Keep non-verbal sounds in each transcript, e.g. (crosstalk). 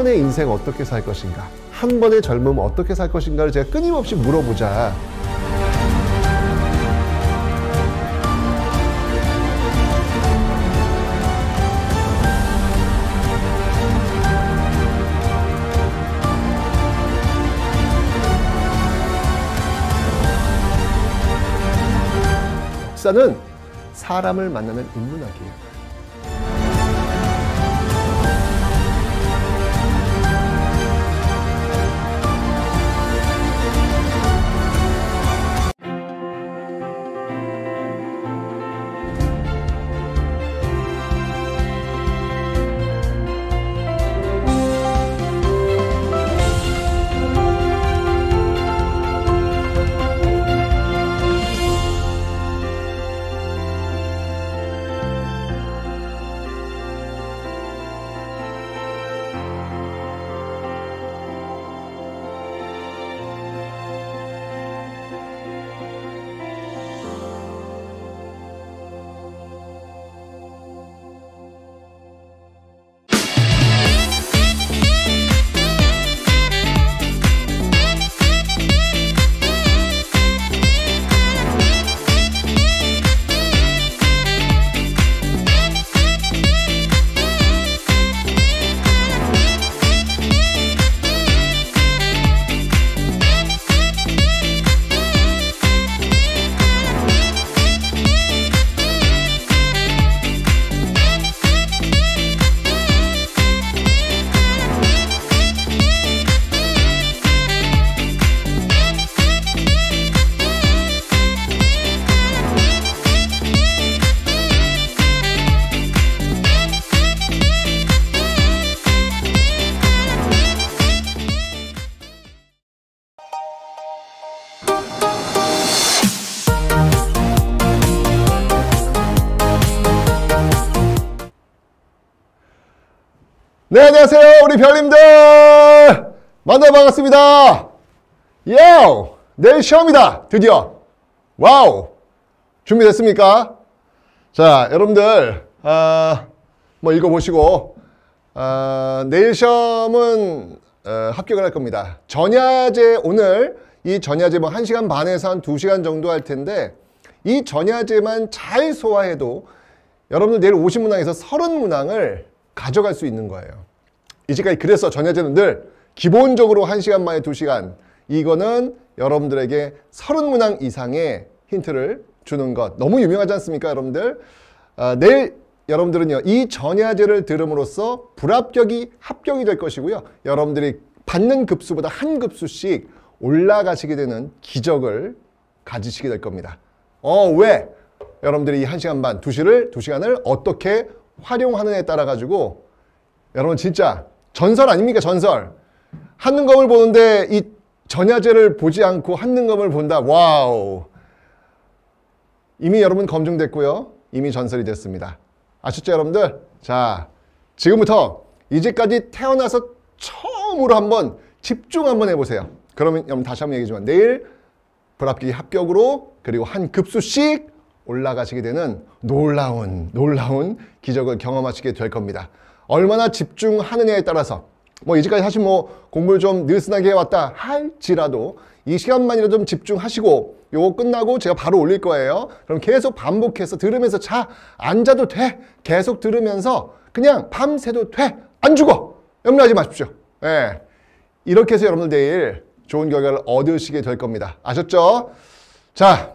번의 인생 어떻게 살 것인가? 한 번의 젊음 어떻게 살 것인가를 제가 끊임없이 물어보자. 역사는 사람을 만나는 인문학이에요. 네, 안녕하세요. 우리 별님들! 만나 반갑습니다. 요! 내일 시험이다. 드디어. 와우! 준비됐습니까? 자, 여러분들, 아, 뭐 읽어보시고, 아, 내일 시험은 어, 합격을 할 겁니다. 전야제 오늘 이 전야제 뭐 1시간 반에서 한 2시간 정도 할 텐데 이 전야제만 잘 소화해도 여러분들 내일 50문항에서 30문항을 가져갈 수 있는 거예요. 이제까지 그래서 전야제는 늘 기본적으로 1시간 만에 2시간 이거는 여러분들에게 30문항 이상의 힌트를 주는 것 너무 유명하지 않습니까 여러분들 아, 내일 여러분들은요 이 전야제를 들음으로써 불합격이 합격이 될 것이고요 여러분들이 받는 급수보다 한 급수씩 올라가시게 되는 기적을 가지시게 될 겁니다 어 왜? 여러분들이 이 1시간 반, 2시를, 2시간을 어떻게 활용하느냐에 따라 가지고 여러분 진짜 전설 아닙니까 전설 한능검을 보는데 이 전야제를 보지 않고 한능검을 본다 와우 이미 여러분 검증됐고요 이미 전설이 됐습니다 아셨죠 여러분들 자 지금부터 이제까지 태어나서 처음으로 한번 집중 한번 해보세요 그러면 여러분 다시 한번 얘기지만 내일 불합격이 합격으로 그리고 한 급수씩 올라가시게 되는 놀라운 놀라운 기적을 경험하시게 될 겁니다 얼마나 집중하느냐에 따라서 뭐 이제까지 사실 뭐 공부를 좀 느슨하게 해왔다 할지라도 이 시간만이라도 좀 집중하시고 요거 끝나고 제가 바로 올릴 거예요. 그럼 계속 반복해서 들으면서 자, 앉아도 돼. 계속 들으면서 그냥 밤새도 돼. 안 죽어. 염려하지 마십시오. 예. 네. 이렇게 해서 여러분들 내일 좋은 결과를 얻으시게 될 겁니다. 아셨죠? 자,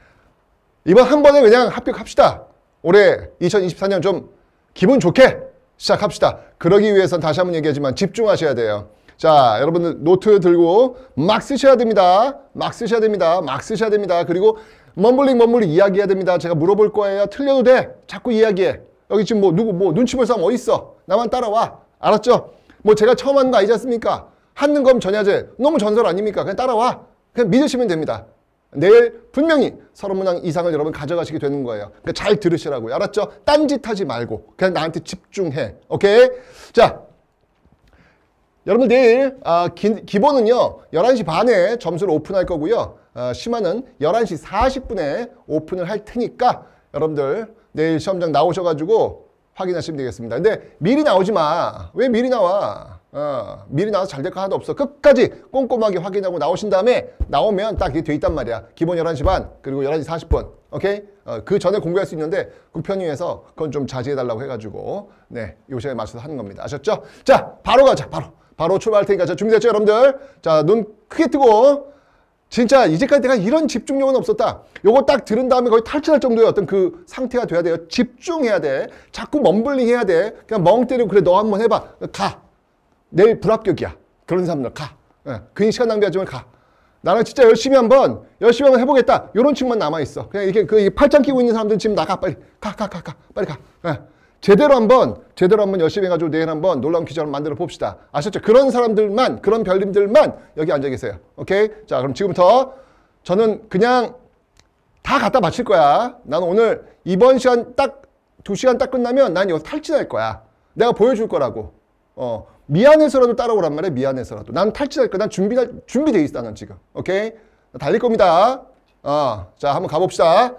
(clears throat) 이번 한 번에 그냥 합격합시다. 올해 2024년 좀 기분 좋게 시작합시다. 그러기 위해선 다시 한번 얘기하지만 집중하셔야 돼요. 자, 여러분들 노트 들고 막 쓰셔야 됩니다. 막 쓰셔야 됩니다. 막 쓰셔야 됩니다. 그리고 멈블링 멈블링 이야기해야 됩니다. 제가 물어볼 거예요. 틀려도 돼. 자꾸 이야기해. 여기 지금 뭐 누구 뭐 눈치 볼 사람 어디 있어? 나만 따라와. 알았죠? 뭐 제가 처음 하는 거 아니지 않습니까? 하는 검 전야제 너무 전설 아닙니까? 그냥 따라와. 그냥 믿으시면 됩니다. 내일 분명히 서른 문항 이상을 여러분 가져가시게 되는 거예요. 그러니까 잘 들으시라고요. 알았죠? 딴짓 하지 말고 그냥 나한테 집중해. 오케이? 자, 여러분 내일 아, 기, 본은요 11시 반에 점수를 오픈할 거고요. 아, 심화는 11시 40분에 오픈을 할 테니까 여러분들 내일 시험장 나오셔가지고 확인하시면 되겠습니다. 근데 미리 나오지 마. 왜 미리 나와? 어, 미리 나와서 잘 될 거 하나도 없어. 끝까지 꼼꼼하게 확인하고 나오신 다음에 나오면 딱 이게 돼 있단 말이야. 기본 11시 반 그리고 11시 40분. 오케이? 어, 그 전에 공부할 수 있는데 국편위에서 그 그건 좀 자제해달라고 해가지고 네, 요 시간에 맞춰서 하는 겁니다. 아셨죠? 자, 바로 가자. 바로. 바로 출발할 테니까 자, 준비됐죠, 여러분들? 자, 눈 크게 뜨고 진짜 이제까지 내가 이런 집중력은 없었다. 요거 딱 들은 다음에 거의 탈출할 정도의 어떤 그 상태가 돼야 돼요. 집중해야 돼. 자꾸 멈블링 해야 돼. 그냥 멍 때리고 그래 너 한번 해봐. 가. 내일 불합격이야. 그런 사람들 가. 예, 괜히 시간 낭비하지 말고 가. 나는 진짜 열심히 한번 열심히 한번 해보겠다. 이런 친구만 남아 있어. 그냥 이렇게 그 팔짱 끼고 있는 사람들 지금 나가 빨리 가 가 가가 빨리 가. 예. 제대로 한번 제대로 한번 열심히 해가지고 내일 한번 놀라운 기자을 만들어 봅시다. 아셨죠? 그런 사람들만 그런 별님들만 여기 앉아 계세요. 오케이? 자 그럼 지금부터 저는 그냥 다 갖다 바칠 거야. 나는 오늘 이번 시간 딱 두 시간 딱 끝나면 난 여기서 탈진할 거야. 내가 보여줄 거라고. 어 미안해서라도 따라오란 말이야. 미안해서라도. 난 탈출할 거야. 난 준비할, 준비돼 있어. 나는 지금. 오케이? 달릴 겁니다. 아, 자, 한번 가봅시다.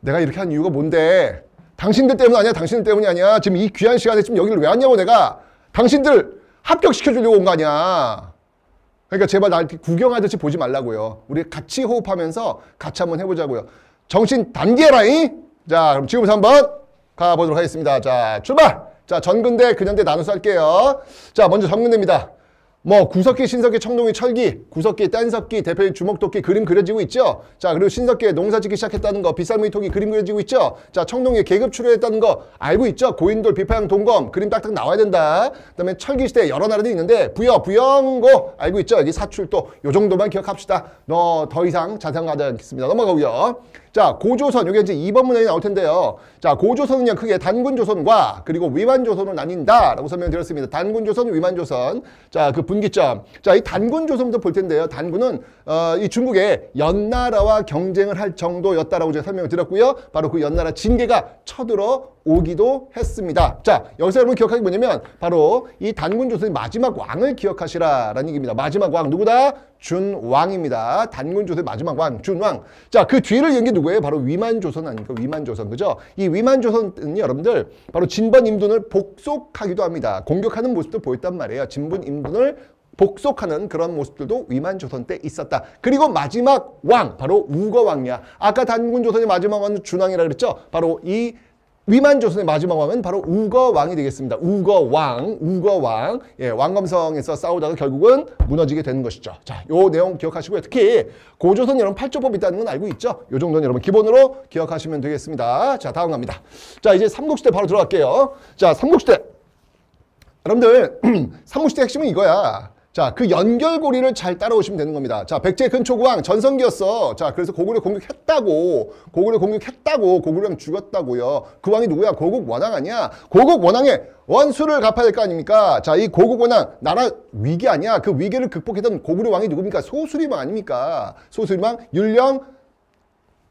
내가 이렇게 한 이유가 뭔데? 당신들 때문 아니야. 당신들 때문이 아니야. 지금 이 귀한 시간에 지금 여기를 왜 왔냐고 내가. 당신들 합격시켜주려고 온 거 아니야. 그러니까 제발 날 구경하듯이 보지 말라고요. 우리 같이 호흡하면서 같이 한번 해보자고요. 정신 단계라잉? 자, 그럼 지금부터 한번 가보도록 하겠습니다. 자, 출발! 자, 전근대, 근현대 나눠서 할게요. 자, 먼저 전근대입니다. 뭐 구석기, 신석기, 청동기, 철기, 구석기, 딴석기, 대표인 주먹도끼 그림 그려지고 있죠. 자 그리고 신석기에 농사짓기 시작했다는 거, 빗살무늬 토기 그림 그려지고 있죠. 자 청동기에 계급 출혈했다는 거 알고 있죠. 고인돌, 비파형, 동검 그림 딱딱 나와야 된다. 그다음에 철기 시대 여러 나라도 있는데 부여, 부영고 알고 있죠. 이 사출도 요 정도만 기억합시다. 너 더 이상 자세한 거 하지 않겠습니다. 넘어가고요. 자, 고조선, 이게 이제 2번 문항이 나올 텐데요. 자, 고조선은요, 크게 단군조선과 그리고 위만조선으로 나뉜다. 라고 설명드렸습니다. 단군조선, 위만조선. 자, 그 분기점. 자, 이 단군조선부터 볼 텐데요. 단군은, 어, 이 중국의 연나라와 경쟁을 할 정도였다라고 제가 설명을 드렸고요. 바로 그 연나라 징계가 쳐들어 오기도 했습니다. 자, 여기서 여러분 기억하기 뭐냐면, 바로 이 단군조선의 마지막 왕을 기억하시라라는 얘기입니다. 마지막 왕, 누구다? 준왕입니다. 단군조선 의 마지막 왕, 준왕. 자, 그 뒤를 연기 누구예요? 바로 위만조선 아닙니까? 위만조선, 그죠? 이 위만조선은 여러분들, 바로 진번 임둔을 복속하기도 합니다. 공격하는 모습도 보였단 말이에요. 진분 임둔을 복속하는 그런 모습들도 위만조선 때 있었다. 그리고 마지막 왕, 바로 우거왕이야. 아까 단군조선의 마지막 왕은 준왕이라 그랬죠? 바로 이 위만 조선의 마지막 왕은 바로 우거 왕이 되겠습니다. 우거 왕, 우거 왕. 예, 왕검성에서 싸우다가 결국은 무너지게 되는 것이죠. 자, 요 내용 기억하시고요. 특히 고조선 여러분 팔조법 이 있다는 건 알고 있죠? 요 정도는 여러분 기본으로 기억하시면 되겠습니다. 자, 다음 갑니다. 자, 이제 삼국시대 바로 들어갈게요. 자, 삼국시대. 여러분들, (clears throat) 삼국시대 핵심은 이거야. 자, 그 연결고리를 잘 따라오시면 되는 겁니다. 자, 백제 근초고왕 전성기였어. 자, 그래서 고구려 공격했다고. 고구려 공격했다고. 고구려랑 죽었다고요그 왕이 누구야? 고국 원왕 아니야? 고국 원왕의 원수를 갚아야 될 거 아닙니까? 자, 이 고국 원왕 나라 위기 아니야? 그 위기를 극복했던 고구려 왕이 누굽니까? 소수리왕 아닙니까? 소수리 왕, 율령,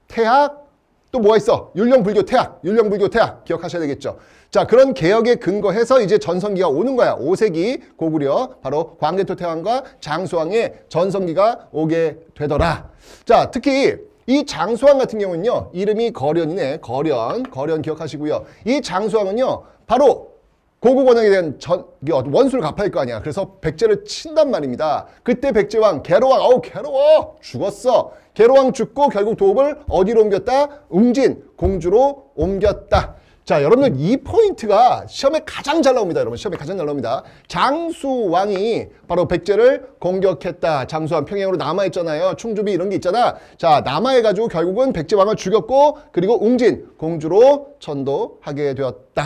태학, 또 뭐가 있어? 율령 불교 태학, 율령 불교 태학 기억하셔야 되겠죠. 자 그런 개혁에 근거해서 이제 전성기가 오는 거야. 5세기 고구려 바로 광개토 태왕과 장수왕의 전성기가 오게 되더라. 자 특히 이 장수왕 같은 경우는요. 이름이 거련이네. 거련. 거련 기억하시고요. 이 장수왕은요. 바로 고국원형에 대한 전, 원수를 갚아야 할 거 아니야. 그래서 백제를 친단 말입니다. 그때 백제왕, 개로왕, 아우 개로워 죽었어. 개로왕 죽고 결국 도읍을 어디로 옮겼다? 웅진, 공주로 옮겼다. 자, 여러분들 이 포인트가 시험에 가장 잘 나옵니다. 여러분 시험에 가장 잘 나옵니다. 장수왕이 바로 백제를 공격했다. 장수왕 평양으로 남아있잖아요. 충주비 이런 게 있잖아. 자, 남아해가지고 결국은 백제왕을 죽였고 그리고 웅진 공주로 천도하게 되었다.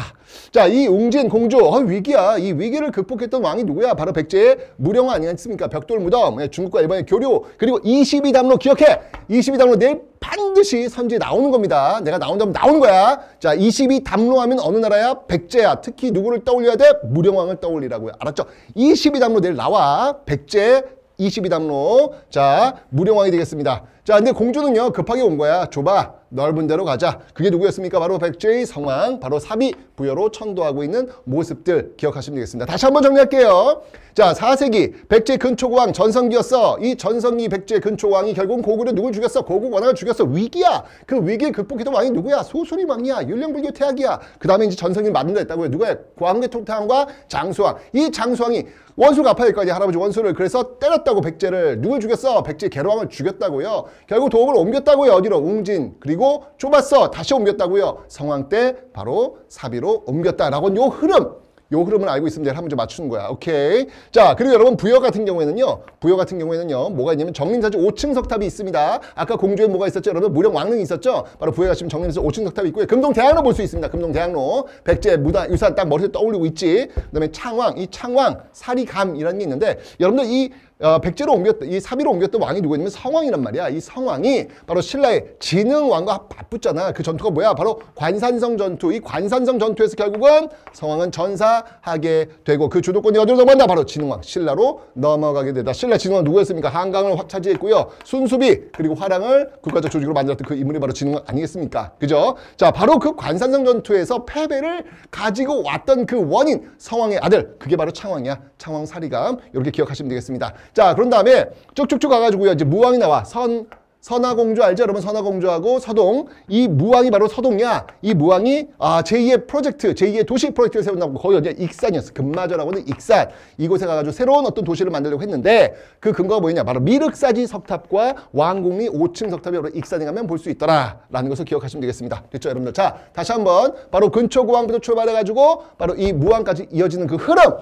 자, 이 웅진 공주 어, 위기야. 이 위기를 극복했던 왕이 누구야? 바로 백제의 무령왕 아니겠습니까? 벽돌 무덤, 예, 중국과 일본의 교류 그리고 22담로 기억해. 22담로 내일 반드시 선지에 나오는 겁니다. 내가 나온다면 나오는 거야. 자, 2이 담로하면 어느 나라야? 백제야. 특히 누구를 떠올려야 돼? 무령왕을 떠올리라고요. 알았죠? 2이 담로 내일 나와. 백제 2이 담로. 자, 무령왕이 되겠습니다. 자 근데 공주는요 급하게 온 거야 좁아 넓은 데로 가자 그게 누구였습니까 바로 백제의 성왕 바로 사비 부여로 천도하고 있는 모습들 기억하시면 되겠습니다 다시 한번 정리할게요 자 4세기 백제 근초고왕 전성기였어 이 전성기 백제 근초고왕이 결국은 고구려 누굴 죽였어 고국 원왕을 죽였어 위기야 그 위기를 극복했던 왕이 누구야 소수리 왕이야 율령불교 태학이야 그 다음에 이제 전성기를 만든다 했다고요 누구야 광개토탕과 장수왕 이 장수왕이 원수가 아파 아니야 할아버지 원수를 그래서 때렸다고 백제를 누굴 죽였어 백제 개로왕을 죽였다고요 결국 도읍을 옮겼다고요. 어디로? 웅진. 그리고 좁았어. 다시 옮겼다고요. 성황 때 바로 사비로 옮겼다라고 요 흐름. 요 흐름을 알고 있으면 제가 한번 좀 맞추는 거야. 오케이. 자, 그리고 여러분 부여 같은 경우에는요. 부여 같은 경우에는요. 뭐가 있냐면 정림사주 5층 석탑이 있습니다. 아까 공주에 뭐가 있었죠? 여러분 무령 왕릉이 있었죠? 바로 부여 가 지금 정림사주 5층 석탑이 있고요. 금동 대학로 볼 수 있습니다. 금동 대학로. 백제 무단 유산 딱 머리에 떠올리고 있지. 그다음에 창왕, 이 창왕 사리감이런게 있는데 여러분들 이 어, 백제로 옮겼던 이 사비로 옮겼던 왕이 누구냐면 성왕이란 말이야. 이 성왕이 바로 신라의 진흥왕과 바쁘잖아. 그 전투가 뭐야? 바로 관산성 전투. 이 관산성 전투에서 결국은 성왕은 전사하게 되고 그 주도권이 어디로 넘어간다? 바로 진흥왕 신라로 넘어가게 되다 신라 진흥왕 누구였습니까? 한강을 차지했고요. 순수비 그리고 화랑을 국가적 조직으로 만들었던 그 인물이 바로 진흥왕 아니겠습니까? 그죠? 자, 바로 그 관산성 전투에서 패배를 가지고 왔던 그 원인 성왕의 아들 그게 바로 창왕이야. 창왕 사리감 이렇게 기억하시면 되겠습니다. 자, 그런 다음에 쭉쭉쭉 가가지고요. 이제 무왕이 나와. 선, 선화공주 알죠? 여러분 선화공주하고 서동 이 무왕이 바로 서동이야 이 무왕이 아, 제2의 프로젝트 제2의 도시 프로젝트를 세운다고 거의 어디야 익산이었어 금마저라고 는 익산 이곳에 가가지고 새로운 어떤 도시를 만들려고 했는데 그 근거가 뭐냐 바로 미륵사지 석탑과 왕궁리 5층 석탑이 바로 익산에 가면 볼 수 있더라 라는 것을 기억하시면 되겠습니다 됐죠 여러분들 자 다시 한번 바로 근초고왕부터 출발해가지고 바로 이 무왕까지 이어지는 그 흐름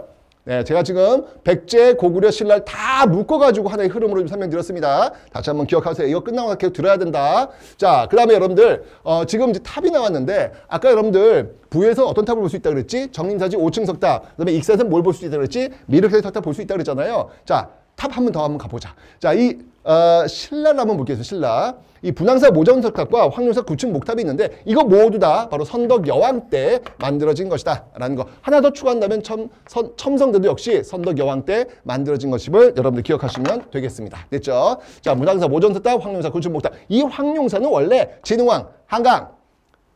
네, 제가 지금 백제, 고구려, 신라를 다 묶어가지고 하나의 흐름으로 좀 설명드렸습니다. 다시 한번 기억하세요. 이거 끝나고 계속 들어야 된다. 자, 그 다음에 여러분들 어, 지금 이제 탑이 나왔는데 아까 여러분들 부에서 어떤 탑을 볼 수 있다 그랬지? 정림사지 5층 석탑, 그 다음에 익산에서 뭘볼 수 있다 그랬지? 미륵에서 석탑 볼 수 있다 그랬잖아요. 자, 탑 한 번 더 한번 가보자. 자, 이 어, 신라를 한번 볼게요. 신라. 이 분황사 모정석탑과 황룡사 구층 목탑이 있는데 이거 모두 다 바로 선덕 여왕 때 만들어진 것이다 라는 거 하나 더 추가한다면 첨, 선, 첨성대도 역시 선덕 여왕 때 만들어진 것임을 여러분들 기억하시면 되겠습니다 됐죠? 자분황사 모정석탑 황룡사 구층 목탑 이 황룡사는 원래 진흥왕 한강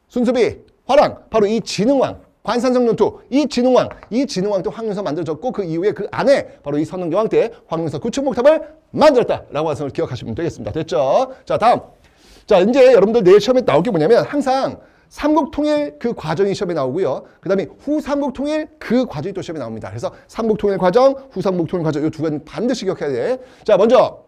순수비 화랑 바로 이 진흥왕 관산성 전투 이 진흥왕 이 진흥왕 때 황룡사 만들어졌고 그 이후에 그 안에 바로 이 선릉여왕 때 황룡사 구축목탑을 만들었다라고 하는 걸 기억하시면 되겠습니다. 됐죠? 자 다음 자 이제 여러분들 내일 시험에 나올 게 뭐냐면 항상 삼국통일 그 과정이 시험에 나오고요. 그 다음에 후삼국통일 그 과정이 또 시험에 나옵니다. 그래서 삼국통일 과정, 후삼국통일 과정 이 두가지 반드시 기억해야 돼. 자 먼저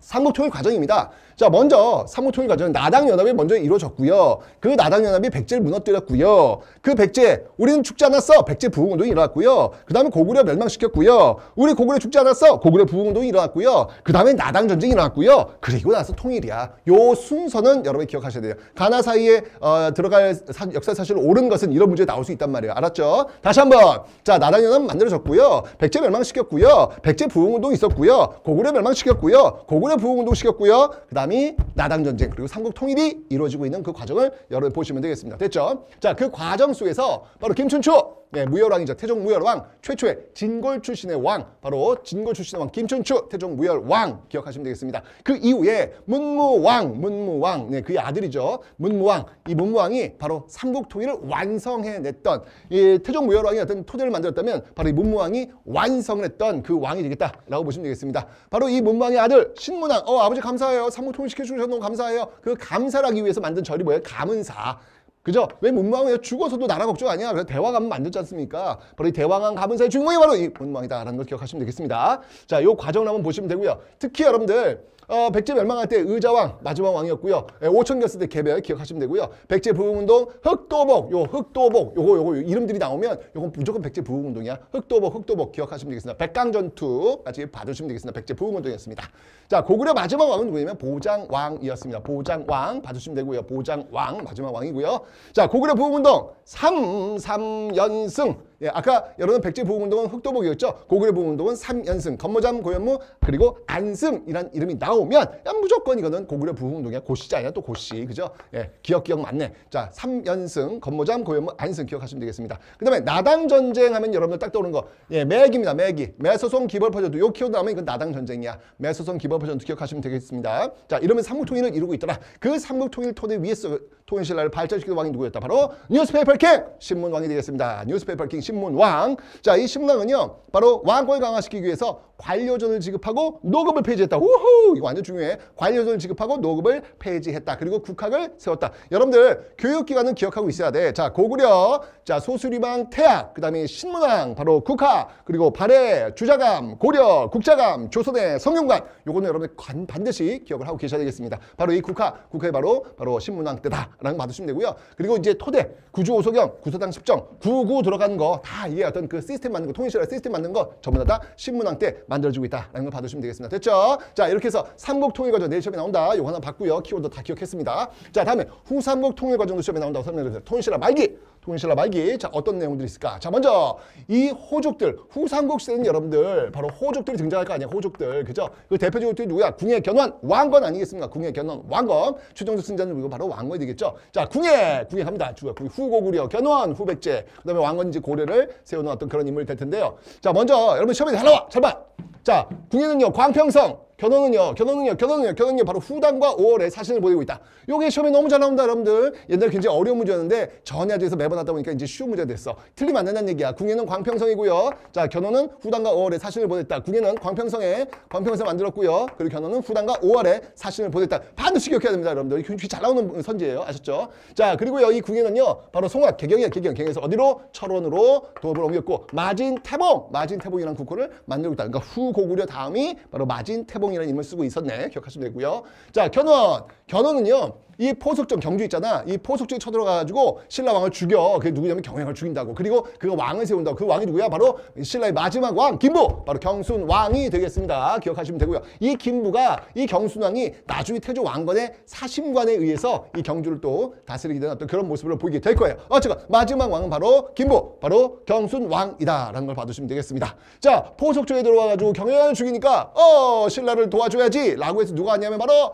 삼국통일 과정입니다. 자, 먼저 삼호총일 과정은 나당연합이 먼저 이루어졌고요. 그 나당연합이 백제를 무너뜨렸고요. 그 백제 우리는 죽지 않았어. 백제 부흥운동이 일어났고요. 그 다음에 고구려 멸망시켰고요. 우리 고구려 죽지 않았어. 고구려 부흥운동이 일어났고요. 그 다음에 나당 전쟁이 일어났고요. 그리고 나서 통일이야. 요 순서는 여러분이 기억하셔야 돼요. 가나 사이에 어, 들어갈 사, 역사 사실 옳은 것은 이런 문제 나올 수 있단 말이에요. 알았죠? 다시 한번 자 나당연합 만들어졌고요. 백제 멸망시켰고요. 백제 부흥운동 있었고요. 고구려 멸망시켰고요. 고구려 부흥운동 시켰고요. 그다음 남이 나당 전쟁 그리고 삼국 통일이 이루어지고 있는 그 과정을 여러분 보시면 되겠습니다. 됐죠? 자, 그 과정 속에서 바로 김춘추 네, 무열왕이죠. 태종 무열왕 최초의 진골 출신의 왕 바로 진골 출신의 왕 김춘추 태종 무열왕 기억하시면 되겠습니다. 그 이후에 문무왕 문무왕 네, 그의 아들이죠. 문무왕 이 문무왕이 바로 삼국 통일을 완성해냈던 이 태종 무열왕이 어떤 토대를 만들었다면 바로 이 문무왕이 완성을 했던 그 왕이 되겠다라고 보시면 되겠습니다. 바로 이 문무왕의 아들 신문왕 어 아버지 감사해요 삼국 통일 시켜주셔서 너무 감사해요. 그 감사하기 위해서 만든 절이 뭐예요? 감은사 그죠? 왜 문무왕이 죽어서도 나라 걱정 아니야? 그래서 대왕암 만들지 않습니까? 바로 이 대왕암 가문사의 주인공이 바로 이 문무왕이다라는 걸 기억하시면 되겠습니다. 자, 요 과정을 한번 보시면 되고요. 특히 여러분들 어, 백제 멸망할 때 의자왕 마지막 왕이었고요. 예, 오천 갔을 때 개별 기억하시면 되고요. 백제 부흥운동 흑도복 요 흑도복 요거 요거 이름들이 나오면 요건 무조건 백제 부흥운동이야. 흑도복 흑도복 기억하시면 되겠습니다. 백강전투 같이 받으시면 되겠습니다. 백제 부흥운동이었습니다. 자 고구려 마지막 왕은 누구냐면 보장왕이었습니다. 보장왕 받으시면 되고요. 보장왕 마지막 왕이고요. 자 고구려 부흥운동 삼삼연승 예, 아까 여러분 백제 보호운동은 흑도복이었죠. 고구려 보호운동은 삼연승, 건모잠, 고현무 그리고 안승이란 이름이 나오면 야, 무조건 이거는 고구려 보호운동이야. 고시자 아니라 또 고시. 그죠? 예, 기억 기억 맞네. 자, 삼연승, 건모잠, 고현무, 안승 기억하시면 되겠습니다. 그 다음에 나당전쟁 하면 여러분들 딱 떠오르는 거 예, 매기입니다. 매기. 매소송 기벌퍼전투. 요 키워드 하면 이건 나당전쟁이야. 매소송 기벌퍼전투 기억하시면 되겠습니다. 자, 이러면 삼국통일을 이루고 있더라. 그 삼국통일 토대 위에서 통일신라를 발전시킨 왕이 누구였다? 바로 뉴스페이퍼 킹! 신문왕이 되겠습니다. 뉴스페이퍼 킹 신문 왕. 자, 이 신문왕은요. 바로 왕권을 강화시키기 위해서 관료전을 지급하고 노급을 폐지했다. 우후! 이거 완전 중요해. 관료전을 지급하고 노급을 폐지했다. 그리고 국학을 세웠다. 여러분들 교육기관은 기억하고 있어야 돼. 자, 고구려, 자, 소수리방, 태학, 그 다음에 신문왕, 바로 국학, 그리고 발해, 주자감, 고려, 국자감, 조선의 성균관. 요거는 여러분들 관, 반드시 기억을 하고 계셔야 되겠습니다. 바로 이 국학, 국학이 바로 바로 신문왕 때다라는 거 받으시면 되고요. 그리고 이제 토대, 구조오소경 구서당 십정, 구구 들어가는거 다 이해하던 그 시스템 만든 거, 통일시라 시스템 만든 거 전부 다 신문왕 때 만들어주고 있다라는 걸 받으시면 되겠습니다. 됐죠? 자, 이렇게 해서 삼국 통일 과정 내일 시험에 나온다. 요거 하나 봤고요. 키워드 다 기억했습니다. 자, 다음에 후삼국 통일 과정도 시험에 나온다고 설명드렸어요. 통일시라 말기 통일신라 말기 자 어떤 내용들이 있을까? 자 먼저 이 호족들 후삼국 시대는 여러분들 바로 호족들이 등장할 거 아니야 호족들 그죠? 그 대표적으로 누구야? 궁예 견원 왕건 아니겠습니까? 궁예 견원 왕건 최종적 승자는 이거 바로 왕건이 되겠죠? 자 궁예 궁예 갑니다 주요 궁예 후고구려 견원 후백제 그다음에 왕건지 고려를 세워놓았던 그런 인물이 될 텐데요. 자 먼저 여러분 시험에 잘 나와 잘 봐. 자 궁예는요 광평성 견훤은요. 견훤은요. 견훤은요. 견훤은요. 바로 후단과 5월에 사신을 보이고 있다. 요게 시험에 너무 잘 나온다 여러분들. 옛날에 굉장히 어려운 문제였는데 전야제에서 매번 하다 보니까 이제 쉬운 문제 됐어. 틀리면 안 된다는 얘기야. 궁예는 광평성이고요. 자 견훤은 후단과 5월에 사신을 보냈다. 궁예는 광평성에 광평성 만들었고요. 그리고 견훤은 후단과 5월에 사신을 보냈다. 반드시 기억해야 됩니다. 여러분들. 굉장히 잘 나오는 선지예요. 아셨죠? 자 그리고 여기 궁예는요. 바로 송악 개경이야 개경. 개경에서 어디로? 철원으로 도읍을 옮겼고 마진태봉 마진태봉이라는 국호를 만들고 있다. 그러니까 후고구려 다음이 바로 마진태봉 이라는 이름을 쓰고 있었네. 기억하시면 되고요. 자, 견훤. 견훤은요. 이포석정 경주 있잖아. 이포석정 쳐들어가가지고 신라 왕을 죽여. 그게 누구냐면 경행을 죽인다고. 그리고 그 왕을 세운다고. 그 왕이 누구야? 바로 신라의 마지막 왕 김부. 바로 경순 왕이 되겠습니다. 기억하시면 되고요. 이 김부가 이 경순 왕이 나중에 태조 왕건의 사심관에 의해서 이 경주를 또 다스리게 되는 어떤 그런 모습을 보이게 될 거예요. 어쨌건 마지막 왕은 바로 김부, 바로 경순 왕이다라는 걸 봐두시면 되겠습니다. 자포석정에 들어와가지고 경영을 죽이니까 어 신라를 도와줘야지라고 해서 누가 왔냐면 바로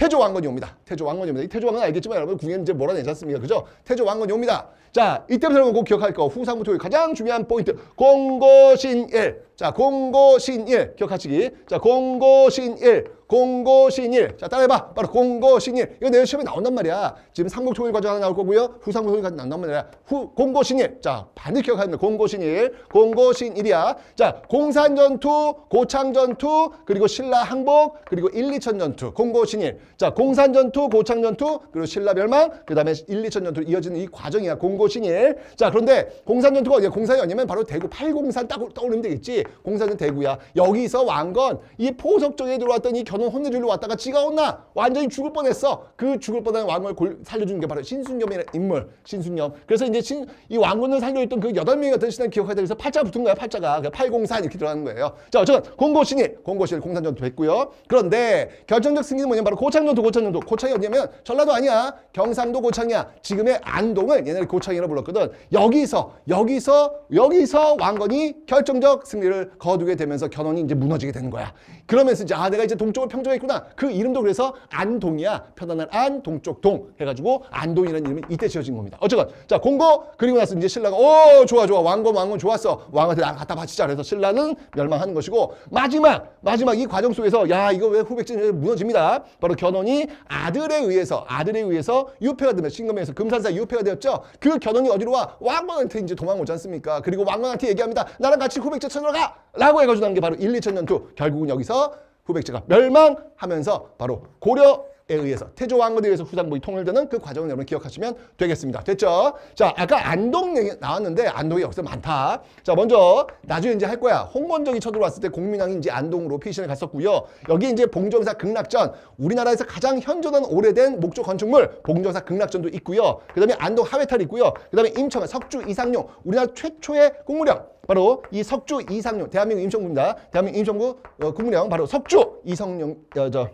태조 왕건이 옵니다. 태조 왕건이 옵니다. 이 태조 왕건 알겠지만 여러분 궁에는 이제 몰아내지 않습니까? 그죠? 태조 왕건이 옵니다. 자, 이때부터 여러분 꼭 기억할 거. 후상부터의 가장 중요한 포인트. 공고신일. 자, 공고신일. 기억하시기. 자, 공고신일. 공고신일. 자, 따라해봐. 바로 공고신일. 이거 내일 시험에 나온단 말이야. 지금 상국통일 과정 에나 나올 거고요. 후상복통일 과정 에 나온단 말이야. 후, 공고신일. 자, 반드시 기억하야됩니 공고신일. 공고신일이야. 자, 공산전투, 고창전투, 그리고 신라항복, 그리고 일, 이천 전투. 공고신일. 자, 공산전투, 고창전투, 그리고 신라멸망, 그 다음에 일, 이천 전투 이어지는 이 과정이야. 공고신일. 자, 그런데 공산전투가 어디야? 공산이 아니면 바로 대구 팔공산 딱 떠올리면 되겠지. 공산은 대구야. 여기서 왕건 이 포석 쪽에 들어왔던 이견 저놈 혼내주러 왔다가 지가 혼나 완전히 죽을 뻔했어 그 죽을 뻔한 왕을 골, 살려주는 게 바로 신순념이라는 인물 신순념 그래서 이제 신, 이 왕군을 살려있던 그 여덟 명이 어떤 신을 기억해다그서 팔자 붙은 거야 팔자가 그 팔공산 이렇게 들어가는 거예요 자 어쨌든 공고신이 공고신 공산전도 했고요 그런데 결정적 승리는 뭐냐면 바로 고창전도 고창전도 고창이 어디냐면 전라도 아니야 경상도 고창이야 지금의 안동을 옛날에 고창이라고 불렀거든 여기서 여기서 여기서 왕건이 결정적 승리를 거두게 되면서 견원이 이제 무너지게 되는 거야 그러면서 이제 아 내가 이제 동쪽을 평정했구나. 그 이름도 그래서 안동이야. 편안한 안 동쪽 동 해가지고 안동이라는 이름이 이때 지어진 겁니다. 어쨌건 자 공고 그리고 나서 이제 신라가 오 좋아 좋아 왕건 왕건 좋았어 왕한테 나 갖다 바치자 그래서 신라는 멸망하는 것이고 마지막 마지막 이 과정 속에서 야 이거 왜 후백제는 무너집니다. 바로 견훤이 아들에 의해서 아들에 의해서 유폐가 되면 신금에서 금산사 유폐가 되었죠. 그 견훤이 어디로 와 왕건한테 이제 도망오지 않습니까? 그리고 왕건한테 얘기합니다. 나랑 같이 후백제 천으로 가 라고 해가지고 난 게 바로 일, 이천년도 결국은 여기서 후백제가 멸망하면서 바로 고려 에 의해서 태조 왕국에 의해서 후장부이 통일되는 그 과정을 여러분 기억하시면 되겠습니다. 됐죠? 자, 아까 안동 얘기 나왔는데 안동이 역사 많다. 자, 먼저 나중에 이제 할 거야. 홍건정이 쳐들어왔을 때 공민왕이 이제 안동으로 피신을 갔었고요. 여기 이제 봉정사 극락전 우리나라에서 가장 현존한 오래된 목조 건축물 봉정사 극락전도 있고요. 그다음에 안동 하회탈 있고요. 그다음에 임천 석주 이상용 우리나라 최초의 공무령 바로 이 석주 이상용 대한민국 임시정부입니다. 대한민국 임시정부 어, 국무령 바로 석주 이성용 어, 저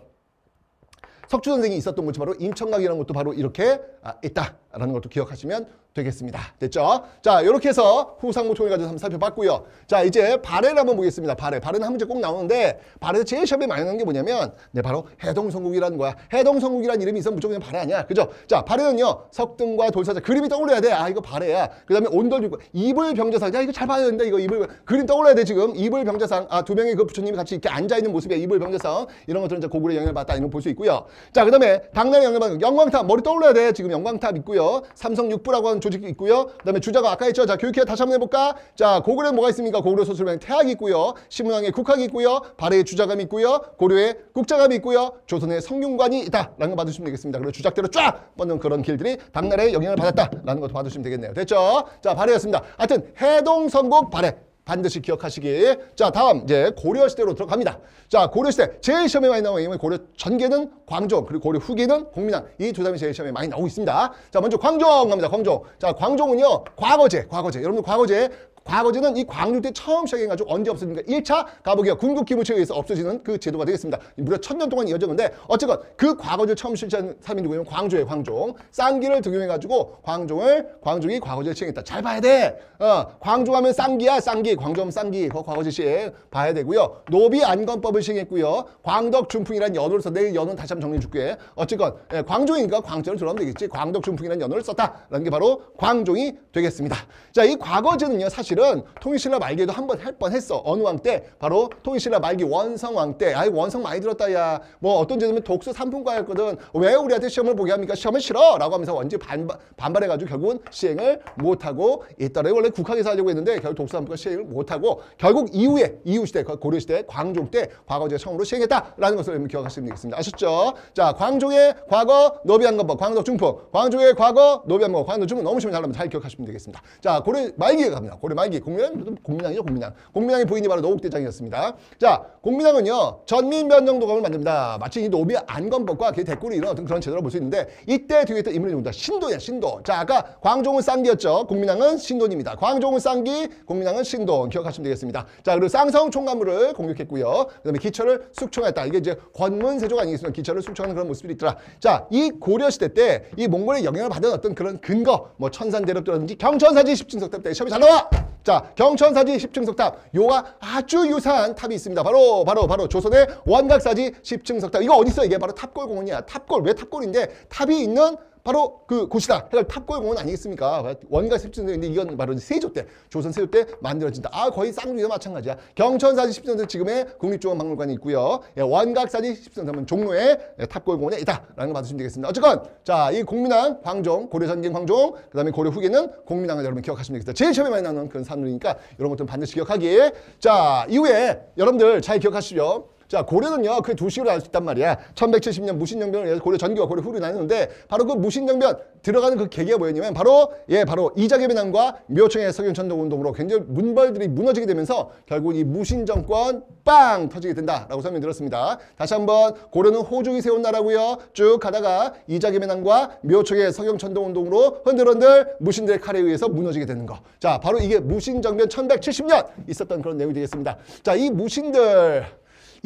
석주 선생이 있었던 곳이 바로 임천각이라는 것도 바로 이렇게 아, 있다라는 것도 기억하시면 되겠습니다. 됐죠? 자, 이렇게 해서 후상무총에 가지고 한번 살펴봤고요. 자, 이제 발해를 한번 보겠습니다. 발해. 발해는 한 문제 꼭 나오는데 발해에서 제일 시험에 많이 나오는 게 뭐냐면 네, 바로 해동성국이라는 거야. 해동성국이라는 이름이 있으면 무조건 발해 아니야. 그죠? 자, 발해는요. 석등과 돌사자. 그림이 떠올려야 돼. 아, 이거 발해야. 그 다음에 온돌유고 이불 병자상. 야, 이거 잘 봐야 되는데 이거 이불. 그림 떠올려야 돼, 지금. 이불 병자상. 아, 두 명의 그 부처님이 같이 이렇게 앉아있는 모습이야. 이불 병자상. 이런 것들은 이제 고구려 영향을 받다 이런 걸 볼 수 있고요. 자, 그 다음에 당나라 영향을 받은 영광탑. 머리 떠올려야 돼. 지금 영광탑 있고요. 삼성 육부라고 하는 조직이 있고요. 그다음에 주자가 아까 했죠. 자, 교육회 다시 한번 해볼까? 자, 고구려 뭐가 있습니까? 고구려 소설방 태학이 있고요. 신문왕의 국학이 있고요. 발해의 주자감이 있고요. 고려의 국자감이 있고요. 조선의 성균관이 있다라는 거 받으시면 되겠습니다. 그리고 주작대로 쫙 뻗는 그런 길들이 당나라의 영향을 받았다라는 것도 받으시면 되겠네요. 됐죠? 자, 발해였습니다. 하여튼 해동, 선곡, 발해 반드시 기억하시기. 자, 다음 이제 고려 시대로 들어갑니다. 자, 고려 시대 제일 시험에 많이 나오는 이름은 고려 전개는 광종 그리고 고려 후기는 공민왕 이두 사람이 제일 시험에 많이 나오고 있습니다. 자, 먼저 광종 갑니다. 광종. 자, 광종은요 과거제, 과거제. 여러분 과거제 과거제는 이 광주 때 처음 시작해가지고 언제 없어집니까? 1차 가보기가 군국기무체에 의해서 없어지는 그 제도가 되겠습니다. 무려 천년 동안 이어졌는데 어쨌건 그 과거제 처음 실시한 사람이 누구냐면 광주의 광종. 쌍기를 등용해가지고 광종을 광종이 과거제를 시행했다. 잘 봐야 돼. 어, 광종하면 쌍기야 쌍기. 광종 쌍기. 그 과거제 시행 봐야 되고요. 노비 안건법을 시행했고요. 광덕 중풍이라는 연호를 써. 내일 연호는 다시 한번 정리해 줄게. 어쨌건 예, 광종이니까 광자를 들어가면 되겠지. 광덕 중풍이라는 연호를 썼다라는 게 바로 광종이 되겠습니다. 자, 이 과거제는요. 사실 사실은 통일신라 말기에도 한 번 할 뻔했어. 어느 왕 때? 바로 통일신라 말기 원성왕 때. 아이 원성 많이 들었다 야. 뭐 어떤 제도면 독서 삼품과였거든. 왜 우리한테 시험을 보게 합니까? 시험을 싫어! 라고 하면서 원지 반, 반발해가지고 결국은 시행을 못하고 있더래. 원래 국학에서 하려고 했는데 결국 독서 삼품과 시행을 못하고 결국 이후에 이후시대 고려시대 광종 때 과거제 성으로 시행했다라는 것을 기억하시면 되겠습니다. 아셨죠? 자 광종의 과거 노비한 건법 광덕 중포 광종의 과거 노비한 건법 광덕 중포 너무 시면 잘나면 잘 기억하시면 되겠습니다. 자 고려 말기에 갑니다. 고려 말기 말기 공민당 공민당이죠 공민당 공민당의 부인이 바로 노국대장이었습니다 자 공민당은요 전민변정도감을 만듭니다 마치 이 노비의 안건법과 그 댓글이 이런 어떤 그런 제도라고볼수 있는데 이때 뒤에 있던 인물이 누구다 신도야 신도 자 아까 광종은 쌍기였죠 공민당은 신돈입니다 광종은 쌍기 공민당은 신돈 기억하시면 되겠습니다 자 그리고 쌍성 총감을 공격했고요 그다음에 기철을 숙청했다 이게 이제 권문세조가 아니겠습니까 기철을 숙청하는 그런 모습이 있더라 자 이 고려시대 때 이 몽골의 영향을 받은 어떤 그런 근거 뭐천산대륙도라든지 경천사지 십진석탑 때 시험이 잘 나와 자, 경천사지 10층 석탑. 요가 아주 유사한 탑이 있습니다. 바로 바로 바로 조선의 원각사지 10층 석탑. 이거 어디 있어? 이게 바로 탑골 공원이야. 탑골 왜 탑골인데 탑이 있는 바로 그 곳이다. 해가 탑골공원 아니겠습니까? 원가 습진인데 이건 바로 세조 때 조선 세조 때 만들어진 다아 거의 쌍둥이도 마찬가지야. 경천사지 10cm 지금의 국립중앙박물관이 있고요. 예, 원각사지 1 0 c 면 종로의 예, 탑골공원에 있다라는 걸 받으시면 되겠습니다. 어쨌건 자 이 공민왕 광종 고려전쟁 광종 그다음에 고려 후기는 공민왕을 여러분 기억하시면 되겠습니다. 제일 처음에 많이 나오는 그런 산물이니까 이런 것들 반드시 기억하기. 자 이후에 여러분들 잘 기억하시죠. 자 고려는요 그두 식으로 알 수 있단 말이야. 1170년 무신정변을 위해서 고려 전기와 고려 후로 나뉘는데 바로 그 무신정변 들어가는 그 계기가 뭐였냐면 바로 예 바로 이자개변 난과 묘청의 석영천독 운동으로 굉장히 문벌들이 무너지게 되면서 결국 이 무신정권 빵 터지게 된다라고 설명드렸습니다. 다시 한번 고려는 호족이 세운 나라고요. 쭉 가다가 이자개변 난과 묘청의 석영천독 운동으로 흔들흔들 무신들의 칼에 의해서 무너지게 되는 거. 자 바로 이게 무신정변 1170년 있었던 그런 내용이 되겠습니다. 자 이 무신들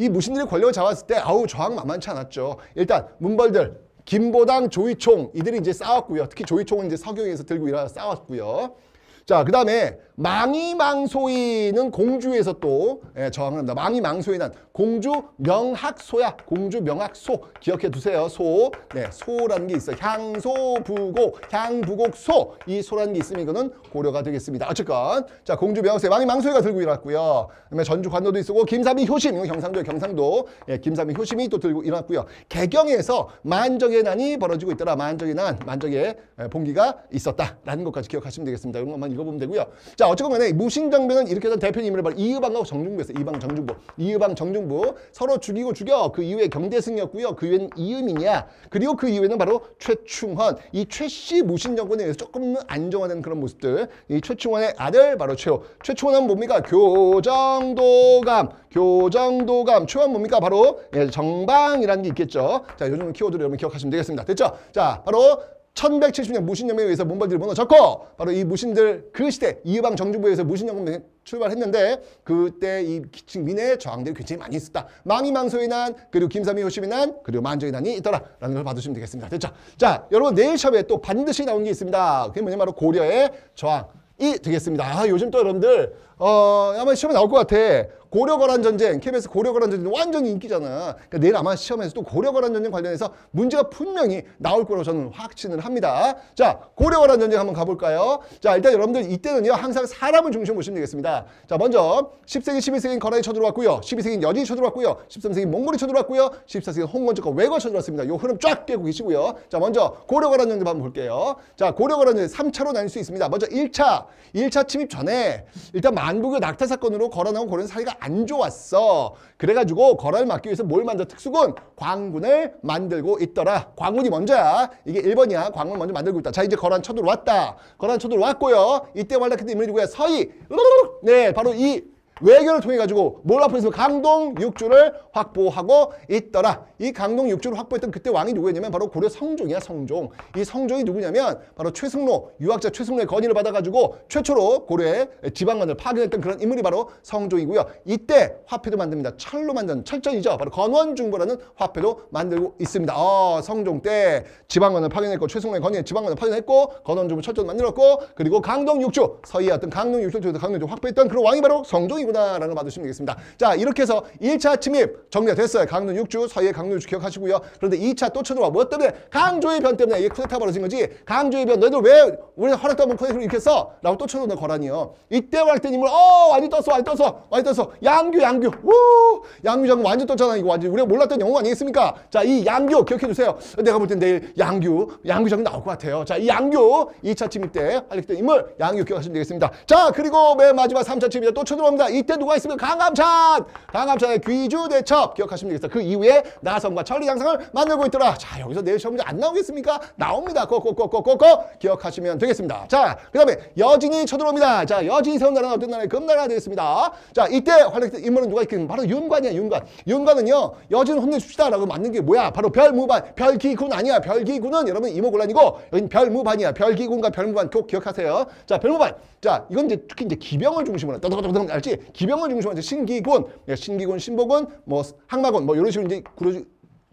이무신들의 권력을 잡았을 때 아우 저항 만만치 않았죠. 일단 문벌들 김보당 조이총 이들이 이제 싸웠고요. 특히 조이총은 이제 서경에서 들고 일어나 싸웠고요. 자, 그 다음에 망이망소이는 공주에서 또 예, 저항합니다. 망이망소이는 공주 명학소야. 공주 명학소. 기억해 두세요. 소. 네, 소라는 게 있어요. 향소부고 향부곡소. 이 소라는 게 있으면 이거는 고려가 되겠습니다. 어쨌건 자 공주 명학소에 망이망소이가 들고 일어났고요. 그다음에 전주 관노도 있었고 김삼이 효심. 이거 경상도에 경상도. 예, 김삼이 효심이 또 들고 일어났고요. 개경에서 만적의 난이 벌어지고 있더라. 만적의 난, 만적의 예, 봉기가 있었다라는 것까지 기억하시면 되겠습니다. 이런 것만 읽어보면 되고요. 자, 자 어쨌건 간에 무신정변은 이렇게 해서 대표님 을 바로 이유방하고 정중부였어요. 이방 정중부. 이유방 정중부 서로 죽이고 죽여 그 이후에 경대승이었고요. 그 이후에는 이음이냐 그리고 그 이후에는 바로 최충헌 이 최씨 무신정권에 의해서 조금은 안정화된 그런 모습들 이 최충헌의 아들 바로 최호 최충헌은 뭡니까 교정도감 교정도감 최원 뭡니까 바로 예, 정방이라는 게 있겠죠. 자 요즘 키워드로 여러분 기억하시면 되겠습니다. 됐죠? 자 바로 1170년 무신혁명에 의해서 문골들이 무너졌고 바로 이 무신들 그 시대 이방 정주부에서 무신혁명 출발했는데 그때 이 기층민의 저항들이 굉장히 많이 있었다. 망이망소의 난 그리고 김삼이 호심의 난 그리고 만조의 난이 있더라라는 걸 봐두시면 되겠습니다. 됐죠? 자 여러분 내일 시험에또 반드시 나온 게 있습니다. 그게 뭐냐 면 바로 고려의 저항. 이 되겠습니다. 아, 요즘 또 여러분들 어 아마 시험에 나올 것 같아. 고려거란 전쟁, KBS 고려거란 전쟁 완전히 인기잖아. 그러니까 내일 아마 시험에서 도 고려거란 전쟁 관련해서 문제가 분명히 나올 거로 저는 확신을 합니다. 자, 고려거란 전쟁 한번 가볼까요? 자, 일단 여러분들 이때는요, 항상 사람을 중심으로 보시면 되겠습니다. 자, 먼저 10세기, 11세기는 거란이 쳐들어왔고요. 12세기는 여진이 쳐들어왔고요. 13세기 몽골이 쳐들어왔고요. 14세기는 홍건적과 왜거 쳐들어왔습니다. 요 흐름 쫙 깨고 계시고요. 자, 먼저 고려거란 전쟁 한번 볼게요. 자, 고려거란 전쟁 3차로 나뉠 수 있습니다. 먼저 1차, 1차 침입 전에 일단 만국의 낙타 사건으로 거란하고 고려는 사이가 안 좋았어. 그래가지고 거란을 막기 위해서 뭘 만들어? 특수군 광군을 만들고 있더라. 광군이 먼저야. 이게 일번이야 광군 을 먼저 만들고 있다. 자 이제 거란 쳐들어왔다. 거란 쳐들어왔고요. 이때 완락했던 인물이 누구야? 서희. 네 바로 이 외교를 통해 가지고 뭘 확보했으면 강동 육주를 확보하고 있더라. 이 강동 육주를 확보했던 그때 왕이 누구였냐면 바로 고려 성종이야 성종. 이 성종이 누구냐면 바로 최승로 유학자 최승로의 건의를 받아가지고 최초로 고려의 지방관을 파견했던 그런 인물이 바로 성종이고요. 이때 화폐도 만듭니다. 철로 만든 철전이죠. 바로 건원중보라는 화폐도 만들고 있습니다. 어, 성종 때 지방관을 파견했고 최승로의 건의에 지방관을 파견했고 건원중보 철전을 만들었고 그리고 강동 육주 서희의 어떤 강동 육주를 통해서 강동 육주 확보했던 그런 왕이 바로 성종이. 1번이구나라는 걸 봐주시면 되겠습니다. 자 이렇게 해서 1차 침입 정리가 됐어요. 강릉 육주 서해 강릉 6주 기억하시고요. 그런데 2차 또 쳐들어와 뭐 때문에 강조의 변 때문에 이게 쿠데타가 벌어진 거지 강조의 변 너희들 왜 우리 허락도 한번 쿠데타를 일으켰어? 라고 또 쳐들어오는 거라니요. 이때 왕때님을 뭐, 어 완전 떴어 완전 떴어 완전 떴어 양규 양규 우 양규 장군 완전 떴잖아 이거 완전 우리가 몰랐던 영웅 아니겠습니까? 자 이 양규 기억해 주세요. 내가 볼 땐 내일 양규 양규 장군 나올 것 같아요. 자 이 양규 2차 침입 때 활약된 인물 양규 기억하시면 되겠습니다. 자 그리고 맨 마지막 3차 침입 때또 쳐들어옵니다. 이때 누가 있으면 강감찬! 강감찬의 귀주 대첩 기억하시면 되겠어니그 이후에 나성과 천리 장상을 만들고 있더라. 자 여기서 내일 시험 문제 안 나오겠습니까? 나옵니다. 꼭꼭꼭꼭꼭 기억하시면 되겠습니다. 자 그다음에 여진이 쳐들어옵니다. 자 여진이 세운 나라는 어떤 나라의 금나라가 되겠습니다. 자 이때 활약된 인물은 누가 있겠습니까? 바로 윤관이야 윤관. 윤관은요 여진 혼내줍시다라고 맞는 게 뭐야? 바로 별무반 별기군 아니야. 별기군은 여러분 이모곤란이고 여긴 별무반이야. 별기군과 별무반 꼭 기억하세요. 자 별무반. 자 이건 이제 특히 이제 기병을 중심으로 알지? 기병을 중심으로 신기군, 신기군, 신복군, 뭐 항마군 뭐 이런 식으로 이제 구조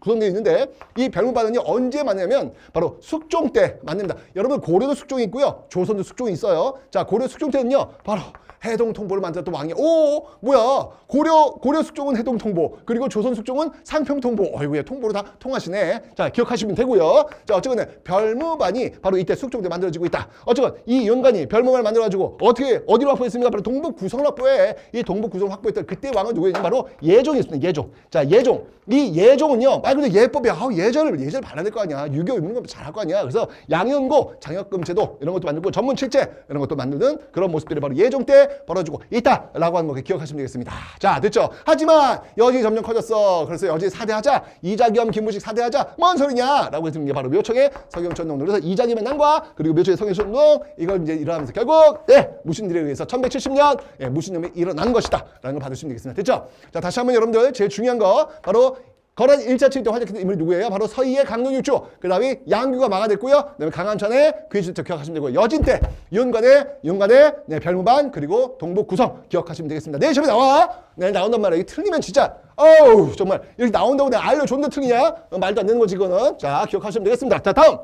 구성되어 있는데 이별문바은는 언제 맞냐면 바로 숙종 때 맞습니다. 여러분 고려도 숙종이 있고요 조선도 숙종이 있어요. 자 고려 숙종 때는요 바로 해동 통보를 만들었던 왕이 오 뭐야 고려 고려 숙종은 해동 통보 그리고 조선 숙종은 상평 통보 어이구야 통보로 다 통하시네 자 기억하시면 되고요 자어쨌든 별무반이 바로 이때 숙종 때 만들어지고 있다 어쨌든이연관이 별무반을 만들어가지고 어떻게 어디로 확보했습니까 바로 동북 구성확보에이 동북 구성 확보했던 그때 왕은 누구였냐 바로 예종이었습니다 예종 자 예종 이 예종은요 말 그대로 예법이야 아, 예절을 예절 발라낼거 아니야 유교 입문을 잘할 거 아니야 그래서 양연고 장혁금 제도 이런 것도 만들고 전문 실제 이런 것도 만드는 그런 모습들이 바로 예종 때 벌어지고 있다라고 하는 거 기억하시면 되겠습니다. 자, 됐죠? 하지만 여진이 점점 커졌어. 그래서 여진 사대하자. 이자겸, 김무식 사대하자. 뭔 소리냐라고 했던 게 바로 묘청의 서경천농 노래서 이자겸의 난과 그리고 묘청의 서경천농 이걸 이제 일어나면서 결국 예, 무신들에 의해서 1170년 예, 무신념이 일어난 것이다라는 걸 받으시면 되겠습니다. 됐죠? 자, 다시 한 번 여러분들 제일 중요한 거 바로 거란 1차 칠때 활약했던 인물이 누구예요? 바로 서희의 강릉육조그 다음에 양규가 망화됐고요. 그 다음에 강한천의 귀신부 기억하시면 되고요. 여진 때, 윤관의, 윤관의 네, 별무반, 그리고 동북구성 기억하시면 되겠습니다. 내일 시험에 나와! 내일 나온단 말이야요 틀리면 진짜, 어우, 정말, 여기 나온다고 내가 알려줬는데 틀리냐? 말도 안 되는 거지, 이거는. 자, 기억하시면 되겠습니다. 자, 다음!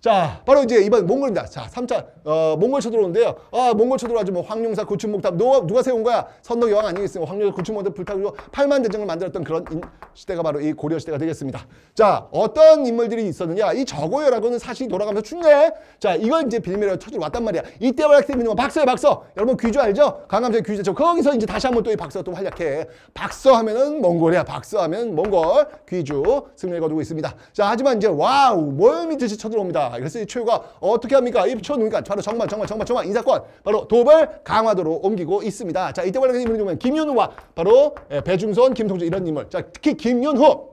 자, 바로 이제 이번 몽골입니다. 자, 삼차 어, 몽골 쳐들어오는데요. 아, 몽골 쳐들어와지 뭐 황룡사 구춘목탑 누가, 누가 세운 거야? 선덕 여왕 아니겠습니까? 황룡사 구춘목탑 불타고 8만 대장을 만들었던 그런 인, 시대가 바로 이 고려 시대가 되겠습니다. 자, 어떤 인물들이 있었느냐? 이 저고요라고는 사실 돌아가면서 춘네 자, 이걸 이제 빌미로 쳐들어왔단 말이야. 이때 활약되는 뭐 박서야 박서. 여러분 귀주 알죠? 강남제 귀주 저 거기서 이제 다시 한번 또 이 박서 또 활약해. 박서 하면은 몽골이야. 박서 하면 몽골 귀주 승리를 거두고 있습니다. 자, 하지만 이제 와우, 멀미 듯이 쳐들어옵니다. 있 그래서 이 최후가 어떻게 합니까? 입혀놓으니까 바로 정말 정말 정말 정말 인사권 바로 도벌 강화도로 옮기고 있습니다. 자 이때 관련된 인물이 보면 김윤우와 바로 예, 배중선, 김통준 이런 인물. 자 특히 김윤호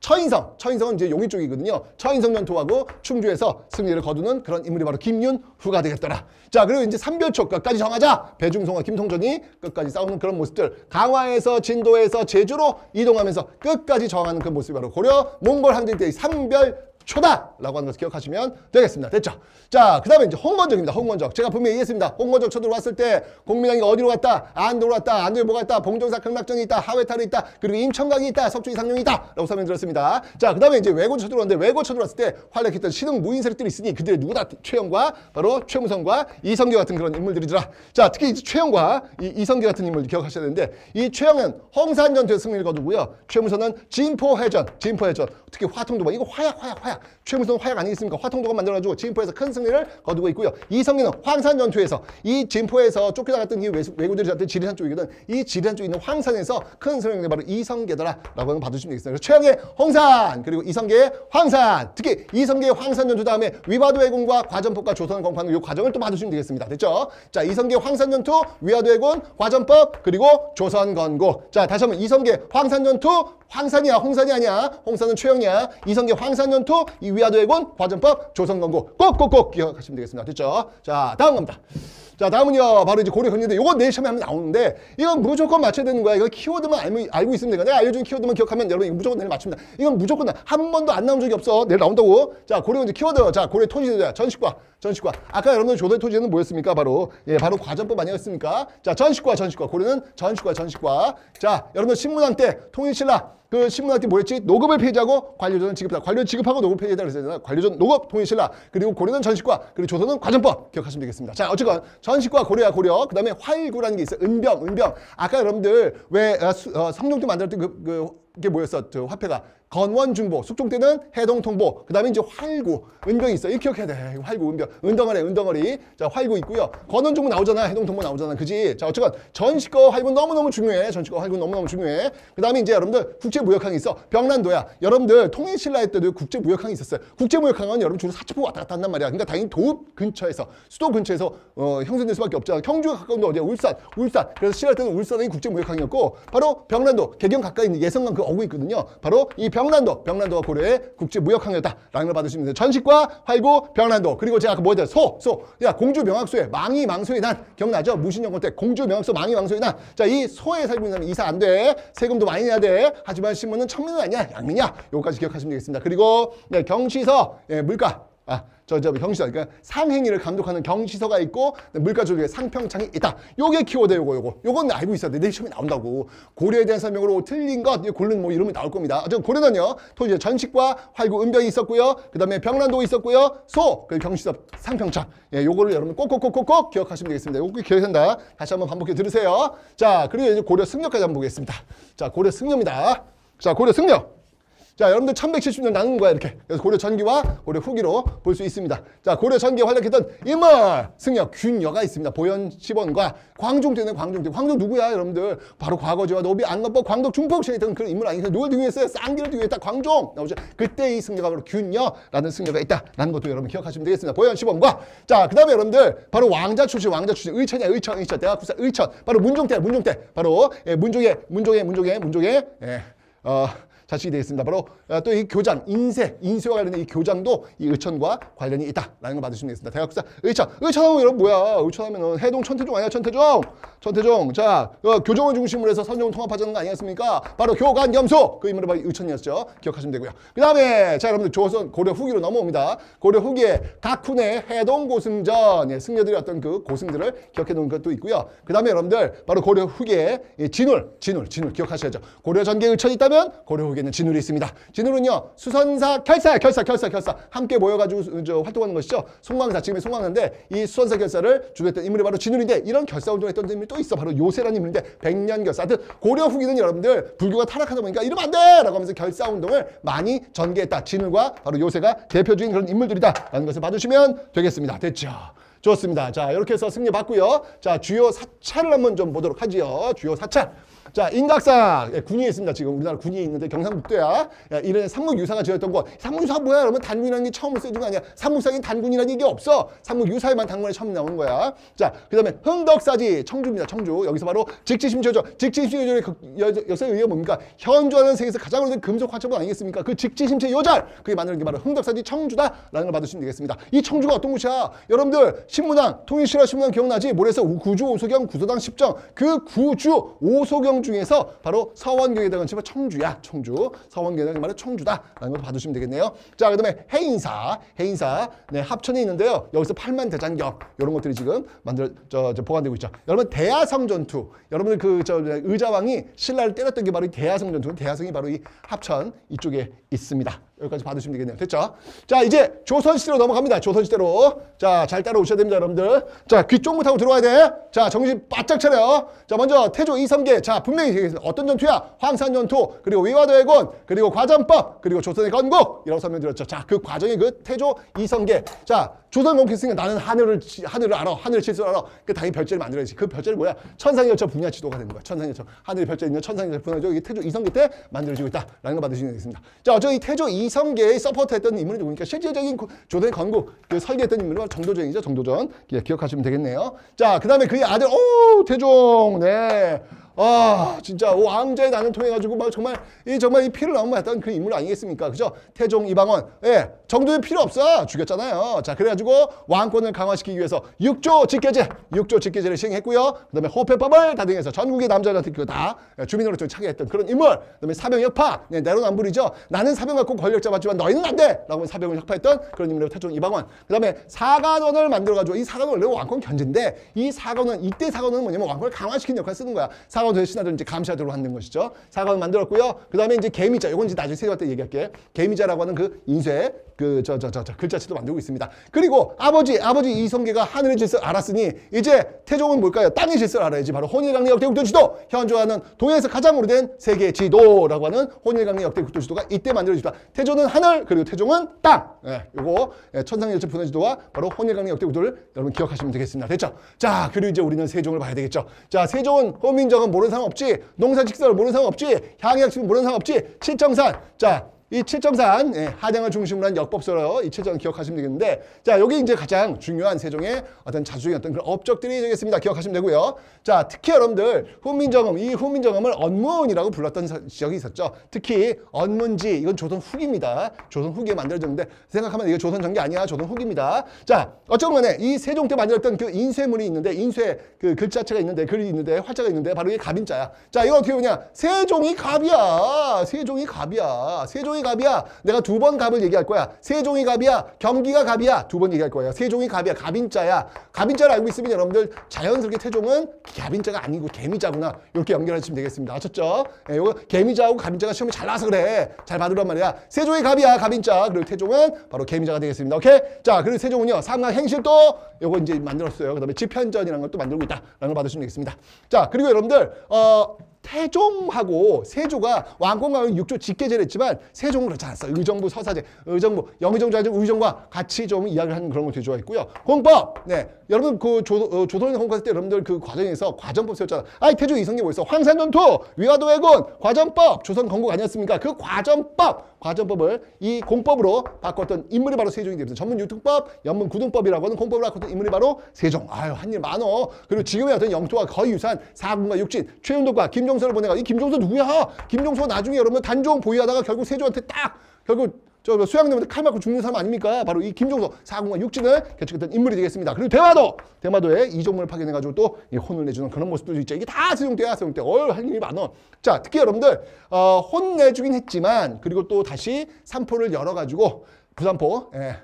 처인성, 처인성은 이제 용의 쪽이거든요. 처인성 전토하고 충주에서 승리를 거두는 그런 인물이 바로 김윤후가 되겠더라. 자, 그리고 이제 삼별초 끝까지 정하자. 배중성과 김통전이 끝까지 싸우는 그런 모습들. 강화에서 진도에서 제주로 이동하면서 끝까지 정하는 그 모습이 바로 고려 몽골 항쟁 때의 삼별 초다라고 하는 것을 기억하시면 되겠습니다. 됐죠? 자, 그 다음에 이제 홍건적입니다. 홍건적. 제가 분명히 얘기했습니다. 홍건적 쳐들어왔을 때 공민왕이 어디로 갔다? 안도로 갔다. 안도에 뭐가 있다? 봉정사강락정이 있다. 하회탈이 있다. 그리고 임청강이 있다. 석주이 상룡이 있다. 라고 설명 들었습니다. 자, 그 다음에 이제 외고 쳐들어왔는데 외고 쳐들어왔을 때 활약했던 신흥 무인 세력들이 있으니 그들이 누구다? 최영과 바로 최무성과 이성계 같은 그런 인물들이더라. 자, 특히 이제 최영과 이, 이성계 같은 인물들 기억하셔야 되는데 이 최영은 홍산전투 승리를 거두고요. 최무성은 진포해전, 진포해전. 특히 화통도 막 뭐 이거 화약, 화약, 화약. 화약, 최무선 화약 아니겠습니까? 화통도가 만들어가지고 진포에서 큰 승리를 거두고 있고요. 이성민는 황산 전투에서 이 진포에서 쫓겨나갔던 이 왜구들이 잡던 지리산 쪽이거든. 이 지리산 쪽에 있는 황산에서 큰 승리를 바로 이성계더라라고 봐으시면 되겠습니다. 최영의 홍산 그리고 이성계의 황산 특히 이성계의 황산 전투 다음에 위바도해군과 과전법과 조선공판 이 과정을 또봐으시면 되겠습니다. 됐죠? 자 이성계 황산 전투 위화도해군 과전법 그리고 조선건고 자 다시 한번 이성계 황산 전투 황산이야 홍산이 아니야 홍산은 최영이야 이성계 황산 전투 이위아도의 군, 과전법, 조선건고 꼭꼭 꼭 기억하시면 되겠습니다. 됐죠? 자, 다음 겁니다. 자, 다음은요. 바로 이제 고려 경리인데 요거 내 시험에 하면 나오는데 이건 무조건 맞춰야 되는 거야. 이거 키워드만 알고, 알고 있으면 되니까 내가 알려준 키워드만 기억하면 여러분 이거 무조건 내일 맞춥니다. 이건 무조건 한 번도 안 나온 적이 없어. 내일 나온다고. 자, 고려 이제 키워드. 자, 고려 토지자 전식과 전식과. 아까 여러분들 조선 토지는 뭐였습니까? 바로 예, 바로 과전법 아니었습니까? 자, 전식과 전식과 고려는 전식과 전식과. 자, 여러분들 신문왕 때 통일신라 그신문한테 뭐였지? 녹급을 폐지하고 관료전을 지급하다. 관료 지급하고 녹급 폐지하다 그랬잖아. 관료전 녹급 통일신라 그리고 고려는 전식과 그리고 조선은 과전법 기억하시면 되겠습니다. 자 어쨌건 전식과 고려야 고려 그 다음에 화일구라는 게 있어요. 은병 은병 아까 여러분들 왜 어, 어 성룡때 만들 때그 그, 그 이게 뭐였어? 화폐가 건원중보, 숙종 때는 해동통보, 그 다음에 이제 활구, 은병이 있어. 이렇게 기억해야 돼. 활구, 은병, 은덩어리, 은덩어리. 자, 활구 있고요. 건원중보 나오잖아. 해동통보 나오잖아. 그지? 자, 어쨌건 전시거 활구 너무너무 중요해. 전시거 활구 너무너무 중요해. 그 다음에 이제 여러분들 국제무역항이 있어. 병란도야. 여러분들 통일신라의 때도 국제무역항이 있었어요. 국제무역항은 여러분 주로 사치포 왔다 갔다 한단 말이야. 그러니까 당연히 도읍 근처에서, 수도 근처에서 어, 형성될 수밖에 없잖아. 경주가 가까운 데 어디야? 울산, 울산. 그래서 신라 때는 울산이 국제무역항이었고 바로 병란도, 개경 가까이 있는 예성강 그 이쪽으 그 오고 있거든요. 바로 이 병란도, 병란도가 고려의 국제무역항이었다. 라는 걸 받으시면 돼요. 전식과 활구, 병란도. 그리고 제가 아까 뭐 했죠? 소, 소. 야, 공주명학소에 망이, 망소에 난. 기억나죠? 무신영권 때 공주명학소, 망이, 망소에 난. 자, 이 소에 살고 있는 사람이 이사 안 돼. 세금도 많이 내야 돼. 하지만 신문은 천민은 아니야. 양민이야. 요거까지 기억하시면 되겠습니다. 그리고 네, 경시서, 예, 물가. 아, 저, 저 경시서 그러니까 상행위를 감독하는 경시서가 있고 물가 조정 상평창이 있다. 요게 키워드 요거 요거. 요건 알고 있어야 돼. 내일 시험에 나온다고. 고려에 대한 설명으로 틀린 것, 이 고른 뭐 이름이 나올 겁니다. 어쨌든 고려는요. 토지 전식과 활구 은병이 있었고요. 그다음에 병란도 있었고요. 소, 그 경시서 상평창. 예, 요거를 여러분 꼭꼭꼭꼭꼭 기억하시면 되겠습니다. 요거 기억한다. 다시 한번 반복해 들으세요. 자, 그리고 이제 고려 승려까지 한번 보겠습니다. 자, 고려 승려입니다. 자, 고려 승려. 자, 여러분들 1170년 남은 거야, 이렇게. 그래서 고려 전기와 고려 후기로 볼 수 있습니다. 자, 고려 전기에 활약했던 인물, 승려, 균여가 있습니다. 보현 10원과 광종대네, 광종대. 광종 누구야, 여러분들? 바로 과거지와 노비, 안노법, 광덕, 중폭시에 있던 그런 인물 아니겠어요? 누굴 등유했어요? 쌍기를 등유했다, 광종! 나오죠? 그때 이 승려가 바로 균여라는 승려가 있다라는 것도 여러분 기억하시면 되겠습니다. 보현 10원과 자, 그 다음에 여러분들, 바로 왕자 출신, 왕자 출신, 의천이야, 의천, 의천, 대학구사, 의천. 바로 문종태, 문종태. 바로, 예, 문종의, 문종의, 문종의, 문종의, 예, 어, 자식이 되겠습니다. 바로 아, 또이 교장, 인쇄인쇄와 관련된 이 교장도 이 의천과 관련이 있다라는 걸 받으시면 되겠습니다. 대학사 의천, 의천하면 여러분 뭐야? 의천하면은 해동 천태종 아니야? 천태종, 천태종. 자, 어, 교정을 중심으로 해서 선종 통합하자는 거아니었습니까 바로 교관 염소 그 인물이 바로 의천이었죠. 기억하시면 되고요. 그다음에 자 여러분들 조선 고려 후기로 넘어옵니다. 고려 후기에 각훈의 해동 고승전 예, 승려들이 어떤 그 고승들을 기억해 놓은 것도 있고요. 그다음에 여러분들 바로 고려 후기에 예, 진울, 진울, 진울 기억하셔야죠. 고려 전개 의천이 있다면 고려 후기 여기에는 진울이 있습니다. 진울은요 수선사 결사 결사 결사 결사 함께 모여가지고 저 활동하는 것이죠. 송광사 지금의 송광사인데이 수선사 결사를 주도했던 인물이 바로 진울인데 이런 결사 운동했던 인물이 또 있어 바로 요새라는 인물인데 백년 결사. 하여 고려 후기는 여러분들 불교가 타락하다 보니까 이러면 안 돼라고 하면서 결사 운동을 많이 전개했다. 진울과 바로 요새가 대표적인 그런 인물들이다라는 것을 봐주시면 되겠습니다. 됐죠? 좋습니다. 자 이렇게 해서 승리 봤고요자 주요 사찰을 한번 좀 보도록 하지요. 주요 사찰. 자, 인각상 군위에 있습니다. 지금 우리나라 군위에 있는데 경상북도야. 야, 이런 삼국유사가 지었던 거. 삼국유사 뭐야? 여러분 단군이라는 게 처음으로 쓰여진 거 아니야. 삼국사긴 단군이라는 게 없어. 삼국유사에만 단군이 처음 나오는 거야. 자, 그다음에 흥덕사지 청주입니다. 청주. 여기서 바로 직지심초조. 직지심초조의 역사의 의미가 뭡니까? 현존하는 세계에서 가장 오래된 금속 화첩은 아니겠습니까? 그 직지심체 요절. 그게 만드는 게 바로 흥덕사지 청주다라는 걸 받으시면 되겠습니다. 이 청주가 어떤 곳이야? 여러분들 신문왕통일신화신문왕 기억나지? 모래서 구주 오소경 구소당 십정 그 구주 오소경 중에서 바로 서원교회당은 지금 청주야. 청주. 서원교회당이 말해 청주다라는 것도봐두시면 되겠네요. 자, 그 다음에 해인사. 해인사. 네, 합천에 있는데요. 여기서 팔만 대장경 이런 것들이 지금 만들 저, 저 보관되고 있죠. 여러분 대하성 전투. 여러분들 그 저 의자왕이 신라를 때렸던 게 바로 이대하성 전투. 대하성이 바로 이 합천 이쪽에 있습니다. 여기까지 받으시면 되겠네요. 됐죠? 자, 이제 조선시대로 넘어갑니다. 조선시대로. 자, 잘 따라오셔야 됩니다, 여러분들. 자, 귀 쫑긋하고 들어와야 돼. 자, 정신 바짝 차려. 자, 먼저 태조 이성계 자, 분명히 얘기했어요. 어떤 전투야? 황산전투, 그리고 위화도의군 그리고 과전법, 그리고 조선의 건국. 이라고 설명드렸죠. 자, 그 과정이 그 태조 이성계 자, 조선 건국했으니까 나는 하늘을, 하늘을 알아. 하늘 실수를 알아. 그 당연히 별자를 만들어야지. 그 별자를 뭐야? 천상열처 분야 지도가 되는 거야. 천상열처. 하늘의 별자 있는 천상열처 분야 지도. 이게 태조 이삼계때 만들어지고 있다. 라는 걸 받으시면 되겠습니다. 자, 어쩌이 태조 이 성계의 서포트했던 인물이 누구니까 실질적인 조선의 광고 그 설계했던 인물은 정도전이죠. 정도전 예, 기억하시면 되겠네요. 자, 그 다음에 그의 아들 오 대종 네. 아 진짜 왕자의 난을 통해 가지고 막 정말 이 정말 이 피를 넘어했던 그 인물 아니겠습니까? 그죠? 태종 이방원 예 정도는 필요 없어 죽였잖아요. 자 그래가지고 왕권을 강화시키기 위해서 육조 직계제 육조 직계제를 시행했고요. 그다음에 호패법을 다등해서 전국의 남자들한테 그다 예, 주민으로좀 차게 했던 그런 인물. 그다음에 사병 혁파 네, 내로남불이죠. 나는 사병 갖고 권력 잡았지만 너희는 안 돼라고 사병을 혁파했던 그런 인물이 태종 이방원. 그다음에 사관원을 만들어가지고 이 사관원 원래 왕권 견제인데 이 사관원 이때 사관원은 뭐냐면 왕권을 강화시키는 역할을 쓰는 거야. 사 사과도 대신나도 이제 감시하도록 만든 것이죠. 사과도 만들었고요. 그 다음에 이제 개미자, 요건 이제 나중에 세대할 때 얘기할게. 개미자라고 하는 그 인쇄, 그, 저, 저, 저, 저, 글자체도 만들고 있습니다. 그리고 아버지, 아버지 이성계가 하늘의 질서를 알았으니 이제 태종은 뭘까요? 땅의 질서를 알아야지. 바로 혼일강리 역대 국토지도! 현존하는 동해에서 가장 오래된 세계 지도라고 하는 혼일강리 역대 국토지도가 이때 만들어집니다. 태조는 하늘, 그리고 태종은 땅! 예, 요거, 예, 천상일체 분해지도와 바로 혼일강리 역대 국도를 여러분 기억하시면 되겠습니다. 됐죠? 자, 그리고 이제 우리는 세종을 봐야 되겠죠. 자, 세종은, 호민정은 모르는 사람 없지. 농산 식사를 모르는 사람 없지. 향약 식금 모르는 사람 없지. 칠정산. 자, 이칠 7.3, 예, 하장을 중심으로 한 역법서로 이 7점 기억하시면 되겠는데 자 여기 이제 가장 중요한 세종의 어떤 자주적인 어떤 그런 업적들이 되겠습니다. 기억하시면 되고요. 자 특히 여러분들 훈민정음, 이 훈민정음을 언문이라고 불렀던 지역이 있었죠. 특히 언문지, 이건 조선 후기입니다. 조선 후기에 만들어졌는데 생각하면 이게 조선 전기 아니야, 조선 후기입니다. 자어쩌면이 세종 때 만들었던 그 인쇄물이 있는데 인쇄 그 글자체가 있는데 글이 있는데 활자가 있는데 바로 이게 갑인자야. 자 이거 어떻게 보냐 세종이 갑이야. 세종이 갑이야. 세종이 갑이야. 내가 두 번 갑을 얘기할 거야. 세종이 갑이야. 경기가 갑이야. 두 번 얘기할 거야. 세종이 갑이야. 갑인자야. 갑인자를 알고 있으면 여러분들 자연스럽게 태종은 갑인자가 아니고 개미자구나. 이렇게 연결하시면 되겠습니다. 아셨죠? 예, 이거 개미자하고 갑인자가 시험에 잘 나와서 그래. 잘받으란 말이야. 세종이 갑이야. 갑인자. 그리고 태종은 바로 개미자가 되겠습니다. 오케이? 자, 그리고 세종은요. 삼강 행실도 이거 이제 만들었어요. 그 다음에 집현전이라는 걸또 만들고 있다라는 걸 받으시면 되겠습니다. 자, 그리고 여러분들 어 태종하고 세조가 왕건과은육조 직계제를 했지만 세종은 그렇지 않았어. 의정부 서사제, 의정부, 영의정부, 의정부와 같이 좀 이야기를 하는 그런 걸 되게 좋아했고요. 공법! 네. 여러분 그 조, 어, 조선인 홍국했을때 여러분들 그 과정에서 과정법 세웠잖아. 아이 태조 이성계 뭐 있어? 황산전투, 위화도 해군, 과정법, 조선 건국 아니었습니까? 그 과정법, 과정법을 이 공법으로 바꿨던 인물이 바로 세종이 됩니다. 전문 유통법, 연문 구등법이라고 하는 공법을 바꿨던 인물이 바로 세종. 아유 한 일 많어. 그리고 지금의 어떤 영토와 거의 유사한 사군과 육진, 최윤도과 김종서를 보내가 이 김종서 누구야? 김종서 나중에 여러분 단종 보유하다가 결국 세조한테 딱 결국 저 수양대문에 뭐 칼 맞고 죽는 사람 아닙니까? 바로 이 김종서 사공과 육진을 개척했던 인물이 되겠습니다. 그리고 대마도 대마도에 이종문을 파견해가지고 또 이 혼을 내주는 그런 모습도 있죠. 이게 다 세종대야 세종대. 어 얼할 일이 많어. 자 특히 여러분들 어, 혼 내주긴 했지만 그리고 또 다시 삼포를 열어가지고 부산포 예.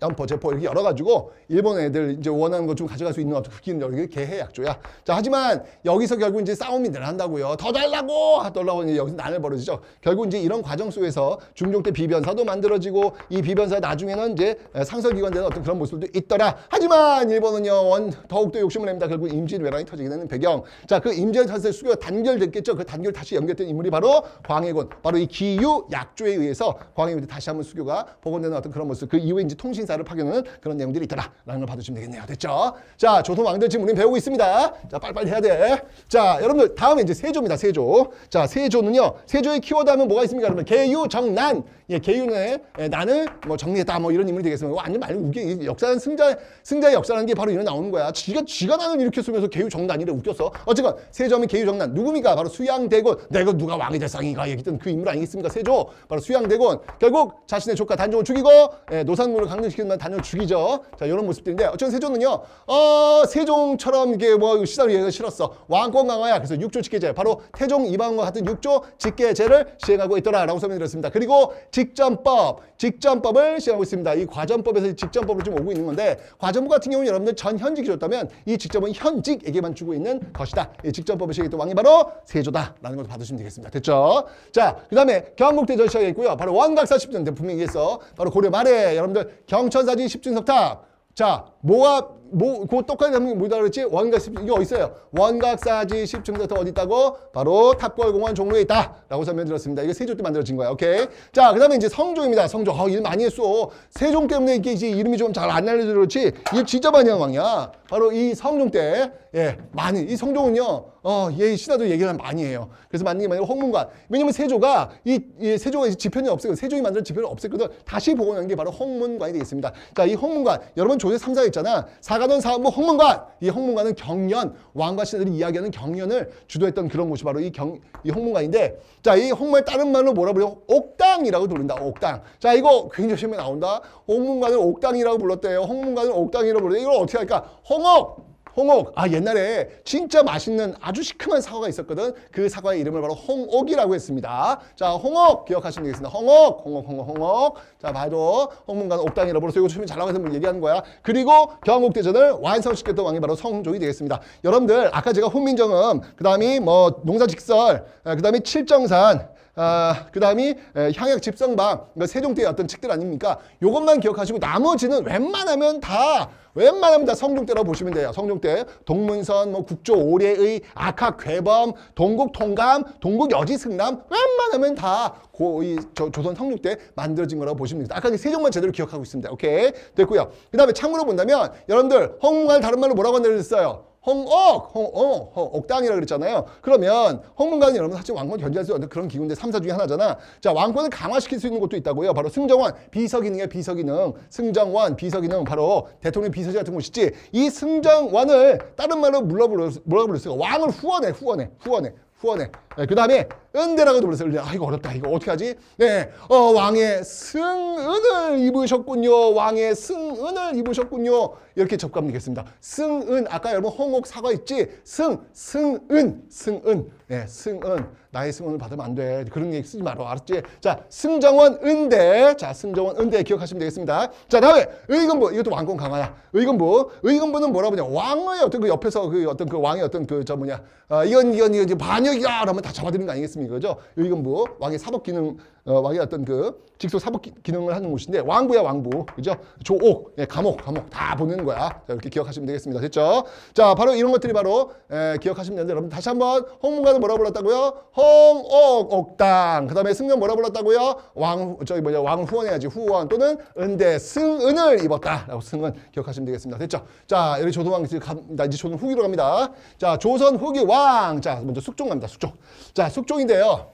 점퍼, 제퍼 이렇게 열어가지고 일본 애들 이제 원하는 것 좀 가져갈 수 있는 어떤 국기는 여기 개해 약조야. 자 하지만 여기서 결국 이제 싸움이 늘어난다고요. 더 달라고 하더라고 이제 여기서 난을 벌어지죠. 결국 이제 이런 과정 속에서 중종 때 비변사도 만들어지고 이 비변사 나중에는 이제 상설기관되는 어떤 그런 모습도 있더라. 하지만 일본은요 원 더욱더 욕심을 냅니다. 결국 임진왜란이 터지게 되는 배경. 자 그 임진왜란의 수교가 단결됐겠죠. 그 단결 다시 연결된 인물이 바로 광해군. 바로 이 기유 약조에 의해서 광해군이 다시 한번 수교가 복원되는 어떤 그런 모습. 그 이후에 이제 통신 수신사를 파견하는 그런 내용들이 있더라라는 걸 봐주시면 되겠네요. 됐죠? 자, 조선 왕들 지금 우리 배우고 있습니다. 자, 빨리빨리 해야 돼. 자, 여러분들 다음에 이제 세조입니다. 세조. 자, 세조는요. 세조의 키워드 하면 뭐가 있습니까? 그러면 개유정난. 예, 개유는 예, 나는 뭐 정리했다 뭐 이런 인물이 되겠습니다. 완전 말이 우게 역사는 승자 승자의 역사라는 게 바로 이런 나오는 거야. 지가 지가 난을 일으켰쓰면서 개유정난이래 웃겼어. 어쨌건 세조하면 개유정난 누굽니까? 바로 수양대군. 내가 누가 왕의 대상인가 얘기했던 그 인물 아니겠습니까? 세조. 바로 수양대군. 결국 자신의 조카 단종을 죽이고 예, 노산군을 강등 소멸시키는 말 단열 죽이죠. 자, 이런 모습들인데 어쨌든 세조는요. 어, 세종처럼 이게 뭐 시장을 위해서 실었어. 왕권 강화야. 그래서 육조 직계제 바로 태종 이방과 같은 육조 직계제를 시행하고 있더라라고 설명드렸습니다. 그리고 직전법, 직전법을 시행하고 있습니다. 이 과전법에서 직전법을 금 오고 있는 건데 과전법 같은 경우는 여러분들 전현직이 줬다면 이 직전은 현직에게만 주고 있는 것이다. 이 직전법을 시행했던 왕이 바로 세조다라는 것을 받으시면 되겠습니다. 됐죠? 자, 그다음에 경국대전 시작했고요. 바로 왕각사 10년 대 분명히 얘기했어. 바로 고려 말에 여러분들 경 왕천사진 십중석탑 자, 뭐가 뭐, 그 똑같이 남는 게 뭐다 그랬지? 원각 십중 이어딨어요 원각사지 십중석탑 어디 있다고? 바로 탑골공원 종로에 있다라고 설명드렸습니다. 이게 세조 때 만들어진 거야. 오케이. 자, 그다음에 이제 성종입니다. 성종. 어, 일 많이 했어. 세종 때문에 이게 이제 이름이 좀 잘 안 알려져 그렇지. 일 진짜 많이 한 왕이야. 바로 이 성종 때. 예, 많이 이 성종은요. 어, 얘신하도 예, 얘기를 많이 해요. 그래서 만약게 만약에 홍문관, 왜냐면 세조가 이, 이 세조가 지표는없어요 세조이 만든 지표는없었거든 다시 복원한 게 바로 홍문관이 되겠습니다 자, 이 홍문관, 여러분 조세 삼사 있잖아. 사가던 사부 홍문관. 이 홍문관은 경련, 왕과 신하들이 이야기하는 경련을 주도했던 그런 곳이 바로 이 경, 이 홍문관인데, 자, 이 홍문관 다른 말로 뭐라 불려? 옥당이라고 부른다. 옥당. 자, 이거 굉장히 심히 나온다. 홍문관을 옥당이라고 불렀대요. 홍문관을 옥당이라고 불렀대요. 이걸 어떻게 할까? 홍옥! 홍옥. 아 옛날에 진짜 맛있는 아주 시큼한 사과가 있었거든. 그 사과의 이름을 바로 홍옥이라고 했습니다. 자 홍옥 기억하시면 되겠습니다. 홍옥, 홍옥, 홍옥, 홍옥. 자 바로 홍문관 옥당이라고 불러서 이거 춤이 잘 나가서 얘기하는 거야. 그리고 경옥대전을 완성시켰던 왕이 바로 성종이 되겠습니다. 여러분들 아까 제가 훈민정음, 그 다음이 뭐 농사직설, 아, 그 다음에 칠정산, 아, 그 다음이 향약 집성방, 그러니까 세종때의 어떤 책들 아닙니까? 요것만 기억하시고 나머지는 웬만하면 다 웬만하면 다성종때라고 보시면 돼요. 성종때 동문선, 뭐 국조 오례의, 악학 괴범, 동국 통감, 동국 여지 승남 웬만하면 다 고이 저, 조선 성종때 만들어진 거라고 보시면 됩니다. 아까 그 세종만 제대로 기억하고 있습니다. 오케이 됐고요. 그 다음에 참고로 본다면 여러분들 허공을 다른 말로 뭐라고 만들어졌어요? 홍억, 홍, 어, 홍, 옥당이라 그랬잖아요. 그러면 홍문관은 여러분 사실 왕권 견제할 수 없는 그런 기구인데 삼사 중에 하나잖아. 자, 왕권을 강화시킬 수 있는 것도 있다고요. 바로 승정원, 비서기능의 비서기능, 승정원, 비서기능, 바로 대통령 비서지 같은 곳이지. 이 승정원을 다른 말로 물러불를 뭐라 부를 수가 왕을 후원해, 후원해, 후원해, 후원해. 네, 그 다음에 은대라고도 불렀어요. 아 이거 어렵다. 이거 어떻게 하지? 네, 어, 왕의 승은을 입으셨군요. 왕의 승은을 입으셨군요. 이렇게 접근하 되겠습니다. 승은 아까 여러분 홍옥 사과 있지? 승, 승은, 승은, 네, 승은. 나의 승원을 받으면 안 돼. 그런 얘기 쓰지 마라. 알았지? 자, 승정원 은대. 자, 승정원 은대 기억하시면 되겠습니다. 자, 다음에 의금부. 이것도 왕권 강화야. 의금부. 의금부는 뭐라 보냐? 왕의 어떤 그 옆에서 그 어떤 그 왕의 어떤 그 저 뭐냐? 아, 이건 이건 이건 반역이야. 라면 다 잡아들이는 거 아니겠습니까? 그죠? 의금부 왕의 사법 기능 어, 왕의 어떤 그 직속 사법 기능을 하는 곳인데 왕부야 왕부 그죠 조옥 예, 감옥 감옥 다보는 거야 자, 이렇게 기억하시면 되겠습니다 됐죠 자 바로 이런 것들이 바로 에, 기억하시면 되는데 여러분 다시 한번 홍문관을 뭐라 불렀다고요 홍옥, 옥당. 그 다음에 승려 뭐라 불렀다고요? 왕, 저기 뭐냐, 왕후원 해야지. 후원 또는 은대, 승은을 입었다. 라고 승은 기억하시면 되겠습니다. 됐죠? 자, 여기 조선왕, 이제, 이제 조선 후기로 갑니다. 자, 조선 후기 왕. 자, 먼저 숙종 갑니다. 숙종. 자, 숙종인데요.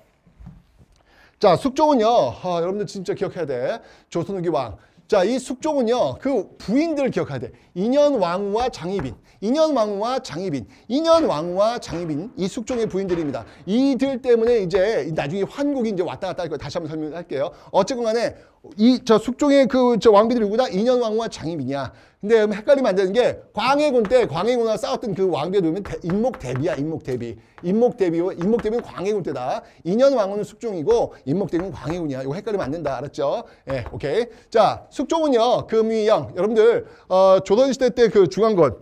자, 숙종은요, 아, 여러분들 진짜 기억해야 돼. 조선 후기 왕. 자, 이 숙종은요. 그 부인들 을 기억해야 돼. 인현 왕후와 장희빈. 인현 왕후와 장희빈. 인현 왕후와 장희빈. 이 숙종의 부인들입니다. 이들 때문에 이제 나중에 환국이 이제 왔다 갔다 할 거예요. 다시 한번 설명할게요. 을어쨌든 간에 이 저 숙종의 그 저 왕비들이 누구다? 인현 왕후와 장희빈이야. 근데 헷갈리면 안 되는 게 광해군 때 광해군과 싸웠던 그 왕비가 누구면 인목 대비야 인목 대비 인목 대비 인목 대비는 광해군 때다 인현 왕후는 숙종이고 인목 대비는 광해군이야 이거 헷갈리면 안 된다 알았죠 예 오케이 자 숙종은요 금위영 여러분들 어 조선 시대 때 그 중앙권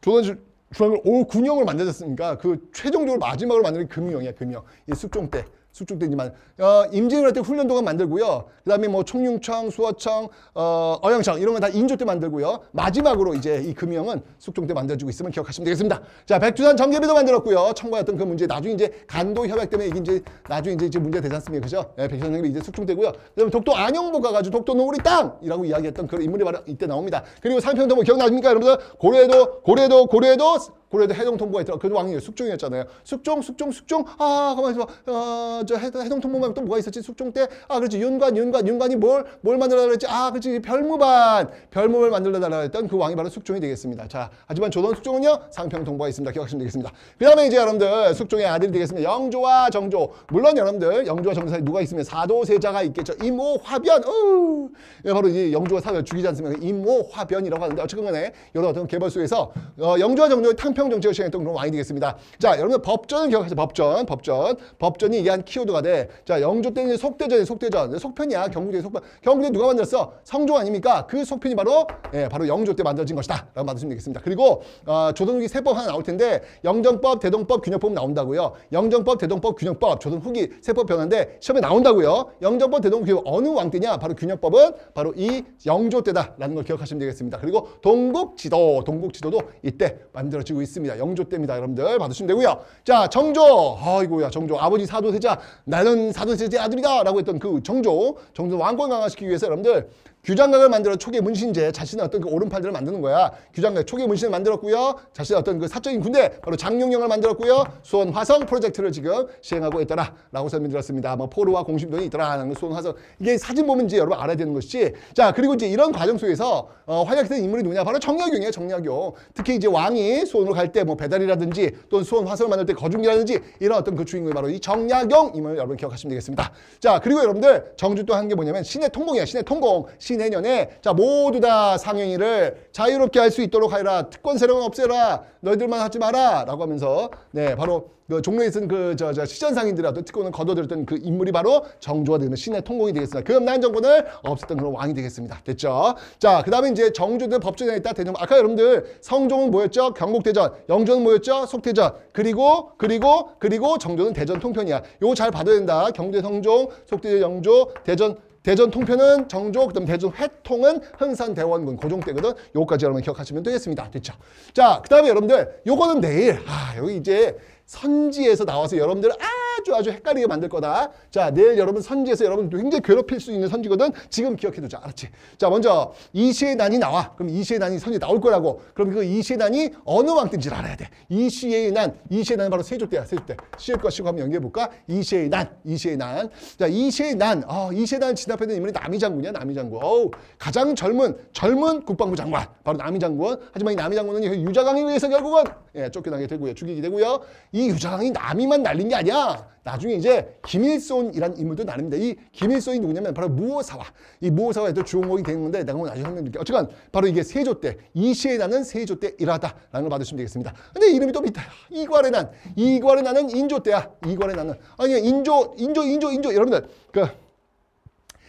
조선 중앙권 오군영을 만들었으니까 그 최종적으로 마지막으로 만드는 금위영이야 금위영 이 숙종 때 수축되지만 어, 임진왜란 때 훈련 도안 만들고요. 그다음에 뭐총융청 수어청, 어, 어영청 이런 건 다 인조 때 만들고요. 마지막으로 이제 이 금형은 숙종 때 만들어지고 있으면 기억하시면 되겠습니다. 자, 백두산 정계비도 만들었고요. 청과였던 그 문제 나중에 이제 간도 협약 때문에 이게 이제 나중에 이제, 이제 문제가 되지 않습니까? 그죠? 예, 백두산 정계비 이제 숙종되고요. 그다음에 독도 안영보 가가지고 독도 노우리 땅이라고 이야기했던 그런 인물이 바로 이때 나옵니다. 그리고 상평도 뭐 기억나십니까? 여러분들 고려에도 고려에도 고려에도 고려대 해동통보가 있더라. 그래도 왕이 숙종이었잖아요. 숙종, 숙종, 숙종. 아, 가만히 있어봐. 어, 저 해동통보만 또 뭐가 있었지? 숙종 때. 아, 그렇지. 윤관, 윤관, 윤관이 뭘, 뭘 만들어달라 했지 아, 그렇지. 별무반. 별무를 만들어달라 했던 그 왕이 바로 숙종이 되겠습니다. 자, 하지만 조던 숙종은요, 상평통보가 있습니다. 기억하시면 되겠습니다. 그 다음에 이제 여러분들 숙종의 아들이 되겠습니다. 영조와 정조. 물론 여러분들 영조와 정조 사이 누가 있으면 사도세자가 있겠죠. 임오, 화변. 어 바로 이 영조와 사변 죽이지 않습니까? 임오, 화변이라고 하는데 어쨌든 간에 여러 어 개벌수에서 어, 영조와 정조의 탕평 한평 정책을 시행했던 그런 왕이 되겠습니다. 자, 여러분 법전을 기억하세요. 법전, 법전. 법전이 이한 키워드가 돼. 자, 영조 때는 속대전이 속대전. 속편이야. 경국대 속편. 경국대 누가 만들었어? 성종 아닙니까? 그 속편이 바로 예, 바로 영조 때 만들어진 것이다. 라고 받으시면 되겠습니다. 그리고 어, 조선 세법 하나 나올 텐데 영정법, 대동법, 균형법 나온다고요. 영정법, 대동법, 균형법, 조선 후기 세법 변화인데 시험에 나온다고요. 영정법, 대동법 어느 왕 때냐? 바로 균형법은 바로 이 영조 때다라는 걸 기억하시면 되겠습니다. 그리고 동국지도, 동국지도도 이때 만들어지고 있습니다. 있습니다. 영조때입니다. 여러분들 받으시면 되고요. 자 정조 아이고야 정조 아버지 사도세자 나는 사도세자 아들이다 라고 했던 그 정조 정조 왕권 강화시키기 위해서 여러분들 규장각을 만들어 초계 문신제 자신의 어떤 그 오른팔들을 만드는 거야. 규장각 초계 문신을 만들었고요. 자신의 어떤 그 사적인 군대 바로 장룡령을 만들었고요. 수원 화성 프로젝트를 지금 시행하고 있더라라고 설명드렸습니다. 뭐 포로와 공심돈이 있더라라는 수원 화성 이게 사진 보면 이제 여러분 알아야 되는 것이지. 자 그리고 이제 이런 과정 속에서 어, 활약된 인물이 누구냐 바로 정약용이에요. 정약용 특히 이제 왕이 수원으로 갈 때 뭐 배달이라든지 또는 수원 화성을 만들 때 거중기라든지 이런 어떤 그 주인공이 바로 이 정약용 임을 여러분 기억하시면 되겠습니다. 자 그리고 여러분들 정주 또 한 게 뭐냐면 신의 통공이야 신의 통공. 신해년에자 모두 다 상행위를 자유롭게 할 수 있도록 하여라. 특권 세력은 없애라. 너희들만 하지 마라. 라고 하면서 네 바로 그 종로에 있 그저 저시전상인들한테 특권을 거둬들였던 그 인물이 바로 정조가 되는 신의 통공이 되겠습니다. 금난 그 정권을 없앴던 그런 왕이 되겠습니다. 됐죠? 자, 그 다음에 이제 정조들 법조전에 있다 대종. 아까 여러분들 성종은 뭐였죠? 경복대전. 영조는 뭐였죠? 속대전. 그리고 그리고 그리고 정조는 대전 통편이야. 요거 잘봐도 된다. 경대 성종, 속대전 영조, 대전 대전 통편은 정조, 그다음 대전 회통은 흥산 대원군 고종 때거든. 요까지 여러분 기억하시면 되겠습니다. 됐죠? 자, 그다음에 여러분들 요거는 내일 아, 여기 이제 선지에서 나와서 여러분들 아 아주 아주 헷갈리게 만들 거다. 자, 내일 여러분 선지에서 여러분 굉장히 괴롭힐 수 있는 선지거든. 지금 기억해두자. 알았지? 자, 먼저 이시의 난이 나와. 그럼 이시의 난이 선지 나올 거라고. 그럼 그 이시의 난이 어느 왕때인지 알아야 돼. 이시의 난, 이시의 난 바로 세조 때야. 세조 때. 시일 것이고 한번 연결해 볼까? 이시의 난, 이시의 난. 자, 이시의 난. 어, 이시의 난 진압했던 인물이 남이 장군이야. 남이 장군. 어우, 가장 젊은 젊은 국방부 장관. 바로 남이 장군. 하지만 이 남이 장군은 유자강에 의해서 결국은 예, 쫓겨나게 되고요. 죽이게 되고요. 이 유자강이 남이만 날린 게 아니야. 나중에 이제 김일손이라는 인물도 나눕니다. 이 김일손이 누구냐면 바로 무오사와. 이 무오사와에도 주인공이 되는 건데 내가 오늘 나중에 설명드릴게요. 어쨌건 바로 이게 세조 때, 이시에 나는 세조 때 일하다라는 걸 받으시면 되겠습니다. 근데 이름이 또 밑에야. 이괄의 난, 이괄에 나는 인조 때야. 이괄에 나는. 아니 인조, 인조, 인조, 인조. 여러분들 그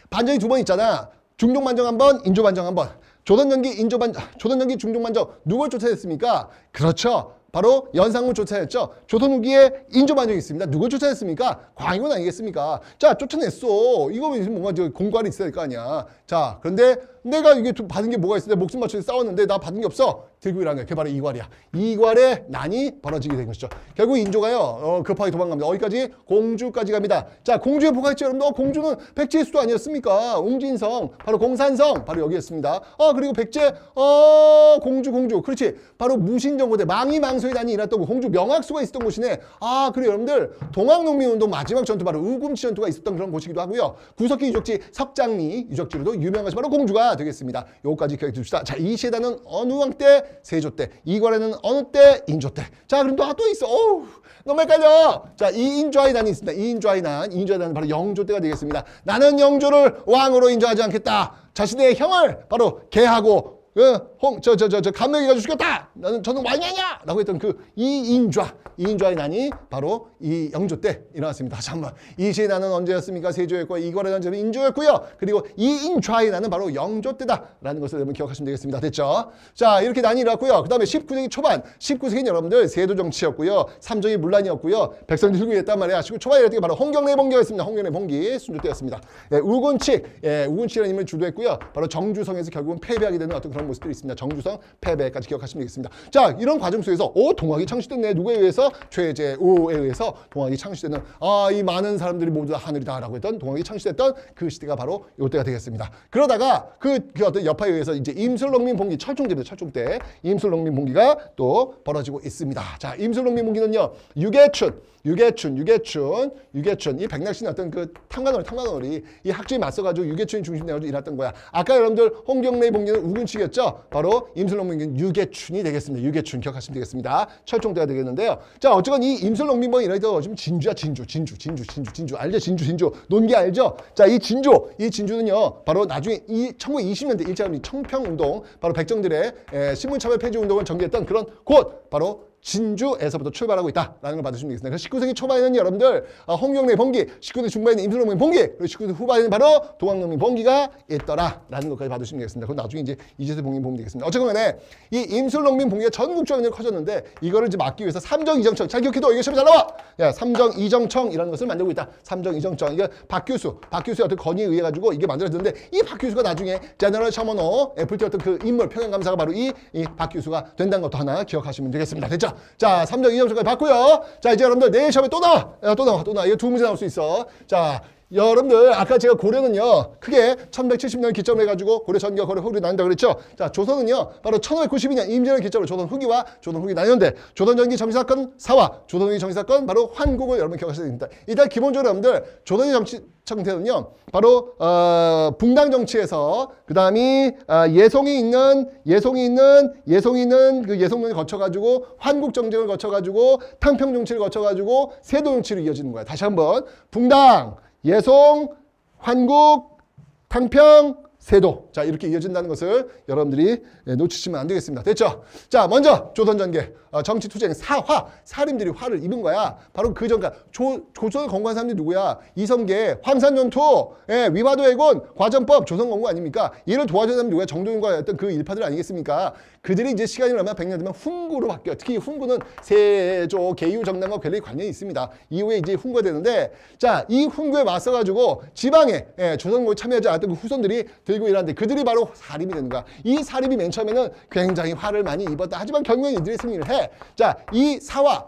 반전이 두 번 있잖아. 중종 반정 한 번, 인조 반정 한 번. 조선연기 인조 반정, 조선연기 중종 반정 누굴 쫓아냈습니까? 그렇죠. 바로 연상군 쫓아냈죠. 조선후기에 인조반역이 있습니다. 누굴 쫓아냈습니까? 광희군 아니겠습니까? 자, 쫓아냈어. 이거 뭔가 공관이 있어야 될 거 아니야. 자, 그런데 내가 이게 받은 게 뭐가 있어? 내 목숨 맞춰서 싸웠는데 나 받은 게 없어. 들고 일하는 게 바로 이괄이야. 이괄의 난이 벌어지게 된 것이죠. 결국 인조가요 어, 급하게 도망갑니다. 어디까지? 공주까지 갑니다. 자 공주에 뭐가 있죠? 여러분 어, 공주는 백제수도 의 아니었습니까? 웅진성 바로 공산성 바로 여기였습니다. 어 그리고 백제 어 공주 공주 그렇지 바로 무신정고대 망이망소의 난이 일났던 공주 명학수가 있었던 곳이네. 아 그리고 여러분들 동학농민운동 마지막 전투 바로 의금치 전투가 있었던 그런 곳이기도 하고요. 구석기 유적지 석장리 유적지로도 유명하지 바로 공주가 되겠습니다. 요거까지 기억해 둡시다. 자, 이 시에다는 어느 왕 때, 세조 때, 이괄에는 어느 때, 인조 때. 자, 그럼 또, 또 있어. 오우 너무 헷갈려. 자, 이 인조의 난이 있습니다. 이 인조의 난, 이 인조의 난은 바로 영조 때가 되겠습니다. 나는 영조를 왕으로 인정하지 않겠다. 자신의 형을 바로 개하고, 그, 홍, 저, 저, 저, 저, 감명이가 죽였다! 나는 저는 왕이 아니야! 라고 했던 그 이인좌, 이인좌의 난이 바로 이 영조 때 일어났습니다. 다시 한번. 이시의 난은 언제였습니까? 세조였고, 이거래 난은 인조였고요. 그리고 이인좌의 난은 바로 영조 때다라는 것을 여러분 기억하시면 되겠습니다. 됐죠? 자, 이렇게 난이 일어났고요. 그 다음에 19세기 초반, 19세기는 여러분들 세도 정치였고요. 삼정이 문란이었고요. 백성들이 흑위했단 말이야. 지금 초반에 이랬던 게 바로 홍경래 봉기였습니다. 홍경래 봉기 순조 때였습니다. 예, 우군칙, 예, 우군칙이라는 인물을 주도했고요. 바로 정주성에서 결국은 패배하게 되는 어떤 그런 모습들이 있습니다. 있습니다. 정주성 패배까지 기억하시면 되겠습니다. 자 이런 과정 속에서 오, 어, 동학이 창시됐내 누구에 의해서 최재우에 의해서 동학이 창시되는 아 이 많은 사람들이 모두 하늘이다라고 했던 동학이 창시됐던 그 시대가 바로 요때가 되겠습니다. 그러다가 그, 그 어떤 여파에 의해서 이제 임술농민 봉기 철종제입니다. 철종 때 임술농민 봉기가 또 벌어지고 있습니다. 자 임술농민 봉기는요 유계춘 유계춘, 유계춘, 유계춘. 이 백낙신의 어떤 그 탐관어리, 탐관어리. 이 학주에 맞서가지고 유계춘이 중심 내가지고 일했던 거야. 아까 여러분들 홍경래 의 봉기는 우근치겠죠 바로 임술농민군 유계춘이 되겠습니다. 유계춘 기억하시면 되겠습니다. 철종대가 되겠는데요. 자 어쨌건 이임술농민번이래이 지금 진주야 진주 진주 진주 진주 진주 알죠 진주 진주 논개 알죠? 자 이 진주 이 진주는요 바로 나중에 이 1920년대 일제강점기 청평운동 바로 백정들의 에, 예, 신문참여 폐지운동을 전개했던 그런 곳 바로 진주에서부터 출발하고 있다라는 걸 받으시면 되겠습니다. 그래서 19세기 초반에는 여러분들 어, 홍경래 봉기, 19세기 중반에는 임순농민 봉기, 그리고 19세기 후반에는 바로 동학농민 봉기가 있더라라는 것까지 받으시면 되겠습니다. 그건 나중에 이제 이재세 봉기 보면 되겠습니다. 어쨌건 간에 이 임순농민 봉기가 전국적으로 커졌는데 이거를 이제 막기 위해서 삼정이정청, 잘 기억해도 이게 시험에 잘 나와! 야, 삼정이정청이라는 것을 만들고 있다. 삼정이정청, 이게 박규수, 박규수의 어떤 건의에 의해 가지고 이게 만들어졌는데 이 박규수가 나중에 제너럴 셔머노 애플티 어떤 그 인물 평양감사가 바로 이, 이 박규수가 된다는 것도 하나 기억하시면 되겠습니다. 됐죠? 됩니다. 자, 3점 2점씩까지 봤고요. 자, 이제 여러분들 내일 시험에 또 나와. 야, 어, 또 나와. 또 나와. 이거 두 문제 나올 수 있어. 자, 여러분들 아까 제가 고려는요 크게 1170년 기점을 해가지고 고려 전기와 고려 후기로 나뉜다 그랬죠 자 조선은요 바로 1592년 임진왜란 기점으로 조선 후기와 조선 후기 나뉘는데 조선 전기 정시 사건 사와 조선 후기 정시 사건 바로 환국을 여러분 기억하셔야 됩니다 일단 기본적으로 여러분들 조선의 정치 청태는요 바로 어, 붕당 정치에서 그 다음이 어, 예송이 있는 예송이 있는 예송이 있는 그 예송론을 거쳐가지고 환국 정쟁을 거쳐가지고 탕평 정치를 거쳐가지고 세도 정치로 이어지는 거예요 다시 한번 붕당 예송, 환국, 탕평, 세도. 자, 이렇게 이어진다는 것을 여러분들이 예, 놓치시면 안 되겠습니다. 됐죠? 자, 먼저 조선전개, 어, 정치투쟁, 사화, 사림들이 화를 입은 거야. 바로 그 전까 조조선 건국한 사람들이 누구야? 이성계, 황산전투, 예, 위화도해군, 과전법, 조선건국 아닙니까? 얘를 도와준 사람이 누구야? 정동윤과 어떤 그 일파들 아니겠습니까? 그들이 이제 시간이 얼마 백0 0년 되면 훈구로 바뀌어. 특히 훈구는 세조, 개유 정당과 굉장히 관련이 있습니다. 이후에 이제 훈구가 되는데 자, 이 훈구에 맞서가지고 지방에 예, 조선국에 참여하지 않았던 그 후손들이 들고 일하는데 그들이 바로 사립이 되는 거야. 이 사립이 맨 처음에는 굉장히 화를 많이 입었다. 하지만 결국엔 이들이 승리를 해. 자, 이 사와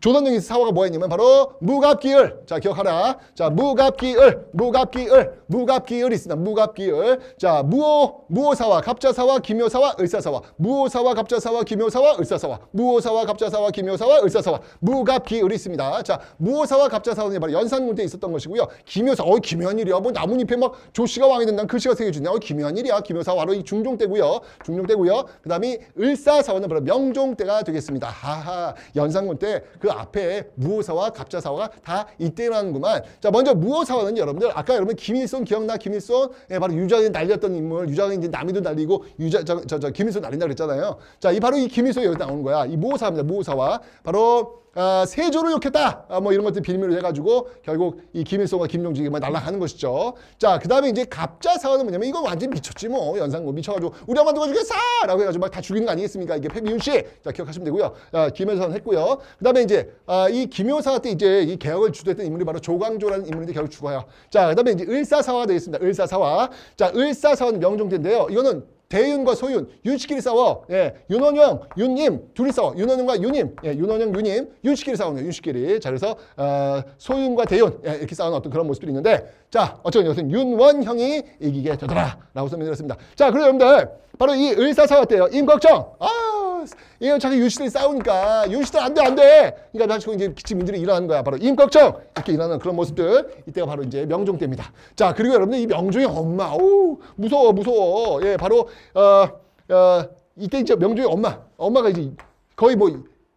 조선중기 사화가 뭐였냐면 바로 무갑기을. 자, 기억하라. 자, 무갑기을, 무갑기을, 무갑기을 있습니다. 무갑기을. 자, 무오, 무오사와갑자사와기묘사와을사사와무오사와갑자사와기묘사와을사사와무오사와갑자사와기묘사와을사사와무갑기을 있습니다. 자, 무오사와 갑자사화는 바로 연산군 때 있었던 것이고요. 기묘사 어, 기묘한 일이야뭐 나뭇잎에 막 조씨가 왕이 된다는 글씨가 그 새겨지네. 어, 기묘한 일이야기묘사 바로 이 중종 때고요. 중종 때고요. 그 다음에 을사사와는 바로 명종 때가 되겠습니다. 하하, 연산군 때. 그그 앞에 무호사와 갑자사화가 다 이때라는구만. 자, 먼저 무호사와는 여러분들 아까 여러분 김일성 기억나? 김일성 예, 바로 유자이 날렸던 인물, 유자인 이제 남이도 날리고 유자 저, 저, 저 김일성 날린다 그랬잖아요. 자, 이 바로 이 김일성이 여기 나오는 거야. 이 무호사입니다. 무호사와 바로 아, 어, 세조를 욕했다. 아, 뭐 이런 것들 비밀로 해가지고 결국 이 김일성과 김용직이 날라가는 것이죠. 자, 그 다음에 이제 갑자 사원은 뭐냐면 이건 완전 미쳤지 뭐. 연산군 미쳐가지고 우리 한번 누가죽겠어 뭐 라고 해가지고 막 다 죽이는 거 아니겠습니까? 이게 패미윤 씨. 자, 기억하시면 되고요. 아, 어, 김일성 했고요. 그 다음에 이제 아, 이 김효사 때 이제 이 개혁을 주도했던 인물이 바로 조광조라는 인물인데 결국 죽어요. 자, 그 다음에 이제 을사사화가 되어 있습니다. 을사사화. 자, 을사사화는 명종제인데요. 이거는 대윤과 소윤, 윤씨끼리 싸워. 예, 윤원영, 윤님 둘이 싸워. 윤원영과 윤님, 예, 윤원영, 윤님 윤씨끼리 싸우는 윤씨끼리. 자, 그래서 어, 소윤과 대윤 예, 이렇게 싸우는 어떤 그런 모습들이 있는데 자, 어쨌든 여튼 윤원형이 이기게 되더라라고 설명드렸습니다. 자, 그리고 여러분들 바로 이 의사사가 때요. 임걱정. 아, 이거 자기 유시들이 싸우니까 유시들 안 돼, 안 돼. 그러니까 나중에 이제 기침민들이 일어나는 거야. 바로 임걱정. 이렇게 일어나는 그런 모습들. 이때가 바로 이제 명종 때입니다. 자, 그리고 여러분들 이 명종의 엄마. 오, 무서워, 무서워. 예, 바로, 어, 어, 이때 이제 명종의 엄마. 엄마가 이제 거의 뭐,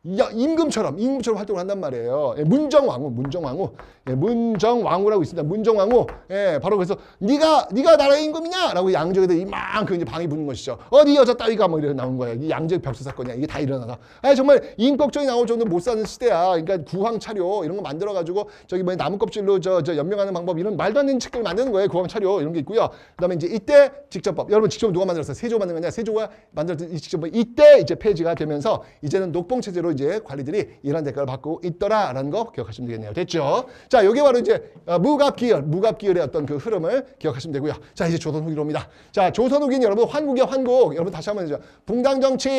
임금처럼 임금처럼 활동을 한단 말이에요. 예, 문정왕후, 문정왕후. 예, 문정왕후라고 있습니다. 문정왕후. 예, 바로 그래서 네가 네가 나라의 임금이냐라고 양쪽에다 이만큼 이제 방이 붙는 것이죠. 어디 여자 따위가 뭐 이런 나온 거야. 이 양적 벽수 사건이야. 이게 다 일어나다. 아 정말 인걱정이 나올 정도 못 사는 시대야. 그러니까 구황 차료 이런 거 만들어 가지고 저기 뭐 나무 껍질로 저 저 연명하는 방법 이런 말도 안 되는 책들 만드는 거예요. 구황 차료 이런 게 있고요. 그다음에 이제 이때 직접법. 여러분 직접 누가 만들었어요? 세조 만든 거냐? 세조가 만들었던 이 직접법. 이때 이제 폐지가 되면서 이제는 녹봉 체제로 이제 관리들이 이런 대가를 받고 있더라라는 거 기억하시면 되겠네요. 됐죠? 자, 자, 이게 바로 이제 어, 무갑기열, 무갑기열의 어떤 그 흐름을 기억하시면 되고요. 자, 이제 조선 후기로 입니다 자, 조선 후기는 여러분 환국이야 환국. 여러분 다시 한번 이제 붕당 정치,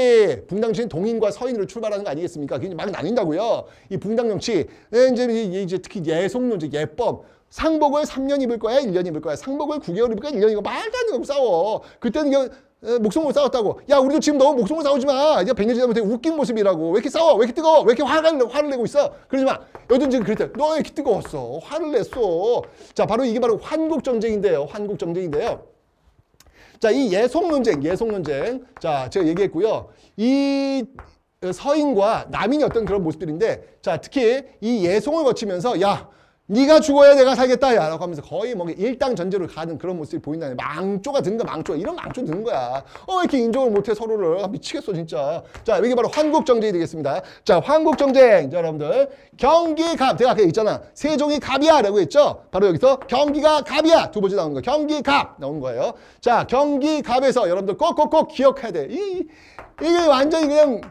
붕당 정치는 동인과 서인으로 출발하는 거 아니겠습니까? 그게 막 나뉜다고요. 이 붕당 정치, 예, 이제, 이제 특히 예송론이 예법, 상복을 삼 년 입을 거야, 일 년 입을 거야. 상복을 구개월 입을 거야, 일 년 입을 거야 말도 안 되는 거 싸워. 그때는 목숨 을 싸웠다고. 야, 우리도 지금 너무 목숨 걸 싸우지 마. 이제 1년 지나면 되게 웃긴 모습이라고. 왜 이렇게 싸워? 왜 이렇게 뜨거워? 왜 이렇게 화가 화를 내고 있어? 그러지 마. 여든 지금 그랬다. 너왜 이렇게 뜨거웠어? 화를 냈어. 자, 바로 이게 바로 환국전쟁인데요. 환국전쟁인데요. 자, 이 예속논쟁, 예속논쟁. 자, 제가 얘기했고요. 이 어, 서인과 남인이 어떤 그런 모습들인데, 자, 특히 이 예송을 거치면서, 야, 네가 죽어야 내가 살겠다 야라고 하면서 거의 뭐 일당 전제로 가는 그런 모습이 보인다 망조가 든거 망조 이런 망조 든 거야 어 이렇게 인정을 못해 서로를 아, 미치겠어 진짜 자 이게 바로 환국정쟁이 되겠습니다 자 환국정쟁 자 여러분들 경기갑 제가 아 있잖아 세종이 갑이야 라고 했죠 바로 여기서 경기가 갑이야 두 번째 나온거 경기갑 나온 거예요 자 경기갑에서 여러분들 꼭꼭꼭 기억해야 돼 이, 이게 완전히 그냥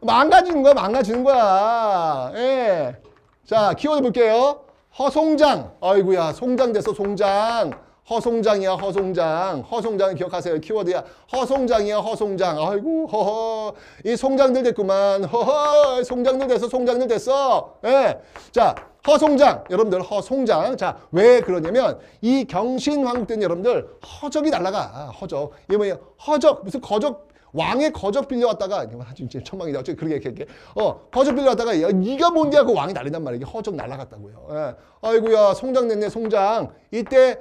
망가지는 거야 망가지는 거야 예자 키워드 볼게요 허송장. 아이구야 송장 됐어, 송장. 허송장이야, 허송장. 허송장 기억하세요. 키워드야. 허송장이야, 허송장. 아이고, 허허. 이 송장들 됐구만. 허허. 송장들 됐어, 송장들 됐어. 예. 자, 허송장. 여러분들, 허송장. 자, 왜 그러냐면, 이 경신왕국 때는 여러분들, 허적이 날라가. 아, 허적. 이게 뭐예요? 허적. 무슨 거적. 왕의 거저 빌려왔다가 아주 이제 천막이다 어쩌 그렇게 이렇게 어 거저 빌려왔다가 야, 네가 뭔데 하고 왕이 날리난 말이야 허적 날라갔다고요. 예. 아이고야 송장 냈네 송장 이때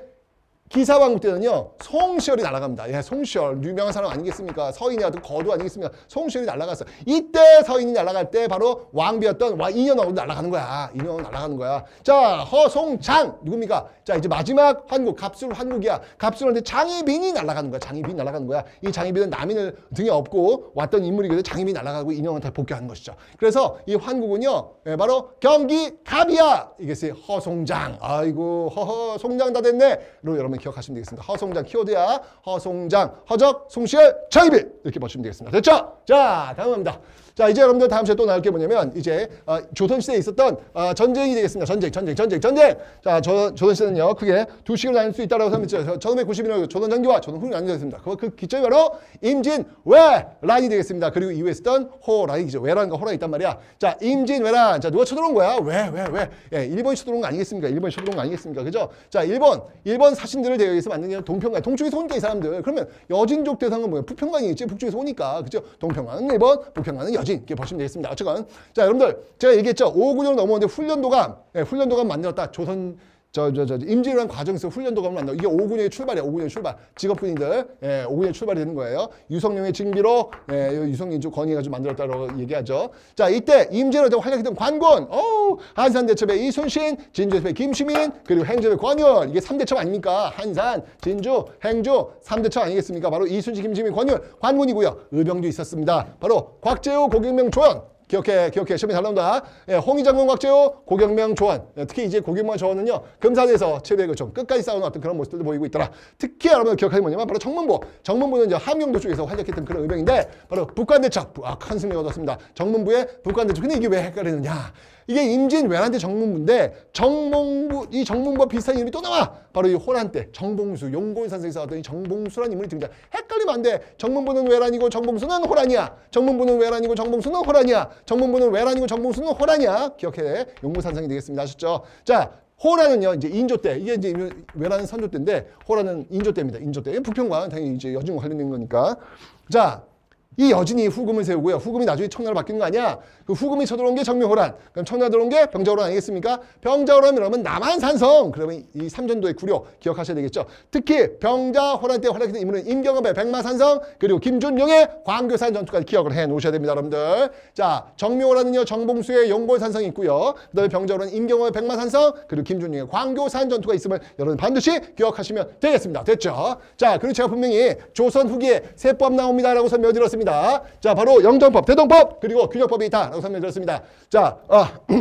기사왕국 때는요 송시열이 날아갑니다. 예, 송시열 유명한 사람 아니겠습니까? 서인이 아주 거두 아니겠습니까? 송시열이 날아갔어. 이때 서인이 날아갈 때 바로 왕비였던 와 이년왕도 날아가는 거야. 이년왕 날아가는 거야. 자 허송장 누굽니까? 자 이제 마지막 한국 갑술 한국이야. 갑술한테 장희빈이 날아가는 거야. 장희빈이 날아가는 거야. 이 장희빈은 남인을 등에 업고 왔던 인물이거든. 장희빈이 날아가고 이년왕한테 복귀하는 것이죠. 그래서 이 환국은요 예, 바로 경기 갑이야. 이게 허송장. 아이고 허허 송장 다 됐네. 로 여러분. 기억하시면 되겠습니다. 허송장 키워드야. 허송장, 허적, 송시열, 차이비 이렇게 보시면 되겠습니다. 됐죠? 자, 다음입니다. 자 이제 여러분들 다음 주에 또 나올 게 뭐냐면 이제 어, 조선시대에 있었던 어, 전쟁이 되겠습니다. 전쟁, 전쟁, 전쟁, 전쟁. 자 조, 조선시대는요 크게 두 식으로 나눌 수 있다라고 설명했죠. 1591년 조선 전기와 조선 후기 나뉘어졌습니다. 그, 그 기점이 바로 임진 왜란이 되겠습니다. 그리고 이후에 있었던 호란이죠. 왜라는거호라이 있단 말이야. 자 임진 왜란. 자 누가 쳐들어온 거야? 왜, 왜, 왜? 예, 일본이 쳐들어온 거 아니겠습니까? 일본이 쳐들어온 거 아니겠습니까? 그죠? 자 일본, 일본 사신들을 대여해서 만든 게 동평강. 동쪽에서 오니이 사람들. 그러면 여진족 대상은 뭐예요 북평강이겠지. 북쪽에서 오니까. 그죠? 동평강은 일본, 북평강은 여 여지 이렇게 보시면 되겠습니다. 어쨌건 자 여러분들 제가 얘기했죠. 5, 9년 넘었는데 훈련도감 예, 훈련도감 만들었다. 조선 저, 저, 저, 임진왜란 과정에서 훈련도 가면 안 나고 이게 오군의 출발이야. 오군의 출발. 직업군인들 예, 오군의 출발이 되는 거예요. 유성룡의 징비로 예, 유성룡이 좀 건의가 좀 만들었다고 얘기하죠. 자, 이때 임진왜란 때 활약했던 관군, 어 한산 대첩의 이순신, 진주 대의 김시민, 그리고 행정의 권율. 이게 삼대첩 아닙니까? 한산, 진주, 행주 삼대첩 아니겠습니까? 바로 이순신, 김시민, 권율, 관군이고요. 의병도 있었습니다. 바로 곽재우, 고경명, 조현 기억해, 기억해. 시험이 잘 나온다. 예, 홍희 장군 곽재호, 고경명 조한. 예, 특히 이제 고경명 조한은요. 금산에서 최대의 교정, 끝까지 싸우는 어떤 그런 모습들도 보이고 있더라. 특히 여러분 기억하는 뭐냐면 바로 정문보. 정문보는 이제 함경도 쪽에서 활약했던 그런 의병인데 바로 북한대첩, 아, 큰승리가 얻었습니다. 정문부의 북한대첩. 근데 이게 왜 헷갈리느냐. 이게 임진 왜란때 정문부인데 정몽부 이정문부와 비슷한 이름이 또 나와. 바로 이 호란 때 정봉수 용고인 산성에서 왔던 이 정봉수란 인물이 등장. 헷갈리면 안 돼. 정문부는 왜란이고 정봉수는 호란이야. 정문부는 왜란이고 정봉수는 호란이야. 정문부는 왜란이고 정봉수는 호란이야. 기억해. 용고산성이 되겠습니다. 아셨죠? 자, 호란은요 이제 인조 때 이게 이제 왜란는 선조 때인데 호란은 인조 때입니다 인조 때부평과 당연히 이제 여진과 관련된 거니까 자이 여진이 후금을 세우고요. 후금이 나중에 청나로 라바뀐거 아니야? 그 후금이 쳐들어온 게 정묘호란. 그럼 청나 라 들어온 게 병자호란 아니겠습니까? 병자호란 이러면 남한산성. 그러면 이 삼전도의 구려 기억하셔야 되겠죠. 특히 병자호란 때 활약했던 인물은 임경업의 백마산성 그리고 김준용의 광교산 전투까지 기억을 해놓으셔야 됩니다. 여러분들. 자 정묘호란은요. 정봉수의 용골산성이 있고요. 그 다음에 병자호란 임경업의 백마산성 그리고 김준용의 광교산 전투가 있음을 여러분 반드시 기억하시면 되겠습니다. 됐죠? 자 그리고 제가 분명히 조선 후기에 세법 나옵니다라고 설명드렸습니다. 합니다. 자, 바로 영정법, 대동법, 그리고 균형법이 있다라고 설명드렸습니다. 자, 아, (clears throat)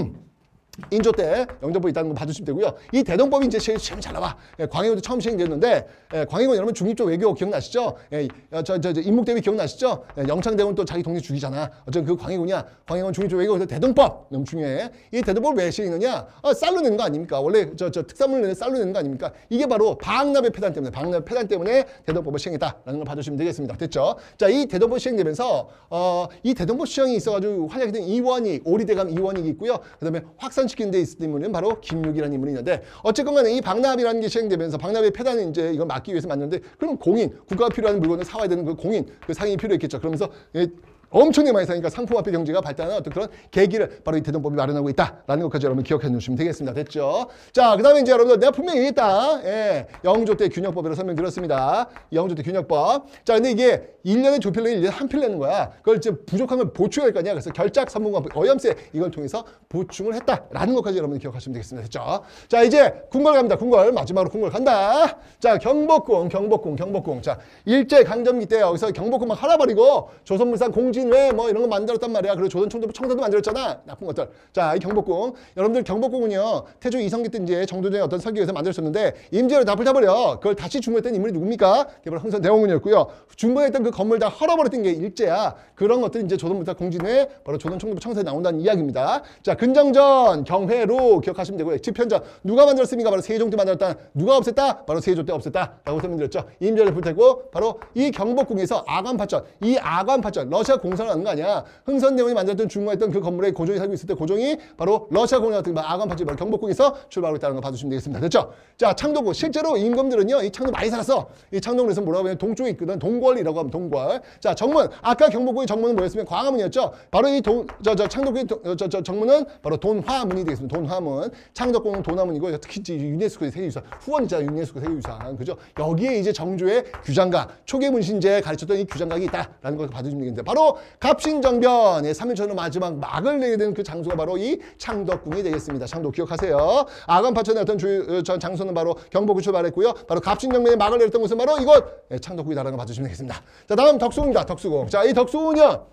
인조 때 영정법 이 있다는 거 봐주시면 되고요. 이 대동법이 이제 제일, 제일 잘 나와. 예, 광해군 처음 시행됐는데 예, 광해군 여러분 중립조 외교 기억나시죠? 예, 어, 저, 저, 저인목대비 기억나시죠? 예, 영창대군 또 자기 독립 죽이잖아. 어쨌든 그 광해군이야. 광해군 중립조 외교 그래서 대동법 너무 중요해. 이 대동법 을왜 시행했느냐? 아, 쌀로 내는 거 아닙니까? 원래 저, 저 특산물 내는 쌀로 내는 거 아닙니까? 이게 바로 방납의 폐단 때문에 방납의 폐단 때문에 대동법을 시행했다라는 걸 봐주시면 되겠습니다. 됐죠? 자, 이 대동법 시행되면서 어, 이 대동법 시행이 있어가지고 활약이 된 이원이 오리대감 이원이 있고요. 그다음에 확산 확산시킨 데있으 인물은 바로 김육이라는 인물이 있는데 어쨌건 간에 이 박납이라는 게 시행되면서 박납의 폐단이 이제 이걸 막기 위해서 만드는데 그럼 공인, 국가가 필요한 물건을 사와야 되는 그 공인, 그 상인이 필요했겠죠. 그러면서 엄청나게 많이 사니까 상품화폐 경제가 발달하는 어떤 그런 계기를 바로 이 대동법이 마련하고 있다라는 것까지 여러분 기억해 놓으시면 되겠습니다. 됐죠? 자, 그 다음에 이제 여러분들 내가 분명히 얘기했다. 예, 영조 때 균형법이라고 설명드렸습니다. 영조 때 균형법. 자, 근데 이게 일년에 조필 내기 1년에 한필 내는 거야. 그걸 이제 부족한 걸 보충해야 할거 아니야. 그래서 결작, 삼분간, 어염세 이걸 통해서 보충을 했다라는 것까지 여러분 기억하시면 되겠습니다. 됐죠? 자, 이제 궁궐 갑니다. 궁궐. 마지막으로 궁궐 간다. 자, 경복궁, 경복궁, 경복궁. 자, 일제 강점기 때 여기서 경복궁만 갈아버리고 조선물산 공지 진외 뭐 이런 거 만들었단 말이야. 그리고 조선 총독부 청사도 만들었잖아. 나쁜 것들. 자, 이 경복궁. 여러분들 경복궁은요. 태조 이성기 때 이제 정도전의 어떤 설계에서 만들었었는데 임재왜란다 불타버려. 그걸 다시 중부했던 인물이 누굽니까? 바로 흥선 대원군이었고요. 중부했던그 건물 다 헐어버렸던 게 일제야. 그런 것들이 이제 조선부터 공진에 바로 조선 총독부 청사에 나온다는 이야기입니다. 자, 근정전 경회로 기억하시면 되고요. 집현전 누가 만들었습니까? 바로 세종 때 만들었다. 누가 없앴다? 바로 세조 때 없앴다라고 설명드렸죠. 임재왜란 불태고 바로 이 경복궁에서 아관파천 이 아관파천 러시아 공 공사하는 거 아니야. 흥선대원이 만들었던 중공했던 그 건물에 고종이 살고 있을 때 고종이 바로 러시아 공연 같은 아관파주 바로 경복궁에서 출발하고 있다는 거 봐주시면 되겠습니다. 됐죠? 자, 창동구. 실제로 임금들은요. 이 창동 많이 살았어. 이 창동에서 뭐라고 하면 동쪽에 있거든. 동궐이라고 하면 동궐. 자, 정문. 아까 경복궁의 정문은 뭐였으면 광화문이었죠. 바로 이 동, 저, 저 창동구의 저, 저, 저 정문은 바로 돈화문이 되겠습니다. 돈화문. 창덕궁은 돈화문이고 특히 유네스코 의 세계유산. 후원자 유네스코 세계유산. 그죠? 여기에 이제 정조의 규장각, 초기 문신제에 가르쳤던 이 규장각이 있다라는 걸 봐주시면 되겠는데 바로 갑신정변의 삼일천으 마지막 막을 내게 되는 그 장소가 바로 이 창덕궁이 되겠습니다. 창덕 기억하세요. 아관파천의 어떤 주, 어, 전 장소는 바로 경복궁을 말했고요. 바로 갑신정변의 막을 내렸던 곳은 바로 이곳 네, 창덕궁이다라는 거 봐주시면 되겠습니다. 자 다음 덕수궁입니다. 덕수궁. 자 이 덕수궁은요.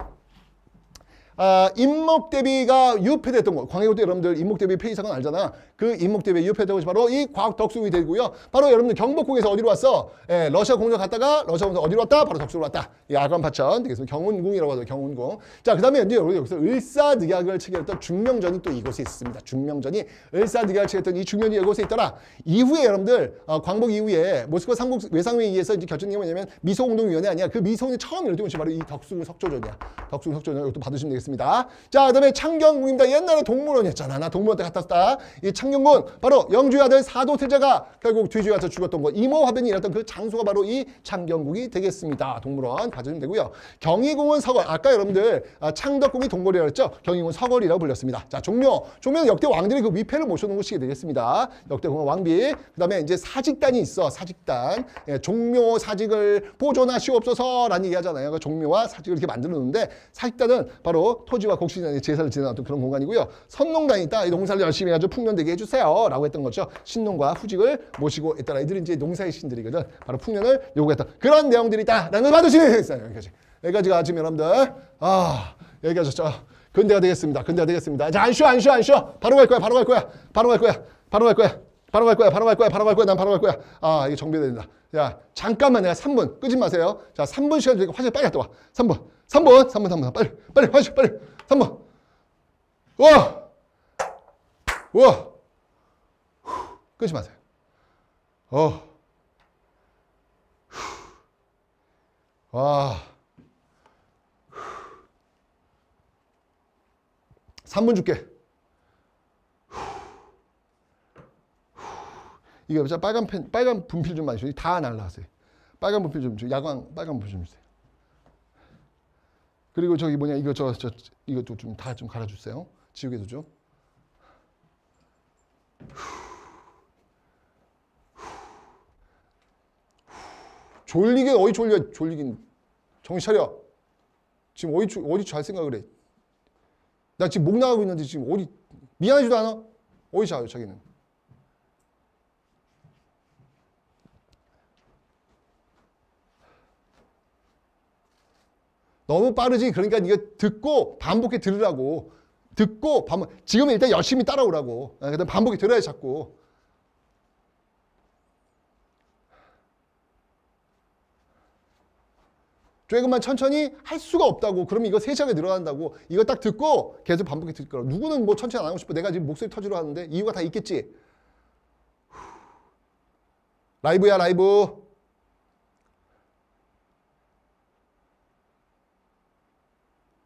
아, 임목 대비가 유폐됐던 거. 광해고대 여러분들 임목 대비 폐이사건 알잖아 그임목 대비 유폐됐던 곳이 바로 이 과학 덕수궁이 되고요 바로 여러분들 경복궁에서 어디로 왔어 예, 러시아 공작 갔다가 러시아 공작 어디로 왔다 바로 덕숭으로 왔다 이 아관 파천 되겠습니다 경운궁이라고 하죠 경운궁 자 그 다음에 이제 여기서 을사늑약을 체결했던 중명전이 또 이곳에 있습니다 중명전이 을사늑약을 체결했던이 중명전이 이곳에 있더라 이후에 여러분들 어, 광복 이후에 모스크바 삼국 외상회의에서 이제 결정된 게 뭐냐면 미소공동위원회 아니야 그 미소공이 처음 열렸던 곳이 바로 이덕수궁 석조전이야 덕수궁 석조전 이것도 받으시면 되겠습니다 있습니다. 자, 그 다음에 창경궁입니다. 옛날에 동물원이었잖아. 나 동물원 때 갔다 왔다. 이 창경궁, 바로 영주의 아들 사도태자가 결국 뒤주에 가서 죽었던 곳, 이모화변이 일었던 그 장소가 바로 이 창경궁이 되겠습니다. 동물원 가주면 되고요. 경희궁은 서걸, 아까 여러분들 아, 창덕궁이 동거이라고 했죠? 경희궁은 서걸이라고 불렸습니다. 자, 종묘. 종묘는 역대 왕들이 그 위패를 모셔놓은 곳이 되겠습니다. 역대 공원 왕비. 그 다음에 이제 사직단이 있어. 사직단. 예, 종묘 사직을 보존하시옵소서라는 얘기하잖아요. 그 종묘와 사직을 이렇게 만들어 놓는데 사직단은 바로 토지와 곡식이나 제사를 지내는 어떤 그런 공간이고요. 선농단이 있다. 이 농사를 열심히 해가지고 풍년되게 해주세요. 라고 했던 거죠. 신농과 후직을 모시고 있다. 이들이 이제 농사의 신들이거든. 바로 풍년을 요구했다 그런 내용들이 있다. 라는 받으시는 했어요. 여기까지. 여기까지가 지금 여러분들. 아, 여기까지. 저, 근대가 되겠습니다. 근대가 되겠습니다. 자, 안 쉬어, 안 쉬어, 안 쉬어. 바로 갈 거야, 바로 갈 거야. 바로 갈 거야. 바로 갈 거야. 바로 갈 거야, 바로 갈 거야, 바로 갈 거야, 난 바로 갈 거야. 아, 이게 정비된다. 야, 잠깐만 내가 3분. 끄지 마세요. 자, 3분 시간 되리고 화장실 빨리 갔다 와. 3분. 3번, 3번, 3번. 빨리, 빨리, 화이 빨리. 3번. 우와! 우와! 후, 끄지 마세요. 어. 후. 와. 후. 3분 줄게. 이거 빨간 펜, 빨간 분필 좀 많이 주세요. 다 날라갔어요. 빨간 분필 좀 주세요. 야광 빨간 분필 좀 주세요. 그리고 저기 뭐냐 이거 저, 저 이것도 좀다 좀 갈아주세요. 지우개도 좀. 졸리게 어이 졸려 졸리긴 정신 차려. 지금 어디 어디 잘 생각을 해. 나 지금 목 나가고 있는데 지금 어디 미안하지도 않아. 어디 자요 자기는. 너무 빠르지. 그러니까 이거 듣고 반복해 들으라고. 듣고 반복. 지금 일단 열심히 따라오라고. 아, 그다음 반복해 들어야 자꾸. 조금만 천천히 할 수가 없다고 그러면 이거 세 시간에 늘어난다고 이거 딱 듣고 계속 반복해 들을 거라고 누구는 뭐 천천히 안 하고 싶어 내가 지금 목소리 터지러 하는데 이유가 다 있겠지 후. 라이브야 라이브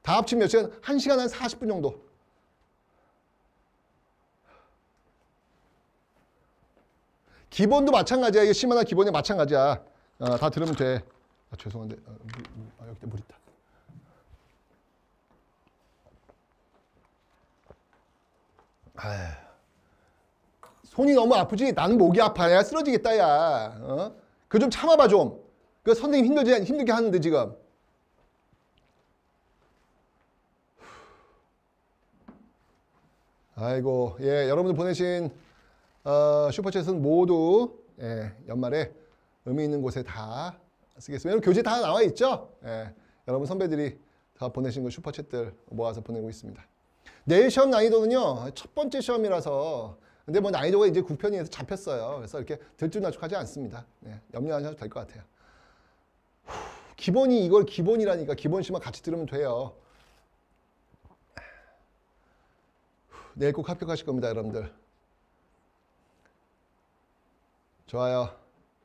다 합치면 몇 시간? 1시간 한 40분 정도. 기본도 마찬가지야. 이게 심하나 기본이 마찬가지야. 아, 다 들으면 돼. 아, 죄송한데 아, 물, 아, 여기물 있다. 아유. 손이 너무 아프지? 나는 목이 아파. 야 쓰러지겠다 야. 어? 그좀 참아봐 좀. 그 선생님 힘들지 힘들게 하는데 지금. 아이고 예 여러분들 보내신 어, 슈퍼챗은 모두 예, 연말에 의미 있는 곳에 다 쓰겠습니다. 여러분 교재 다 나와 있죠? 예, 여러분 선배들이 다 보내신 거 슈퍼챗들 모아서 보내고 있습니다. 내일 시험 난이도는요 첫 번째 시험이라서 근데 뭐 난이도가 이제 9편이에서 잡혔어요. 그래서 이렇게 들쭉날쭉하지 않습니다. 예, 염려 안 하셔도 될 것 같아요. 후, 기본이 이걸 기본이라니까 기본시만 같이 들으면 돼요. 내일 꼭 합격하실 겁니다, 여러분들. 좋아요.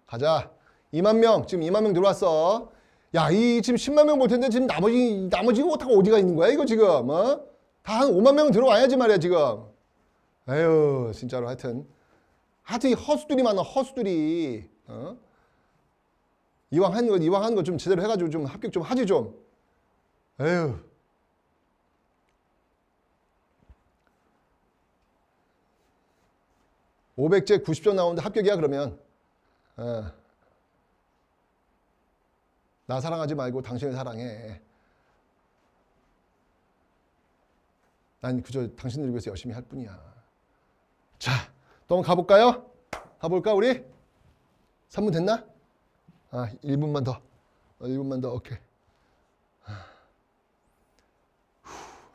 가자. 2만 명. 지금 2만 명 들어왔어. 야, 이 지금 10만 명 볼 텐데 지금 나머지 나머지 못하고 어디가 있는 거야, 이거 지금. 어? 다한 5만 명 들어와야지 말이야, 지금. 에휴, 진짜로 하여튼 하여튼 허수들이 많아, 허수들이. 어? 이왕 하는 거 이왕 하는 거좀 제대로 해 가지고 좀 합격 좀 하지 좀. 에휴. 500제 90점 나오는데 합격이야 그러면 어. 나 사랑하지 말고 당신을 사랑해 난 그저 당신을 위해서 열심히 할 뿐이야 자또 한번 가볼까요? 가볼까 우리? 3분 됐나? 아 1분만 더 1분만 어, 더 오케이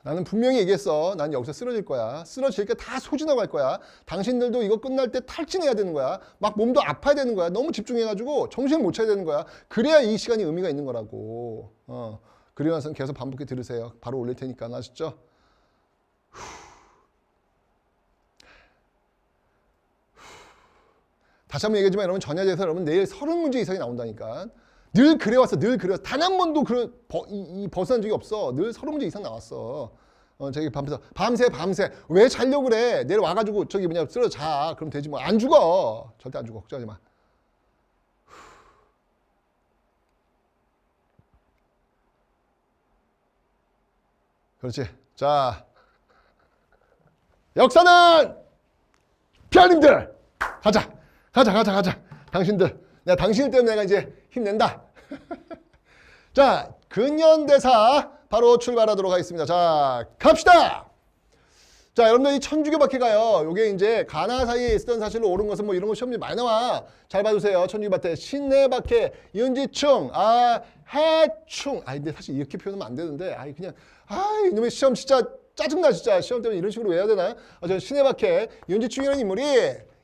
나는 분명히 얘기했어. 난 여기서 쓰러질 거야. 쓰러지니다 소진하고 갈 거야. 당신들도 이거 끝날 때 탈진해야 되는 거야. 막 몸도 아파야 되는 거야. 너무 집중해가지고 정신 못 차야 되는 거야. 그래야 이 시간이 의미가 있는 거라고. 어. 그리고 서는 계속 반복해 들으세요. 바로 올릴 테니까. 아셨죠? 다시 한번 얘기하지만 여러분 전야제에서 여러분 내일 서른 문제 이상이 나온다니까. 늘 그래왔어 늘 그래왔어 단 한 번도 그런 이, 이 벗어난 적이 없어 늘 서른 문제 이상 나왔어 어, 저기 밤새 밤새 밤새 왜 자려고 그래 내일 와가지고 저기 뭐냐 쓰러 져자 그럼 되지 뭐안 죽어 절대 안 죽어 걱정하지 마 그렇지 자 역사는 피아님들 가자 가자 가자 가자 당신들 내가 당신 때문에 내가 이제 힘낸다 (laughs) 자, 근현대사 바로 출발하도록 하겠습니다. 자, 갑시다. 자, 여러분들 이 천주교 박해가요. 요게 이제 가나 사이에 있었던 사실로 옳은 것은 뭐 이런 거 시험지 많이 나와. 잘 봐주세요. 천주교 박해, 신내 박해, 윤지충, 아, 해충. 아, 근데 사실 이렇게 표현하면 안 되는데, 아이 그냥, 아, 이놈의 시험 진짜 짜증나 진짜 시험 때문에 이런 식으로 왜해야 되나? 아, 전신내 박해 윤지충이라는 인물이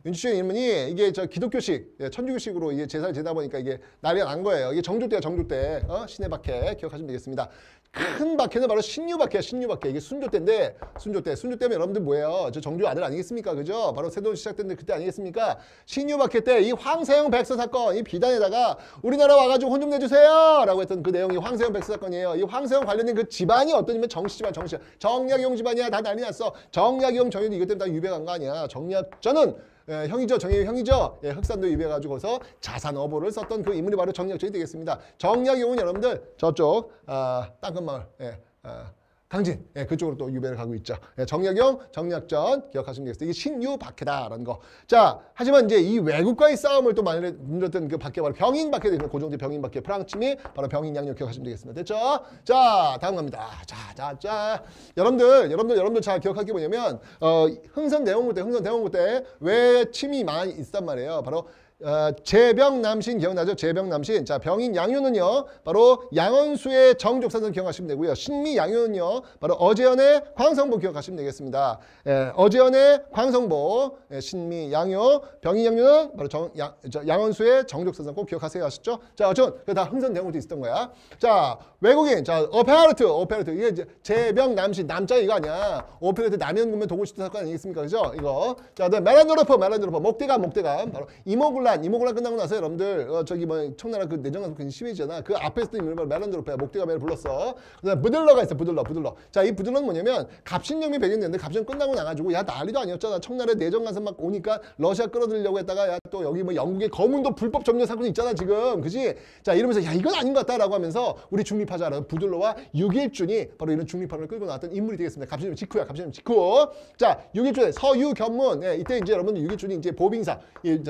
윤치의 일문이 이게 저 기독교식, 예, 천주교식으로 이게 제사를 지다 보니까 이게 난리가 난 거예요. 이게 정조 때야 정조 때. 어? 신의 박해 기억하시면 되겠습니다. 큰 박해는 바로 신유박해, 신유박해. 이게 순조 때인데 순조 때. 순조 때면 여러분들 뭐예요? 저 정조 아들 아니겠습니까? 그죠? 바로 세돈 시작된 그때 아니겠습니까? 신유박해 때 이 황세형 백서 사건, 이 비단에다가 우리나라 와가지고 혼 좀 내주세요! 라고 했던 그 내용이 황세형 백서 사건이에요. 이 황세형 관련된 그 집안이 어떠냐면 정씨 집안, 정씨 정약용 집안이야. 다 난리 났어. 정약용 전에도 이것 때문에 다 유배간 거 아니야. 정약, 저는 예, 형이죠. 정의 형이죠. 예, 흑산도 입해가지고서 자산어보를 썼던 그 인물이 바로 정약정이 되겠습니다. 정약용은 여러분들 저쪽 아, 땅끝마을 예, 아, 당진 예, 그쪽으로 또 유배를 가고 있죠. 예, 정약용, 정약전 기억하시면 되겠습니다. 이게 신유 박해다라는 거. 자, 하지만 이제 이 외국과의 싸움을 또 많이 문렀던그 박해 바로 병인 박해 되면 고종제 병인 박해 프랑침이 바로 병인 양력 기억하시면 되겠습니다. 됐죠? 자, 다음 갑니다. 자, 자, 자. 여러분들, 여러분들, 여러분들 잘 기억할 게 뭐냐면 어, 흥선 대원군 때, 흥선 대원군 때 왜 침이 많이 있단 말이에요. 바로 어, 제병 남신 기억나죠? 제병 남신. 자, 병인 양유는요. 바로 양원수의 정족사선 기억하시면 되고요. 신미 양유는요. 바로 어제연의 광성보 기억하시면 되겠습니다. 예, 어제연의 광성보, 예, 신미 양유, 병인 양유는 바로 정, 양, 저, 양원수의 정족사선 꼭 기억하세요. 아셨죠? 자, 어쨌든 그게 다 흥선 대문도 있었던 거야. 자, 외국인. 자, 어페르트, 어페르트. 이게 이제 재병 남신 남자 이거 아니야. 어페르트 남연구면 도구시도 사건 아니겠습니까? 그죠? 이거. 자, 메란도르프, 메란도르프. 목대감, 목대감. 바로 이모굴라 이모그란 이모그란 끝나고 나서 여러분들 어, 저기 뭐 청나라 그내정 굉장히 그 심해지잖아그 앞에 있던 메란드로페야 목대가 매를 불렀어 그다음 에 부들러가 있어 부들러 부들러 자 이 부들러는 뭐냐면 갑신령이 배경되는데 갑신 끝나고 나가지고 야 난리도 아니었잖아 청나라 내정가서 막 오니까 러시아 끌어들려고 했다가 야또 여기 뭐 영국의 거문도 불법 점령 사건 이 있잖아 지금 그지 자 이러면서 야 이건 아닌 것 같다라고 하면서 우리 중립하자라는 부들러와 6일준이 바로 이런 중립파를 끌고 나왔던 인물이 되겠습니다 갑신령 직후야 갑신령 직후 자 6일준의 서유견문 예, 이때 이제 여러분 6일준이 이제 보빙사 예,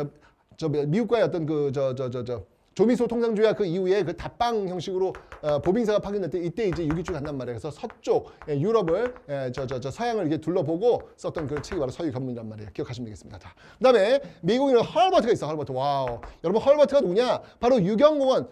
저 미국과의 어떤 그저저저 저 조미소 통상조약 그 이후에 그 답방 형식으로 어, 보빙사가 파견될 때 이때 이제 6.2주 간단 말이에요. 그래서 서쪽 예, 유럽을 저저저 예, 저, 저, 서양을 이렇게 둘러보고 썼던 그 책이 바로 서유 견문이란 말이에요. 기억하시면 되겠습니다. 자, 그다음에 미국에는 헐버트가 있어. 헐버트. 와우. 여러분 헐버트가 누구냐? 바로 유경공원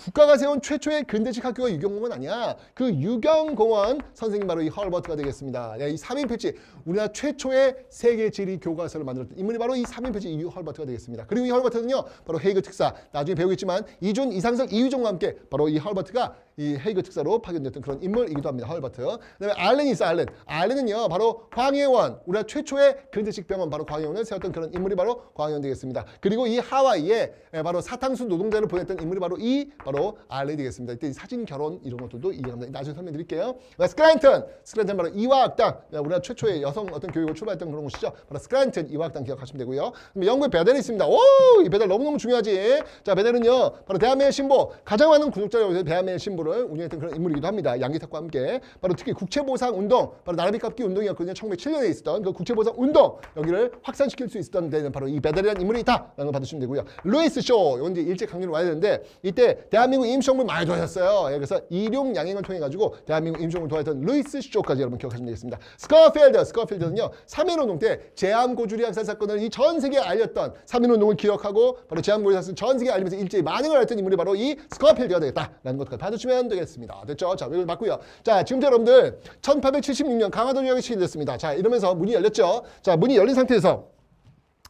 국가가 세운 최초의 근대식 학교가 유경공원 아니야. 그 유경공원 선생님 바로 이 헐버트가 되겠습니다. 네, 이 3인 표지 우리나라 최초의 세계 지리 교과서를 만들었던 인물이 바로 이 3인 표지 이 헐버트가 되겠습니다. 그리고 이 헐버트는요. 바로 헤이그 특사 나중에 배우겠지만 이준, 이상석, 이유정과 함께 바로 이 헐버트가 이 헤이그 특사로 파견됐던 그런 인물이기도 합니다. 하울바트. 그다음에 알렌이 있어 알렌. 알렌은요 바로 광해원 우리가 최초의 근대식 병원 바로 광해원을 세웠던 그런 인물이 바로 광해원 되겠습니다. 그리고 이 하와이에 예, 바로 사탕수 노동자를 보냈던 인물이 바로 이 바로 알렌이 되겠습니다. 이때 사진 결혼 이런 것들도 이해합니다. 나중에 설명드릴게요. 스크랜턴 스크랜턴 바로 이화학당 예, 우리가 최초의 여성 어떤 교육을 출발했던 그런 곳이죠. 바로 스크랜턴 이화학당 기억하시면 되고요. 영국의배달이 있습니다. 오 이 배달 너무너무 중요하지. 자배달은요 바로 대한민국 신보 가장 많은 구독자를 보세요. 대한민국 신보 행보를 운영했던 그런 인물이기도 합니다. 양기석과 함께 바로 특히 국채보상 운동 바로 나라비 깎기 운동이었거든요. 1907년에 있었던 그 국채보상 운동 여기를 확산시킬 수 있었던 데는 바로 이 배달이라는 인물이 있다라는 걸 받으시면 되고요. 루이스 쇼 이건 이제 일제 강점으로 와야 되는데 이때 대한민국 임시정부 많이 도와줬어요. 예, 그래서 일용 양행을 통해 가지고 대한민국 임시정부 도와줬던 루이스 쇼까지 여러분 기억하시면 되겠습니다. 스카필드 스카필드는요 3.1운동 때 제암고주리 학살 사건을 이 전 세계에 알렸던 3.1운동을 기억하고 바로 제암고주리 학살 전 세계에 알리면서 일제히 만행을 했던 인물이 바로 이 스카필드가 되겠다라는 것까지 받으시면 하시면 되겠습니다. 됐죠? 자, 외국을 맞고요. 자, 지금 여러분들 1876년 강화도 유약이 시행됐습니다. 자, 이러면서 문이 열렸죠? 자, 문이 열린 상태에서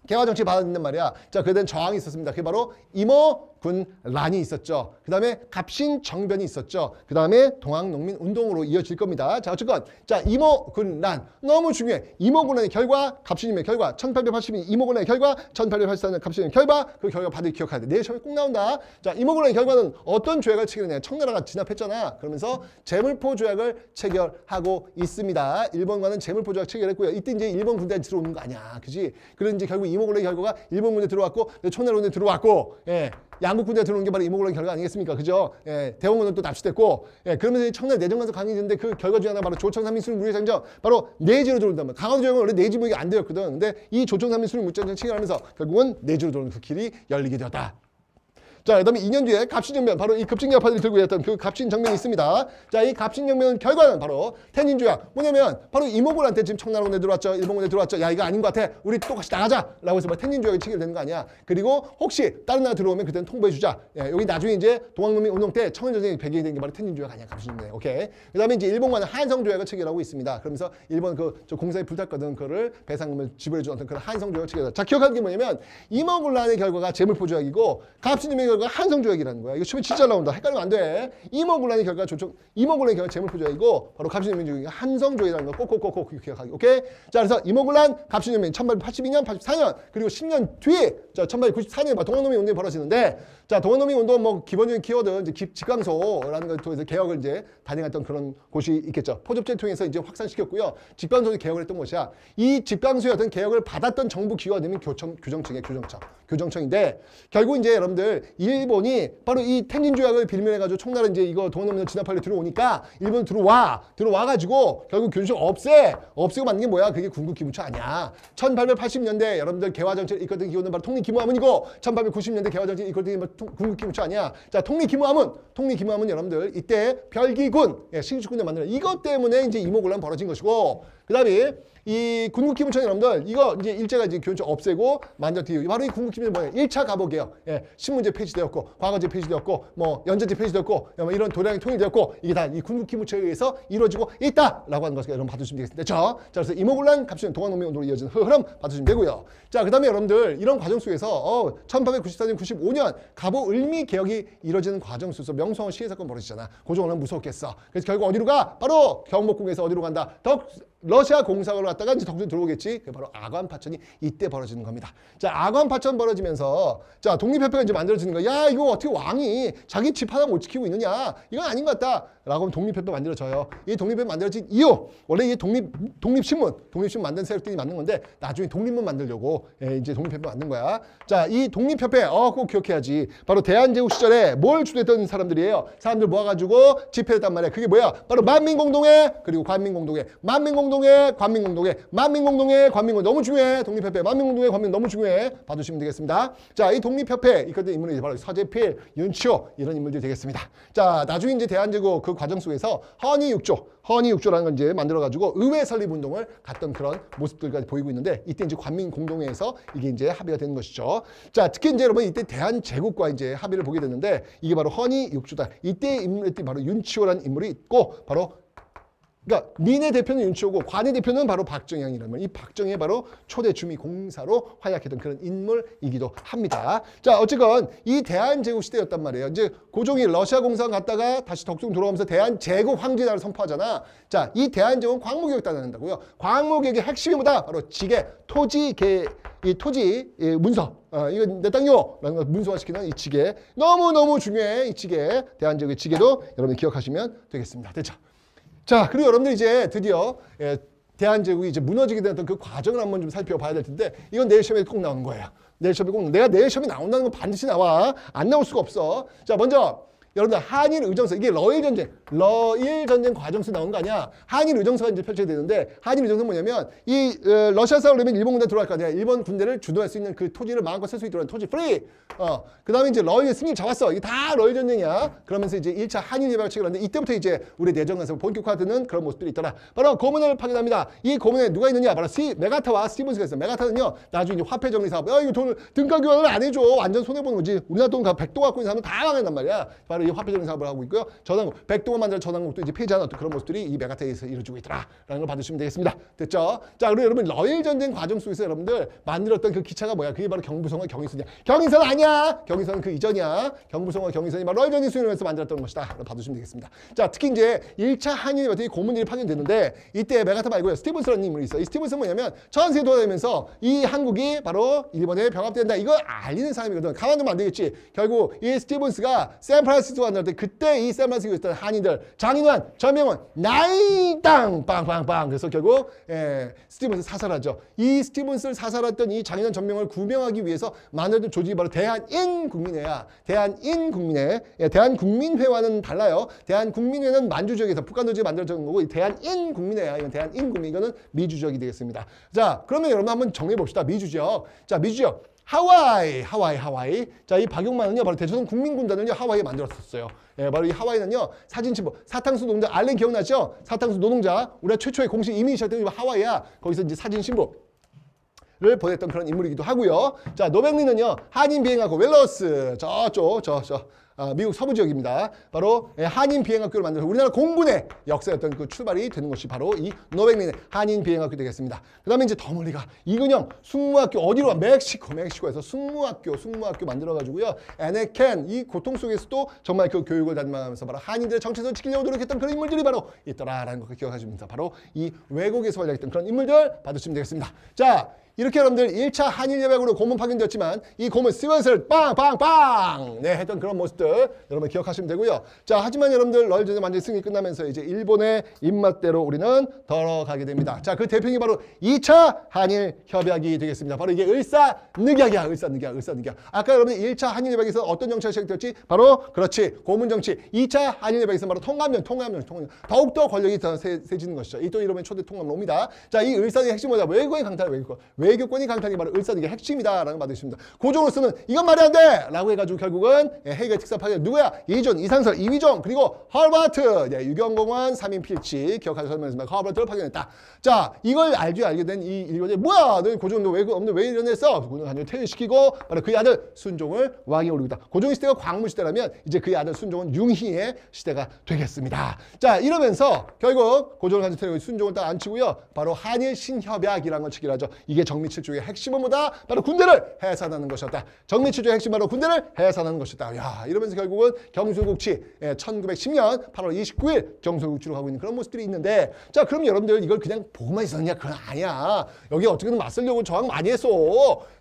개화 정치 받았는 말이야. 자, 그에 대한 저항이 있었습니다. 그게 바로 임오 군란이 있었죠. 그 다음에 갑신 정변이 있었죠. 그 다음에 동학농민운동으로 이어질 겁니다. 자 어쨌건 자 이모군란 너무 중요해. 이모군란의 결과 갑신임의 결과 1882 이모군란의 결과 1884년 갑신님의 결과 그 결과 받을 기억해야 돼. 내일 시험에 꼭 나온다. 자 이모군란의 결과는 어떤 조약을 체결해 청나라가 진압했잖아. 그러면서 재물포 조약을 체결하고 있습니다. 일본과는 재물포 조약 체결했고요. 이때 이제 일본 군대 에 들어오는 거 아니야. 그지? 그래서 이제 결국 이모군란의 결과가 일본 군대 들어왔고 청나라 군대 들어왔고 예. 양국 군대 들어온게 바로 이목글로 결과 아니겠습니까? 그죠? 예, 대원군은또 납치됐고 예, 그러면서 이 청내 내정간서 강의 있는데 그 결과 중에 하나 바로 조청삼민 수능 무효 장정 바로 내지로 들어온단 말이야. 강화도 지역은 원래 내지 부역이 안 되었거든. 근데 이 조청삼민 수능 무효 장정 체결하면서 결국은 내지로 들어오는 그 길이 열리게 되었다. 자, 그 다음에 2년 뒤에 갑신정변 바로 이 급진기아파들이 들고 있었던 그갑신정변이 있습니다. 자, 이갑신정변 결과는 바로 텐진조약 뭐냐면 바로 이모골한테 지금 청나라군에 들어왔죠. 일본군에 들어왔죠. 야, 이거 아닌 것 같아. 우리 똑같이 나가자. 라고 해서 막텐진조약가 체결되는 거 아니야. 그리고 혹시 다른 나라 들어오면 그때는 통보해주자. 예, 여기 나중에 이제 동학농민 운동 때청년전쟁이 배경이 된게 바로 텐진조약 아니야. 갑신정면. 오케이. 그 다음에 이제 일본과는 한성조약을 체결하고 있습니다. 그러면서 일본 그 저 공사에 불탔거든. 그거를 배상금을 지불해주는 어 그런 한성조약을 체결하자. 자, 기억하는 게 뭐냐면 이모골란의 결과가 재물포조약이고 갑신정면 결과 한성 조약이라는 거야. 이거 처음에 진짜 나온다. 헷갈리면 안 돼. 이모군란의 결과 조정 이모군란의 결과 재물표 조약이고 바로 갑신연맹 중이 한성 조약이라는 거 꼭꼭꼭꼭 기억하기. 오케이. 자 그래서 이모군란 갑신연맹 1882년 84년 그리고 10년 뒤에 자 1894년에 동학농민 운동이 벌어지는데 자, 동원노믹 운동 뭐 기본적인 키워드 이제 직감소라는걸 통해서 개혁을 이제 단행했던 그런 곳이 있겠죠. 포접제 통해서 이제 확산시켰고요. 직감소에 개혁을 했던 곳이야. 이직감소의 어떤 개혁을 받았던 정부 기관이면 교청, 규정청의 규정청규정청인데 결국 이제 여러분들 일본이 바로 이 텐진 조약을 빌면해가지고 총나라 이제 이거 동원노믹 진압하려 들어오니까 일본 들어와 들어와가지고 결국 교정 없애 없애고 만든 게 뭐야? 그게 군국 기부처 아니야. 1880년대 여러분들 개화 정책를 이끌던 기구는 바로 통일 기무 아문이고 1890년대 개화 정책를 이끌던 궁극기무차 아니야. 자, 통리기무함은 통리기무함은 여러분들 이때 별기군, 예, 신축군을 만드는 이것 때문에 이제 이모군란 벌어진 것이고 그다음에 이 군국기문청이 여러분들 이거 이제 일제가 이제 교훈청 없애고 만전 뒤 바로 이 군국기문이 뭐예요? 1차 가복이에요. 예, 신문제 폐지되었고 과거제 폐지되었고 뭐 연재제 폐지되었고 뭐 이런 도량이 통일되었고 이게 다 이 군국기문청에 의해서 이루어지고 있다라고 하는 것을 여러분 받으시면 되겠습니다. 자, 자 그래서 임오군란 갑시는 동학농민 운동으로 이어진 흐름 받으시면 되고요. 자, 그다음에 여러분들 이런 과정 속에서 어, 1894년 95년 가보 을미 개혁이 이루어지는 과정 속에서 명성 시해 사건 벌어지잖아. 고종원은 무서웠겠어. 그래서 결국 어디로 가? 바로 경복궁에서 어디로 간다? 덕 러시아 공사으로 갔다가 이제 덕진에 들어오겠지. 그게 바로 아관 파천이 이때 벌어지는 겁니다. 자, 아관 파천 벌어지면서 자, 독립협회가 이제 만들어지는 거야. 야, 이거 어떻게 왕이 자기 집 하나 못 지키고 있느냐. 이건 아닌 것 같다. 라고 하면 독립협회 만들어져요. 이 독립협회 만들어진 이유. 원래 이 독립, 독립신문. 독립신문 만든 세력들이 만든 건데 나중에 독립문 만들려고 예, 이제 독립협회 만든 거야. 자, 이 독립협회. 어, 꼭 기억해야지. 바로 대한제국 시절에 뭘 주도했던 사람들이에요. 사람들 모아가지고 집회했단 말이야. 그게 뭐야? 바로 만민공동회 그리고 관민공동회. 만민공 민공동회관민공동의만민공동의관민공 너무 중요해. 독립협회, 만민공동의 관민 너무 중요해. 봐주시면 되겠습니다. 자, 이 독립협회 이끄는 인물이 바로 서재필, 윤치호 이런 인물들이 되겠습니다. 자, 나중에 이제 대한제국 그 과정 속에서 허니 육조 허니 육조라는건 이제 만들어가지고 의회 설립 운동을 갔던 그런 모습들까지 보이고 있는데 이때 이제 관민공동회에서 이게 이제 합의가 되는 것이죠. 자, 특히 이제 여러분 이때 대한제국과 이제 합의를 보게 되는데 이게 바로 허니 육조다 이때 인물이 바로 윤치호라는 인물이 있고 바로 그러니까 민의 대표는 윤치호고 관의 대표는 바로 박정양이라면 이박정희이 바로 초대 주미공사로 활약했던 그런 인물이기도 합니다. 자 어쨌건 이 대한제국 시대였단 말이에요. 이제 고종이 러시아 공산 갔다가 다시 덕숭 돌아오면서 대한제국 황제자를 선포하잖아. 자 이 대한제국은 광무교육 단낸다고요 광무교육의 핵심이 뭐다? 바로 지계, 토지개이 토지 이 문서 어, 아, 이건내 땅요 이 라는 걸 문서화시키는 이 지게 너무너무 중요해 이 지게 대한제국의 지게도 여러분 이 기억하시면 되겠습니다. 됐죠? 자, 그리고 여러분들 이제 드디어 예, 대한제국이 이제 무너지게 되었던 그 과정을 한번 좀 살펴봐야 될 텐데 이건 내일 시험에 꼭 나오는 거예요. 내일 시험에 꼭 내가 내일 시험에 나온다는 건 반드시 나와. 안 나올 수가 없어. 자, 먼저 여러분들 한일 의정서 이게 러일 전쟁, 러일 전쟁 과정에서 나온 거 아니야? 한일 의정서가 이제 펼쳐야되는데 한일 의정서 뭐냐면 이 어, 러시아 사람을 넣면 일본 군대 들어갈 거 아니야? 일본 군대를 주도할 수 있는 그 토지를 마음껏 쓸 수 있도록 토지 프리. 어, 그다음에 이제 러일 승리 잡았어. 이게 다 러일 전쟁이야. 그러면서 이제 일차 한일 예방 측을 하는데 이때부터 이제 우리 내정 간섭 본격화되는 그런 모습들이 있더라. 바로 고문을 파견합니다. 이 고문에 누가 있느냐? 바로 시 메가타와 스티븐스가 있어. 메가타는요. 나중에 화폐 정리 사업. 야, 이거 돈 등가 교환을 안 해줘. 완전 손해 보는 거지. 우리나라 돈 100도 갖고 있는 사람은 다 망한단 말이야. 바로 나라로 이 화폐 적인 사업을 하고 있고요. 저당국, 백동원 만드는 저당국도 이제 폐지하는 어떤 그런 모습들이 이 메가테에서 이루어지고 있더라라는 걸 봐주시면 되겠습니다. 됐죠? 자, 그리고 여러분 러일 전쟁 과정 속에서 여러분들 만들었던 그 기차가 뭐야? 그게 바로 경부선과 경인선이야경인선 아니야. 경인선은그 이전이야. 경부선과 경인선이 바로 러일 전쟁 수행하면서 만들었던 것이다. 라고 봐주시면 되겠습니다. 자, 특히 이제 일차 한이 어떻게 고문일이 파견됐는데 이때 메가타 말고요. 스티븐스라는 인물이 있어. 이 스티븐스는 뭐냐면 전세 돌아다니면서 이 한국이 바로 일본에 병합된다. 이걸 알리는 사람이거든. 가만두면 안 되겠지. 결국 이 스티븐스가 샌프란시스 셀마스가 나올 때 그때 이 셀마스가 있던 한인들 장인환, 전명은 나이당 빵빵빵 그래서 결국 예, 스티븐스 사살하죠. 이 스티븐스를 사살했던 이 장인환, 전명원을 구명하기 위해서 만들어진 조직이 바로 대한인국민회야. 대한인국민회. 예, 대한국민회와는 달라요. 대한국민회는 만주적에서 북한도지에 만들어진 거고 대한인국민회야. 이건 대한인국민 이거는 미주적이 되겠습니다. 자 그러면 여러분 한번 정리해 봅시다. 미주적. 자 미주적. 하와이, 하와이, 하와이. 자, 이 박용만은요, 바로 대조선 국민군단을요, 하와이에 만들었었어요. 예, 바로 이 하와이는요, 사진첩, 사탕수 노동자, 알렌 기억나죠? 사탕수 노동자, 우리가 최초의 공식 이민시작된 하와이야. 거기서 이제 사진 신부. 를 보냈던 그런 인물이기도 하고요. 자, 노백리는요, 한인 비행하고 웰러스, 저쪽, 저, 저, 아, 미국 서부 지역입니다. 바로 예, 한인 비행학교를 만들어 우리나라 공군의 역사였던 그 출발이 되는 곳이 바로 이노백민의 한인 비행학교 되겠습니다. 그 다음에 이제 더 멀리 가 이근영 숙무학교 어디로 와? 멕시코 멕시코에서 숙무학교 숙무학교 만들어가지고요. 에네켄 이 고통 속에서도 정말 그 교육을 담당하면서 바로 한인들의 정체성을 지키려고 노력했던 그런 인물들이 바로 있더라라는 걸기억하십니다 바로 이 외국에서 활약했던 그런 인물들 받으시면 되겠습니다. 자 이렇게 여러분들 1차 한일협약으로 고문 파견었지만이 고문 쓰면서 빵빵빵 네 했던 그런 모습들 여러분 기억하시면 되고요. 자 하지만 여러분들 러일전쟁 완전 승리 끝나면서 이제 일본의 입맛대로 우리는 덜어가게 됩니다. 자 그 대표이 바로 2차 한일협약이 되겠습니다. 바로 이게 을사늑약이야 을사늑약 을사늑약. 아까 여러분 들 1차 한일협약에서 어떤 정치가 시작됐지? 바로 그렇지 고문 정치. 2차 한일협약에서 바로 통합령 통합령 통합령 더욱더 권력이 더 세, 세 지는 것이죠. 이 또 이러면 초대 통합론니다자 이 을사의 핵심 뭐냐? 외국인 강탈 외국인 외교권이 강타하는 바로 을사늑의 핵심이다라는 말도 있습니다. 고종으로서는 이건 말이 안 돼! 라고 해가지고 결국은 예, 헤이 특사파가 누구야? 이존, 이상설, 이위정 그리고 하버트 예, 유경공원 삼인 필치 기억하셔서 설명했습니다. 그 하버트를 파견했다. 자 이걸 알지 알게 된 이 일본이 뭐야? 너 고종 너 왜, 그 없는 왜 이런 했어? 고종 단절 퇴위시키고 바로 그의 아들 순종을 왕에 올리다 고있 고종 시대가 광무 시대라면 이제 그의 아들 순종은 융희의 시대가 되겠습니다. 자 이러면서 결국 고종을 단절 퇴위 순종을 딱 안치고요. 바로 한일 신협약이라는 걸 체결하죠. 이게 정미칠조의 핵심은 뭐다? 바로 군대를 해산하는 것이었다. 정미칠조의 핵심 바로 군대를 해산하는 것이다. 야 이러면서 결국은 경술국치 1910년 예, 8월 29일 경술국치로 가고 있는 그런 모습들이 있는데 자 그럼 여러분들 이걸 그냥 보고만 있었냐 그건 아니야. 여기 어떻게든 맞설려고 저항 많이 했어.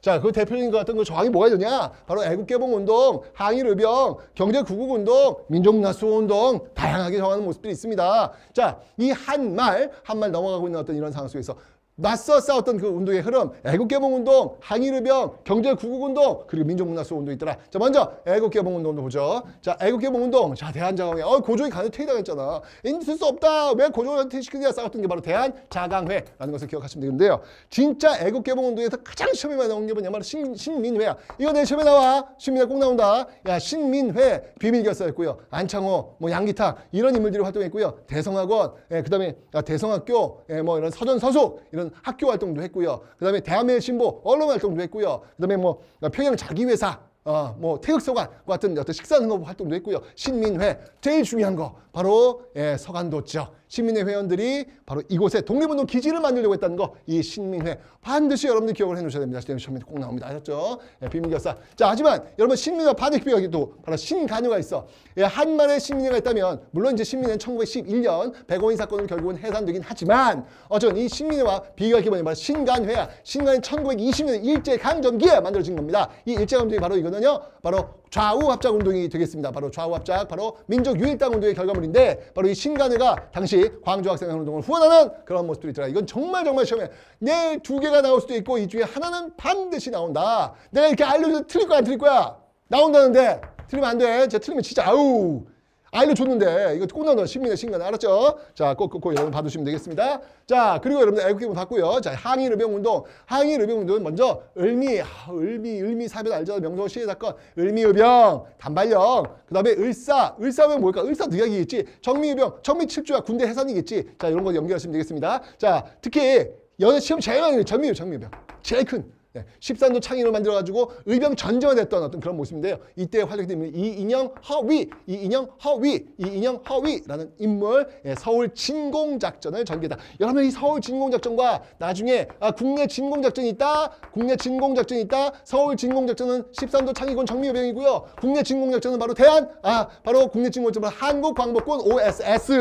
자 그 대표적인 것 같은 그 저항이 뭐가 있냐 바로 애국개봉운동, 항일의병, 경제구국운동, 민족나수운동 다양하게 정하는 모습들이 있습니다. 자 이 한 말 한 말 넘어가고 있는 어떤 이런 상황 속에서 맞서 싸웠던 그 운동의 흐름 애국개몽 운동, 항일의병, 경제구국 운동 그리고 민족문화수 운동 있더라. 자 먼저 애국개몽 운동도 보죠. 자 애국개몽 운동 자 대한자강회 어 고종이 간에 퇴위당했잖아. 인쓸 수 없다. 왜 고종을 퇴시키느냐 싸웠던 게 바로 대한자강회라는 것을 기억하시면 되는데요. 진짜 애국개몽 운동에서 가장 처음에 나온 게 뭐냐면 신, 신민회야. 이거 내처음에 나와. 신민회 꼭 나온다. 야 신민회 비밀결사였고요. 안창호, 뭐 양기탁 이런 인물들이 활동했고요. 대성학원, 예, 그다음에 야, 아, 대성학교, 예, 뭐 이런 서전서수 이런 하는 학교 활동도 했고요. 그 다음에 대한민국 신보 언론 활동도 했고요. 그 다음에 뭐 평양 자기회사 어, 뭐 태극서관 같은 어떤 식사능업 활동도 했고요. 신민회 제일 중요한 거 바로 예, 서간도 지역 신민회 회원들이 바로 이곳에 독립운동 기지를 만들려고 했다는 거 이 신민회 반드시 여러분들 기억을 해놓으셔야 됩니다. 시대는 처음에 꼭 나옵니다. 아셨죠? 예, 비밀결사. 자 하지만 여러분 신민회와 반대급여기 또 바로 신간효가 있어. 예, 한만의 신민회가 있다면 물론 이제 신민회는 1911년 백오인 사건으로 결국은 해산되긴 하지만 어쨌든 이 신민회와 비교할 기본이 바로 신간회야. 신간은 1920년 일제강점기에 만들어진 겁니다. 이 일제강점기 바로 이거는요. 바로 좌우 합작 운동이 되겠습니다. 바로 좌우 합작, 바로 민족 유일당 운동의 결과물인데 바로 이 신간회가 당시 광주 학생 운동을 후원하는 그런 모습들이 있더라. 이건 정말 정말 시험에 내일 두 개가 나올 수도 있고 이 중에 하나는 반드시 나온다. 내가 이렇게 알려줘서 틀릴 거야 안 틀릴 거야? 나온다는데 틀리면 안 돼. 제가 틀리면 진짜 아우 알려줬는데 이거 꼬나는 신민의 신간 알았죠? 자, 꼭꼭 여러분 받으시면 되겠습니다. 자, 그리고 여러분들 애국기문 봤고요 자, 항일 의병운동. 항일 의병운동은 먼저 을미, 아, 을미, 을미 사변 알죠? 명성 시해 사건, 을미 의병, 단발령. 그 다음에 을사, 을사면 뭘까? 을사 늑약이겠지. 정미 의병, 정미 칠주야 군대 해산이겠지. 자, 이런 거 연결하시면 되겠습니다. 자, 특히 여자 시험 제일 많이 정미 의병, 정미 의병. 제일 큰. 네, 13도 창의로 만들어가지고 의병 전전됐던 어떤 그런 모습인데요. 이때 활약다이 인형 허위, 이 인형 허위, 이 인형 허위라는 인물 예, 서울 진공작전을 전개다. 여러분 이 서울 진공작전과 나중에 아, 국내 진공작전이 있다, 국내 진공작전이 있다. 서울 진공작전은 13도 창의군 정미요병이고요. 국내 진공작전은 바로 대한, 아 바로 국내 진공작전은 한국광복군 OSS,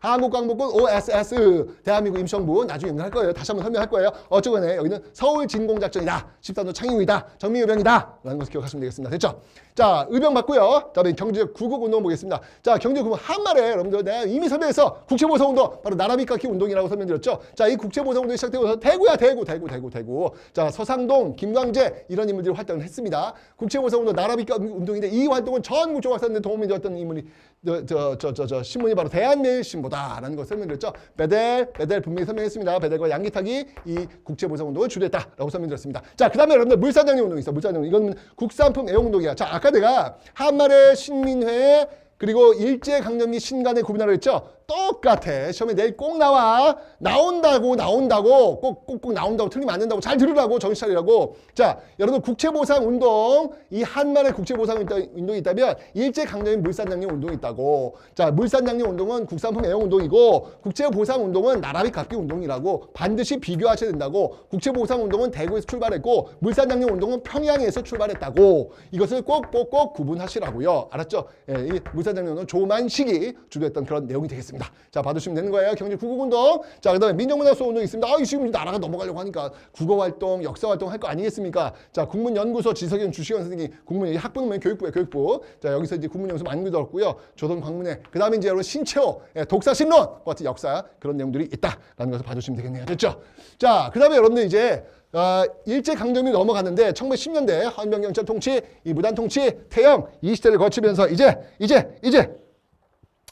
한국광복군 OSS 대한민국 임시정부 나중에 연결할 거예요. 다시 한번 설명할 거예요. 어쨌거나 여기는 서울 진공작전이 사단이다. 13도 창의우이다. 정미유병이다. 라는 것을 기억하시면 되겠습니다. 됐죠? 자, 의병 맞고요. 자, 우리 경제 구국 운동 보겠습니다. 자, 경제 구국 한말에 여러분들 내가 네, 이미 설명해서 국채보상 운동 바로 나라비 깎기 운동이라고 설명드렸죠. 자, 이 국채보상 운동이 시작되고서 대구야 대구 대구 대구 대구. 자, 서상동, 김광재 이런 인물들이 활동을 했습니다. 국채보상 운동 나라비 깎기 운동인데 이 활동은 전 국적 확산에 도움이 되었던 인물이 저저저저 저, 저, 저, 신문이 바로 대한매일신보다라는 걸 설명드렸죠. 베델 베델 분명히 설명했습니다. 베델과 양기탁이 이 국채보상 운동을 주도했다라고 설명드렸습니다. 자, 그다음에 여러분들 물산장려 운동 있어. 물산장려 이건 국산품 애용 운동이야. 자, 아까 아까 내가 한말의 신민회 그리고 일제강점기 신간의 구분하라고 했죠. 똑같아. 시험에 내일 꼭 나와. 나온다고 나온다고 꼭 꼭 꼭 나온다고 틀리면 안 된다고 잘 들으라고 정신 차리라고. 자 여러분 국채보상 운동 이 한말의 국채보상 운동이 있다면 일제강점인 물산장려 운동이 있다고. 자 물산장려 운동은 국산품 애용 운동이고 국채보상 운동은 나라비 갚기 운동이라고 반드시 비교하셔야 된다고. 국채보상 운동은 대구에서 출발했고 물산장려 운동은 평양에서 출발했다고. 이것을 꼭꼭꼭 구분하시라고요. 알았죠? 예, 이 물산장려 운동 은 조만식이 주도했던 그런 내용이 되겠습니다. 있습니다. 자, 받으시면 되는 거예요. 경제 구국운동. 자, 그 다음에 민족문화수업 운동 있습니다. 아, 지금 나라가 넘어가려고 하니까 국어활동, 역사활동 할 거 아니겠습니까? 자, 국문연구소 지석현 주시원 선생님, 국문, 학부는 교육부에 교육부. 자, 여기서 이제 국문연구소 많이 들었고요. 조선 광문회. 그 다음에 이제 여러분 신체호, 예, 독사신론과 같은 역사 그런 내용들이 있다라는 것을 봐주시면 되겠네요. 됐죠? 자, 그 다음에 여러분들 이제 어, 일제강점기 넘어갔는데 1910년대 한병경찰 통치, 이 무단 통치, 태형이 시대를 거치면서 이제 이제 이제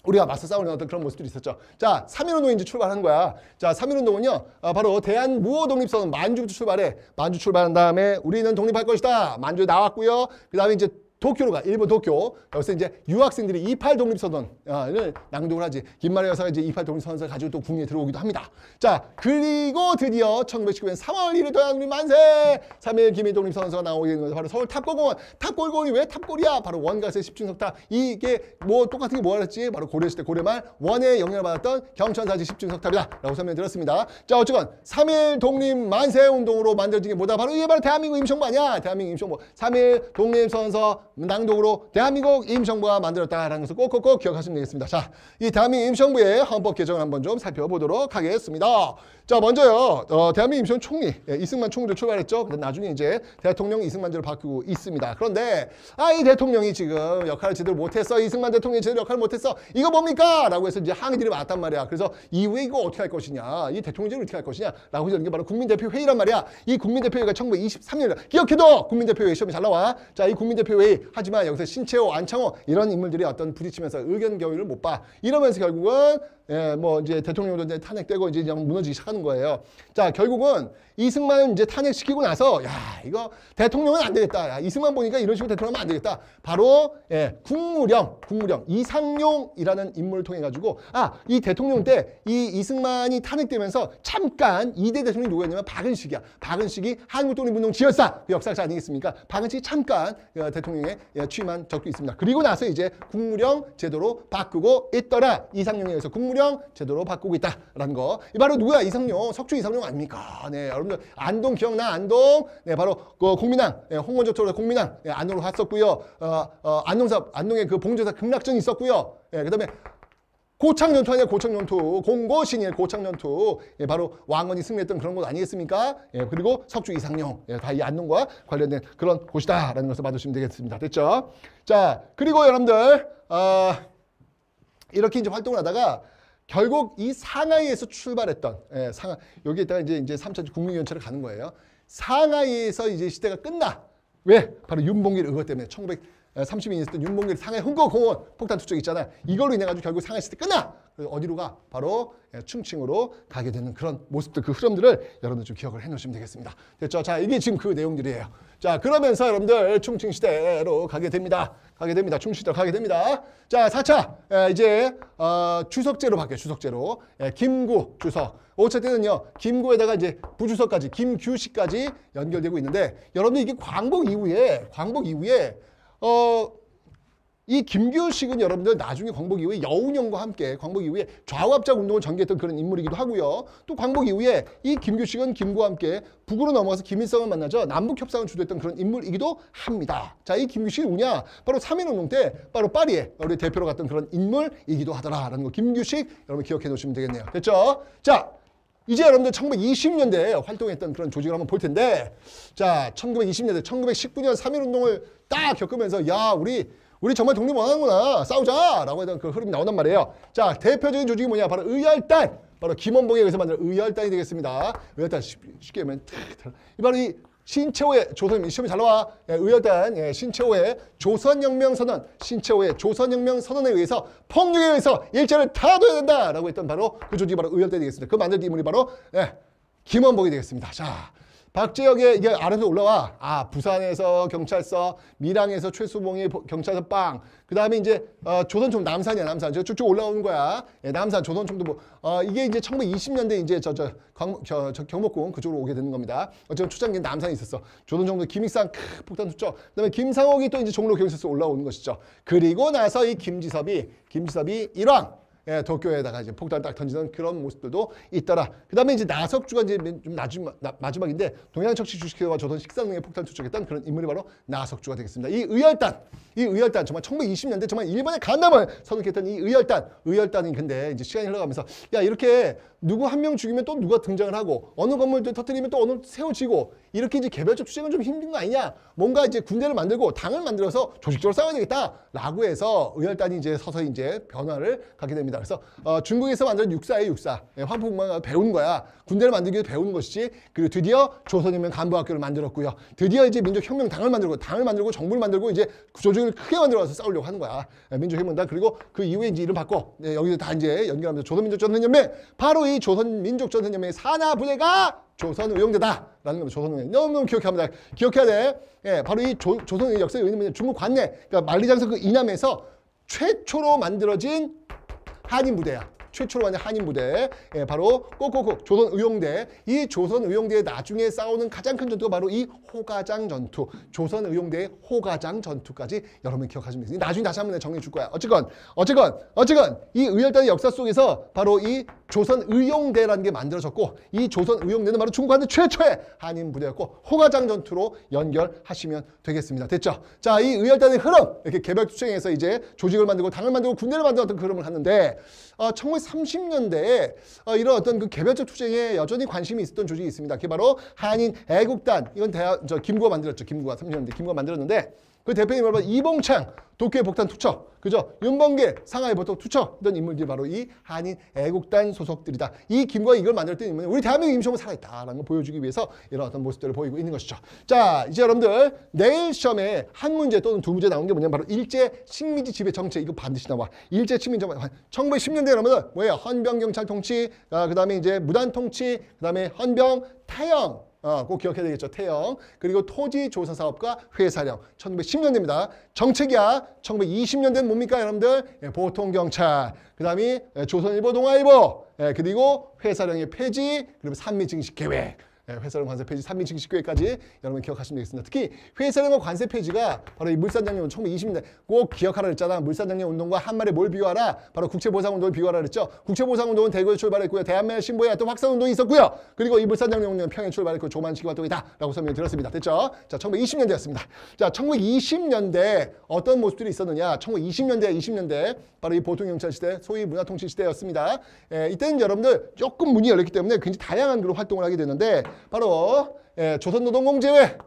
우리가 맞서 싸우는 어떤 그런 모습들이 있었죠. 자, 3.1운동이 이제 출발한 거야. 자, 3.1운동은요, 어, 바로 대한 무호 독립선 언 만주부터 출발해. 만주 출발한 다음에 우리는 독립할 것이다. 만주에 나왔고요. 그 다음에 이제 도쿄로 가. 일본 도쿄. 여기서 이제 유학생들이 이팔 독립선언을 낭독을 하지. 김마리 여사가 이제 이팔 독립선언을 가지고 또 국내에 들어오기도 합니다. 자, 그리고 드디어 1919년 3월 1일 대양민국 만세! 3일 김일 독립선언서가 나오게 된 것은 바로 서울 탑골공원. 탑골공원이 왜 탑골이야? 바로 원가세 십중석탑. 이게 뭐 똑같은 게 뭐라 했지? 바로 고려시대 고려말 원에 영향을 받았던 경천사지 십중석탑이다. 라고 설명드렸습니다. 자, 어쨌건 3일 독립 만세 운동으로 만들어진 게 뭐다? 바로 이게 바로 대한민국 임시정부 아니야? 대한민국 임시정부. 3일 독립선서 언 당독으로 대한민국 임시정부가 만들었다라는 것을 꼭꼭꼭 기억하시면 되겠습니다. 자, 이 대한민국 임시정부의 헌법 개정을 한번 좀 살펴보도록 하겠습니다. 자, 먼저요. 어, 대한민국 임시정 총리, 예, 이승만 총리로 출발했죠. 근데 나중에 이제 대통령 이승만제로 바뀌고 있습니다. 그런데 아, 이 대통령이 지금 역할을 제대로 못했어. 이승만 대통령이 제대로 역할을 못했어. 이거 뭡니까? 라고 해서 이제 항의들이 왔단 말이야. 그래서 이후에 이거 어떻게 할 것이냐. 이 대통령제를 어떻게 할 것이냐. 라고 해서 는게 바로 국민대표회의란 말이야. 이 국민대표회의가 1923년이라. 기억해도 국민대표회의 시험이 잘 나와. 자, 이 국민대표회의 하지만 여기서 신채호, 안창호 이런 인물들이 어떤 부딪히면서 의견 교류를 못 봐. 이러면서 결국은 예, 뭐 이제 대통령 전쟁 탄핵되고 이제 무너지기 시작하는 거예요. 자, 결국은 이승만을 이제 탄핵시키고 나서 야 이거 대통령은 안 되겠다. 야, 이승만 보니까 이런 식으로 대통령하면 안 되겠다. 바로 예, 국무령, 국무령 이상용이라는 인물을 통해 가지고 아 이 대통령 때 이 이승만이 탄핵되면서 잠깐 이대 대통령이 누구였냐면 박은식이야. 박은식이 한국독립운동 지열사 그 역사학자 아니겠습니까? 박은식이 잠깐 어, 대통령에 예, 취임한 적도 있습니다. 그리고 나서 이제 국무령 제도로 바꾸고 있더라. 이상용에 의해서 국무령 제도로 바꾸고 있다라는 거. 이 바로 누구야? 이상용, 석주 이상용 아닙니까? 네, 여러분 여러분들 안동 기억나? 안동? 네, 바로 그공민당 네, 홍원조 터널 공민당 네, 안동으로 갔었고요. 어, 어, 안동사, 안동에그 봉조사 극락전이 있었고요. 예, 네, 그다음에 고창전투 아니야 고창전투 공고신이에 고창전투 예, 네, 바로 왕건이 승리했던 그런 곳 아니겠습니까 예, 그리고 석주 이상룡 예, 네, 다이 안동과 관련된 그런 곳이다라는 것을 봐주시면 되겠습니다 됐죠 자 그리고 여러분들 어, 이렇게 이제 활동을 하다가 결국 이 상하이에서 출발했던 예, 상하 여기에다가 이제 이제 3차 국민연차를 가는 거예요. 상하이에서 이제 시대가 끝나. 왜? 바로 윤봉길 의거 때문에 1932년에 있었던 윤봉길 상하이 흥거공원 폭탄 투척 있잖아. 이걸로 인해 가지고 결국 상하이 시대 끝나. 그 어디로 가? 바로 예, 충칭으로 가게 되는 그런 모습들, 그 흐름들을 여러분들 좀 기억을 해 놓으시면 되겠습니다. 됐죠? 자, 이게 지금 그 내용들이에요. 자, 그러면서 여러분들 충칭시대로 가게 됩니다. 가게 됩니다. 충칭시대로 가게 됩니다. 자, 사차 예, 이제 어, 추석제로 바뀌어요. 주석제로. 예, 김구 주석. 오차 때는요. 김구에다가 이제 부주석까지 김규식까지 연결되고 있는데 여러분들 이게 광복 이후에 광복 이후에 어이 김규식은 여러분들 나중에 광복 이후에 여운형과 함께 광복 이후에 좌우합작 운동을 전개했던 그런 인물이기도 하고요. 또 광복 이후에 이 김규식은 김구와 함께 북으로 넘어가서 김일성을 만나죠. 남북협상을 주도했던 그런 인물이기도 합니다. 자, 이 김규식이 누구냐? 바로 삼일운동때 바로 파리에 우리 대표로 갔던 그런 인물이기도 하더라라는 거 김규식 여러분 기억해 놓으시면 되겠네요. 됐죠? 자, 이제 여러분들 1920년대에 활동했던 그런 조직을 한번 볼 텐데 자, 1920년대, 1919년 삼일운동을딱 겪으면서 야, 우리 우리 정말 독립 원하는구나. 뭐 싸우자라고 했던 그 흐름이 나온단 말이에요. 자, 대표적인 조직이 뭐냐? 바로 의열단. 바로 김원봉에 의해서 만든 의열단이 되겠습니다. 의열단 쉽게 하면 이 바로 이 신채호의 조선 시험이 잘 나와 예, 의열단 예, 신채호의 조선혁명선언 신채호의 조선혁명선언에 의해서 폭력에 의해서 일제를 타도해야 된다라고 했던 바로 그 조직이 바로 의열단이 되겠습니다. 그 만든 인물이 바로 예, 김원봉이 되겠습니다. 자 박재혁의 이게 아래서 올라와. 아 부산에서 경찰서, 밀양에서 최수봉이 경찰서 빵. 그 다음에 이제 어, 조선총 남산이야 남산. 저 쭉쭉 올라오는 거야. 예, 남산 조선총도 뭐 어, 이게 이제 1920년대 이제 저저 저, 저, 경복궁 그쪽으로 오게 되는 겁니다. 어쨌든 초장기 남산이 있었어. 조선총도 김익상 크, 폭탄 투척. 그다음에 김상옥이 또 이제 종로 경찰서 올라오는 것이죠. 그리고 나서 이 김지섭이 김지섭이 일왕 예, 도쿄에다가 이제 폭탄 딱 던지는 그런 모습들도 있더라. 그다음에 이제 나석주가 이제 좀 마지막 마지막인데 동양척시 주식회와 조선 식상능에 폭탄 투척했던 그런 인물이 바로 나석주가 되겠습니다. 이 의열단, 이 의열단 정말 1920년대 정말 일본의 간담을 서독했던 이 의열단, 의열단이 근데 이제 시간이 흘러가면서 야 이렇게 누구 한 명 죽이면 또 누가 등장을 하고 어느 건물들 터뜨리면 또 어느 세워지고 이렇게 이제 개별적 투쟁은 좀 힘든 거 아니냐 뭔가 이제 군대를 만들고 당을 만들어서 조직적으로 싸워야 되겠다라고 해서 의열단이 이제 서서히 이제 변화를 갖게 됩니다. 그래서 어, 중국에서 만든 육사의 육사 예, 화풍만 배운 거야 군대를 만들기 위해 배운 것이지 그리고 드디어 조선인민 간부학교를 만들었고요. 드디어 이제 민족혁명 당을 만들고 당을 만들고 정부를 만들고 이제 조직을 크게 만들어서 싸우려고 하는 거야 예, 민족혁명당 그리고 그 이후에 이제 이름 바꿔 예, 여기서 다 이제 연결하면서 조선민족전쟁연맹 바로 소위 조선민족전선연의 산하부대가 조선의용대다라는 겁니다. 조선의용 대 너무너무 기억 합니다. 기억해야 돼. 예, 바로 이 조, 조선의 역사의 왜냐면 중국 관내, 그러니까 만리장성 그 이남에서 최초로 만들어진 한인 부대야. 최초로 만든 한인 부대 예, 바로 꼬꼬꼬 조선 의용대 이 조선 의용대에 나중에 싸우는 가장 큰 전투가 바로 이 호가장 전투 조선 의용대의 호가장 전투까지 여러분 기억하시면 되니 나중에 다시 한번 정리해 줄 거야 어쨌건 어쨌건 어쨌건 이 의열단의 역사 속에서 바로 이 조선 의용대라는 게 만들어졌고 이 조선 의용대는 바로 중국한테 최초의 한인 부대였고 호가장 전투로 연결하시면 되겠습니다 됐죠 자이 의열단의 흐름 이렇게 개별 투쟁에서 이제 조직을 만들고 당을 만들고 군대를 만들었던 흐름을 하는데 어, 1930년대에 어, 이런 어떤 그 개별적 투쟁에 여전히 관심이 있었던 조직이 있습니다. 그게 바로 한인 애국단. 이건 대하, 저 김구가 만들었죠. 김구가 30년대 김구가 만들었는데 그 대표님 여러분 이봉창 도쿄의 복탄 투처 그죠? 윤범계 상하이 보통 투처 이런 인물들이 바로 이 한인 애국단 소속들이다. 이 김과희 이걸 만들었던 인물은 우리 대한민국 임시정부 살아있다라는 걸 보여주기 위해서 이런 어떤 모습들을 보이고 있는 것이죠. 자 이제 여러분들 내일 시험에 한 문제 또는 두 문제 나온 게 뭐냐면 바로 일제 식민지 지배 정책 이거 반드시 나와. 일제 식민지 정책 1910년대 여러분들 뭐예요? 헌병 경찰 통치 아, 어, 그다음에 이제 무단 통치 그다음에 헌병 태영 어, 꼭 기억해야 되겠죠. 태형 그리고 토지조사사업과 회사령. 1910년대입니다. 정책이야. 1920년대는 뭡니까 여러분들? 예, 보통경찰. 그 다음에 예, 조선일보, 동아일보. 예, 그리고 회사령의 폐지. 그리고 산미증식계획. 예, 회사랑 관세 페이지 3인 증식 교회까지 여러분 기억하시면 되겠습니다. 특히 회사령 관세 페이지가 바로 이 물산장려 운동 1920년 꼭 기억하라 그랬잖아. 물산장려 운동과 한말에 뭘 비교하라? 바로 국채보상운동을 비교하라 그랬죠. 국채보상운동은 대구에 출발했고요. 대한민국 신보에 또 확산운동이 있었고요. 그리고 이 물산장려 운동은 평양 출발했고 조만식이 활동이다 라고 설명드렸습니다. 됐죠? 자, 1920년대였습니다. 자, 1920년대 어떤 모습들이 있었느냐? 1920년대, 20년대 바로 이 보통경찰 시대, 소위 문화통치 시대였습니다. 에, 예, 이때는 여러분들 조금 문이 열렸기 때문에 굉장히 다양한 그런 활동을 하게 되는데 바로 예, 조선노동공제회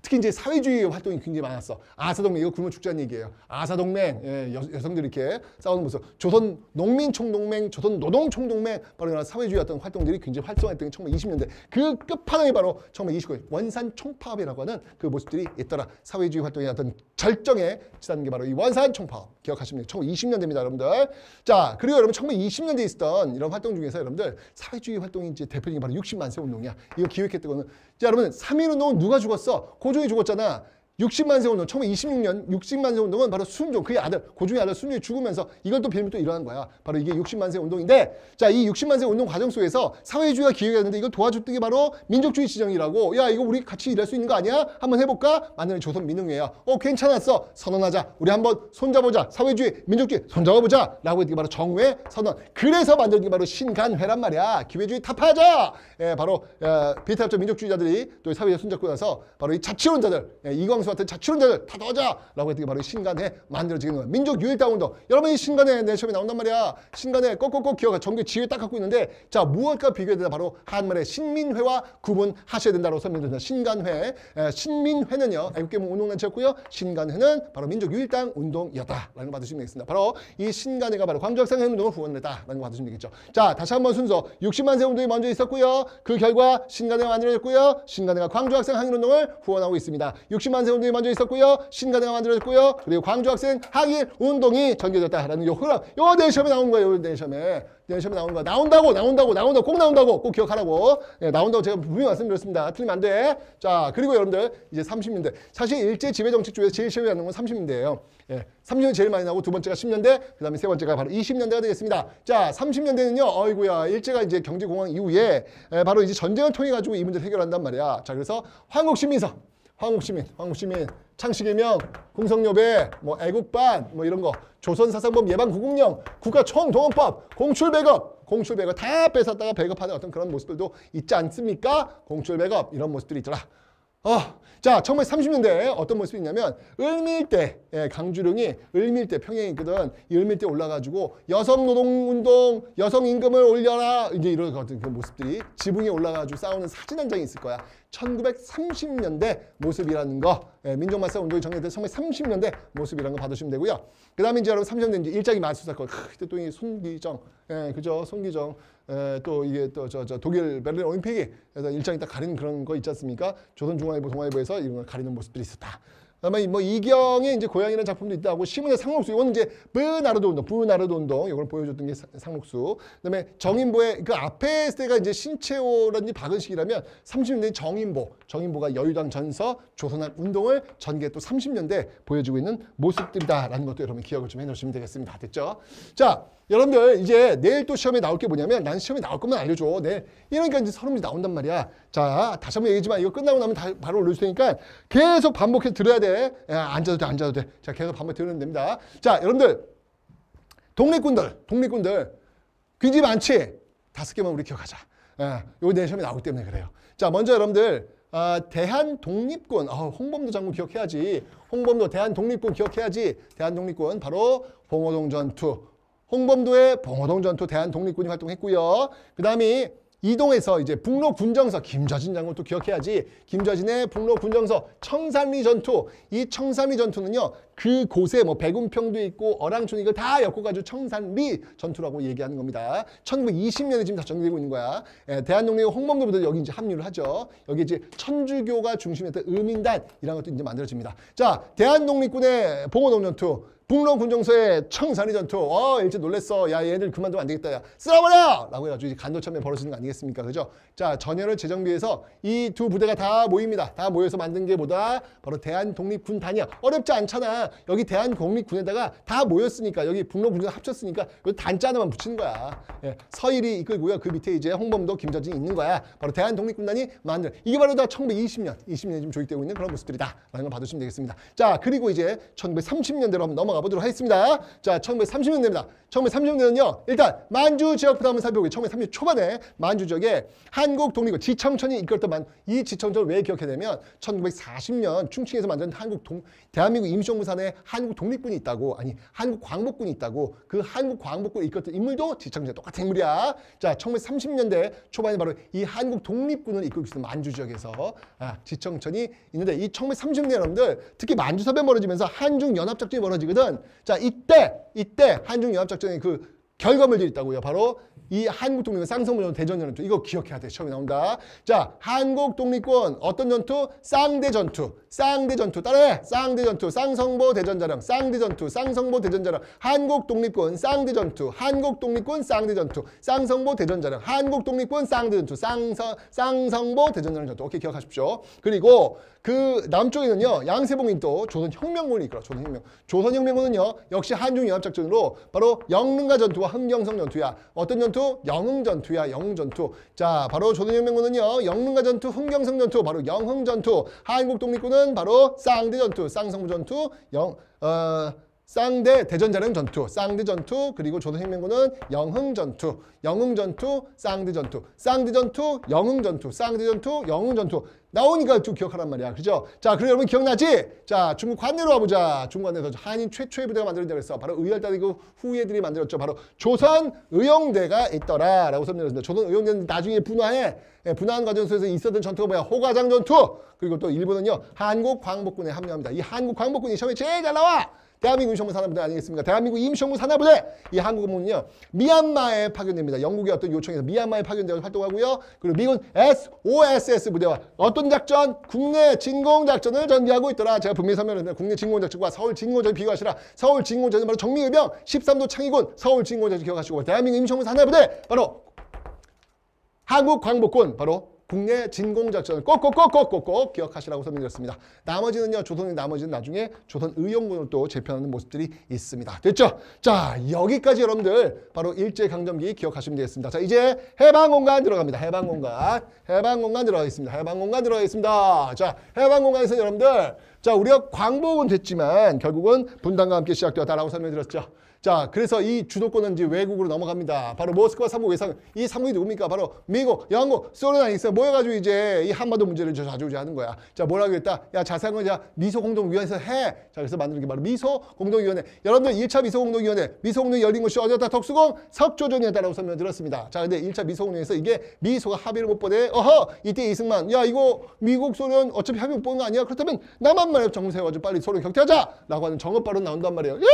특히 이제 사회주의 활동이 굉장히 많았어. 아사동맹, 이거 굶어 죽자는 얘기예요. 아사동맹, 예, 여, 성들이 이렇게 싸우는 모습. 조선 농민총동맹, 조선 노동총동맹, 바로 이런 사회주의 어떤 활동들이 굉장히 활성화했던 게 1920년대. 그 끝판왕이 바로 1929년 원산 총파업이라고 하는 그 모습들이 있더라. 사회주의 활동의 어떤 절정에 지사는 게 바로 이 원산 총파업 기억하시면 돼요. 1920년대입니다 여러분들. 자 그리고 여러분 1920년대에 있었던 이런 활동 중에서 여러분들 사회주의 활동인 이제 대표적인 바로 60만세 운동이야. 이거 기획했던 거는 자 여러분 3.1 운동은 누가 죽었어? 고종이 죽었잖아. 60만세 운동, 1926년 60만세 운동은 바로 순종, 그의 아들, 고종의 아들 순종이 죽으면서 이걸 또 빌미또 일어난 거야. 바로 이게 60만세 운동인데, 자, 이 60만세 운동 과정 속에서 사회주의가 기획했는데 이걸 도와줬던 게 바로 민족주의 시정이라고 야, 이거 우리 같이 일할 수 있는 거 아니야? 한번 해볼까? 만드는 조선 민흥회야. 어, 괜찮았어. 선언하자. 우리 한번 손잡보자 아 사회주의, 민족주의 손잡아보자. 라고 했던 게 바로 정회 선언. 그래서 만들어게 바로 신간회란 말이야. 기회주의 타파하자. 예, 바로, 어, 비타협적 민족주의자들이 또 사회주의 손잡고 나서 바로 이 자치론자들, 예, 이광수 선수 같은 자치론자들 다 넣자라고 했던 게 바로 신간에 만들어지는 거예요. 민족 유일당 운동. 여러분이 신간에 내 시험에 나온단 말이야. 신간에 꼭꼭꼭 기억해. 정규 지휘 딱 갖고 있는데 자 무엇과 비교해야 되나 바로 한말의 신민회와 구분하셔야 된다고 설명드립니다. 신간회. 에, 신민회는요. 애국계문 운동단체였고요. 신간회는 바로 민족 유일당 운동이었다라는 거 받으시면 되겠습니다. 바로 이 신간회가 바로 광주학생 회운동을 후원했다라는 거 받으시면 되겠죠. 자 다시 한번 순서. 60만 세 운동이 먼저 있었고요. 그 결과 신간회가 만들어졌고요. 신간회가 광주학생 항일운동을 후원하고 있습니다. 60만 세 운동이 먼저 있었고요. 신가대가 만들어졌고요. 그리고 광주 학생 항일 운동이 전개됐다라는 요 흐름. 요 내시험에 나온 거예요. 요 내시험에. 내시험에 나온 거. 나온다고 나온다고 나온다고 꼭 나온다고 꼭 기억하라고. 예, 나온다고 제가 분명히 말씀드렸습니다. 틀리면 안 돼. 자 그리고 여러분들 이제 30년대. 사실 일제 지배정책중에서 제일 시험이 나는 건 30년대예요. 예, 3 0년 제일 많이 나오고 두 번째가 10년대 그 다음에 세 번째가 바로 20년대가 되겠습니다. 자 30년대는요. 어이구야 일제가 이제 경제공황 이후에 예, 바로 이제 전쟁을 통해 가지고 이 문제를 해결한단 말이야. 자 그래서 한국 시민성 황옥시민, 황옥시민, 창씨개명, 공성여배, 뭐 애국반, 뭐 이런 거, 조선사상범 예방구국령, 국가총동원법, 공출배급, 공출배급 다 뺏었다가 배급하는 어떤 그런 모습들도 있지 않습니까? 공출배급 이런 모습들이 있더라. 어, 자, 1930년대 어떤 모습이 있냐면 을밀대 예, 강주룡이 을밀대 평양에 있거든. 이 을밀대 올라가지고 여성 노동 운동, 여성 임금을 올려라 이제 이런 것들 그, 그 모습들이 지붕에 올라가지고 싸우는 사진 한 장이 있을 거야. 1930년대 모습이라는 거 예, 민족말사 운동이 정리된 1930년대 모습이라는 거 받으시면 되고요. 그 다음에 이제 여러분 30년대 이제 일장이 마술사건 그때 또이 손기정 예, 그죠? 손기정 에, 또 이게 또저저 독일 베를린 올림픽이 일정이 딱 가리는 그런 거 있지 않습니까? 조선중앙일보 동아일보에서 이런 걸 가리는 모습들이 있었다. 아마 에뭐 이경의 이제 고양이라는 작품도 있다 고 시문의 상록수 이건 이제 브나르도 운동, 브나르도 운동 이걸 보여줬던 게 상록수. 그다음에 정인보의 그 앞에 세가 이제 신채호라든지 박은식이라면 30년대 정인보, 정인보가 여유당 전서, 조선한 운동을 전개 또 30년대 보여주고 있는 모습들이다라는 것도 여러분 기억을 좀 해놓으시면 되겠습니다. 됐죠? 자, 여러분들 이제 내일 또 시험에 나올 게 뭐냐면 난 시험에 나올 것만 알려줘. 내일 네. 이러니까 이제 서른이 나온단 말이야. 자, 다시 한번 얘기지만 이거 끝나고 나면 다, 바로 올려줄 테니까 계속 반복해서 들어야 돼. 돼. 야, 예, 앉아도 돼, 앉아도 돼. 자, 계속 한번 들으면 됩니다. 자, 여러분들. 독립군들, 독립군들. 굉장히 많지? 다섯 개만 우리 기억하자. 예, 요 내시험이 나오기 때문에 그래요. 자, 먼저 여러분들. 아, 대한독립군, 아, 홍범도 장군 기억해야지. 홍범도 대한독립군 기억해야지. 대한독립군 바로 봉오동 전투. 홍범도의 봉오동 전투 대한독립군이 활동했고요. 그 다음이 이동해서 이제 북로 군정서 김좌진 장군도 기억해야지 김좌진의 북로 군정서 청산리 전투 이 청산리 전투는요 그곳에 뭐 백운평도 있고 어랑촌 이걸 다 엮어가지고 청산리 전투라고 얘기하는 겁니다 1920년에 지금 다 정리되고 있는 거야 예, 대한독립 홍범도부터 여기 이제 합류를 하죠 여기 이제 천주교가 중심이었던 의민단이런 것도 이제 만들어집니다 자 대한독립군의 봉헌 옹전투 북로 군정서의 청산리 전투. 어, 일찍 놀랬어. 야, 얘들 그만두면 안 되겠다. 야, 쓸어버려! 라고 해가지고 간도참면 벌어지는 거 아니겠습니까? 그죠? 자, 전열을 재정비해서 이 두 부대가 다 모입니다. 다 모여서 만든 게 뭐다? 바로 대한독립군 단위야 어렵지 않잖아. 여기 대한독립군에다가 다 모였으니까, 여기 북로 군정 합쳤으니까, 이 그 단자 하나만 붙이는 거야. 예, 서일이 이끌고요. 그 밑에 이제 홍범도, 김전진이 있는 거야. 바로 대한독립군단이 만든, 이게 바로 다 1920년, 20년이 지금 조직되고 있는 그런 모습들이다. 라는 걸 봐주시면 되겠습니다. 자, 그리고 이제 1930년대로 한번 넘어가 올라가 보도록 하겠습니다. 자, 1930년대입니다. 1930년대는요. 일단 만주 지역부터 한번 살펴보기. 1930년 초반에 만주 지역에 한국 독립군 지청천이 이끌었던 만, 이 지청천을 왜기억해내 되면 1940년 충칭에서 만든 한국 동, 대한민국 임시정부 산에 한국 독립군이 있다고 아니 한국 광복군이 있다고 그 한국 광복군을 이끌었던 인물도 지청천 똑같은 인물이야. 자, 1930년대 초반에 바로 이 한국 독립군을 이끌고 있었던 만주 지역에서 아, 지청천이 있는데 이 1930년대 여러분들 특히 만주섭변 멀어지면서 한중연합작전이 멀어지거든. 뭐냐면 자 이때 이때 한중연합작전의 그 결과물들이 있다고요. 바로 이 한국 독립군 쌍성문전 대전전 투 이거 기억해야 돼. 처음에 나온다. 자 한국 독립군 어떤 전투? 쌍대 전투. 쌍디 전투 따라해 쌍디 전투 쌍성보 대전자령쌍디 전투 쌍성보 대전자령 한국 독립군 쌍디 전투 한국 독립군 쌍디 전투 쌍성보 대전자령 한국 독립군 쌍디 전투 쌍성 쌍성보 대전자령 전투 오케이 기억하십시오 그리고 그 남쪽에는요 양세봉이 또 조선 혁명군이 이끌어 조선 혁명 조선 혁명군은요 역시 한중 연합 작전으로 바로 영릉가 전투와 흥경성 전투야 어떤 전투 영흥 전투야 영흥 전투 자 바로 조선 혁명군은요 영릉가 전투 흥경성 전투 바로 영흥 전투 한국 독립군은 전투는 바로 쌍대 전투, 쌍성부 전투, 영, 어, 쌍대 대전자령 전투, 쌍대 전투, 그리고 조선혁명군은 영흥 전투, 영흥 전투, 쌍대 전투, 쌍대 전투, 영흥 전투, 쌍대 전투, 영흥 전투, 나오니까 좀 기억하란 말이야. 그죠? 자, 그리고 여러분 기억나지? 자, 중국 관내로 와보자. 중국 관내에서 한인 최초의 부대가 만들어진다고 했어. 바로 의열단이고 후예들이 만들었죠. 바로 조선 의용대가 있더라. 라고 설명했습니다. 조선 의용대는 나중에 분화해. 예, 분화한 과정 속에서 있었던 전투가 뭐야? 호가장 전투! 그리고 또 일본은요, 한국 광복군에 합류합니다. 이 한국 광복군이 처음에 제일 잘 나와! 대한민국 임시정부 산하부대 아니겠습니까? 대한민국 임시정부 산하부대 이 한국군은요 미얀마에 파견됩니다. 영국의 어떤 요청에서 미얀마에 파견되어 활동하고요. 그리고 미군 SOSS 부대와 어떤 작전? 국내 진공 작전을 전개하고 있더라. 제가 분명히 설명했는데 국내 진공 작전과 서울 진공 작전 비교하시라. 서울 진공 전전 바로 정미의병 13도 창의군 서울 진공 작전 기억하시고 대한민국 임시정부 산하부대 바로 한국 광복군 바로 국내 진공작전을 꼭꼭꼭꼭꼭꼭 기억하시라고 설명드렸습니다. 나머지는요. 조선의 나머지는 나중에 조선 의용군을 또 재편하는 모습들이 있습니다. 됐죠? 자 여기까지 여러분들 바로 일제강점기 기억하시면 되겠습니다. 자 이제 해방공간 들어갑니다. 해방공간 해방공간 들어가 있습니다. 해방공간 들어가 있습니다. 자 해방공간에서 여러분들 자 우리가 광복은 됐지만 결국은 분당과 함께 시작되었다라고 설명드렸죠. 자, 그래서 이 주도권은 이제 외국으로 넘어갑니다. 바로 모스크바 삼국 외상, 이 삼국이 누굽니까? 바로 미국, 영국, 소련 있어 모여가지고 이제 이 한반도 문제를 좌지우지하는 거야. 자, 뭐라고 했다? 야, 자세한 건 자, 미소 공동위원회에서 해. 자, 그래서 만드는 게 바로 미소 공동위원회. 여러분들 일차 미소 공동위원회, 미소 공동 위원회 열린 것이 어디였다? 덕수궁 석조전이었다라고 설명 드렸습니다 자, 근데 일차 미소 공동에서 위원회 이게 미소가 합의를 못보네 어허, 이때 이승만, 야 이거 미국, 소련 어차피 합의 못 본 거 아니야? 그렇다면 남한만 협정 세워가지고 빨리 소련 격퇴하자라고 하는 정업 발언 나온단 말이에요. 예,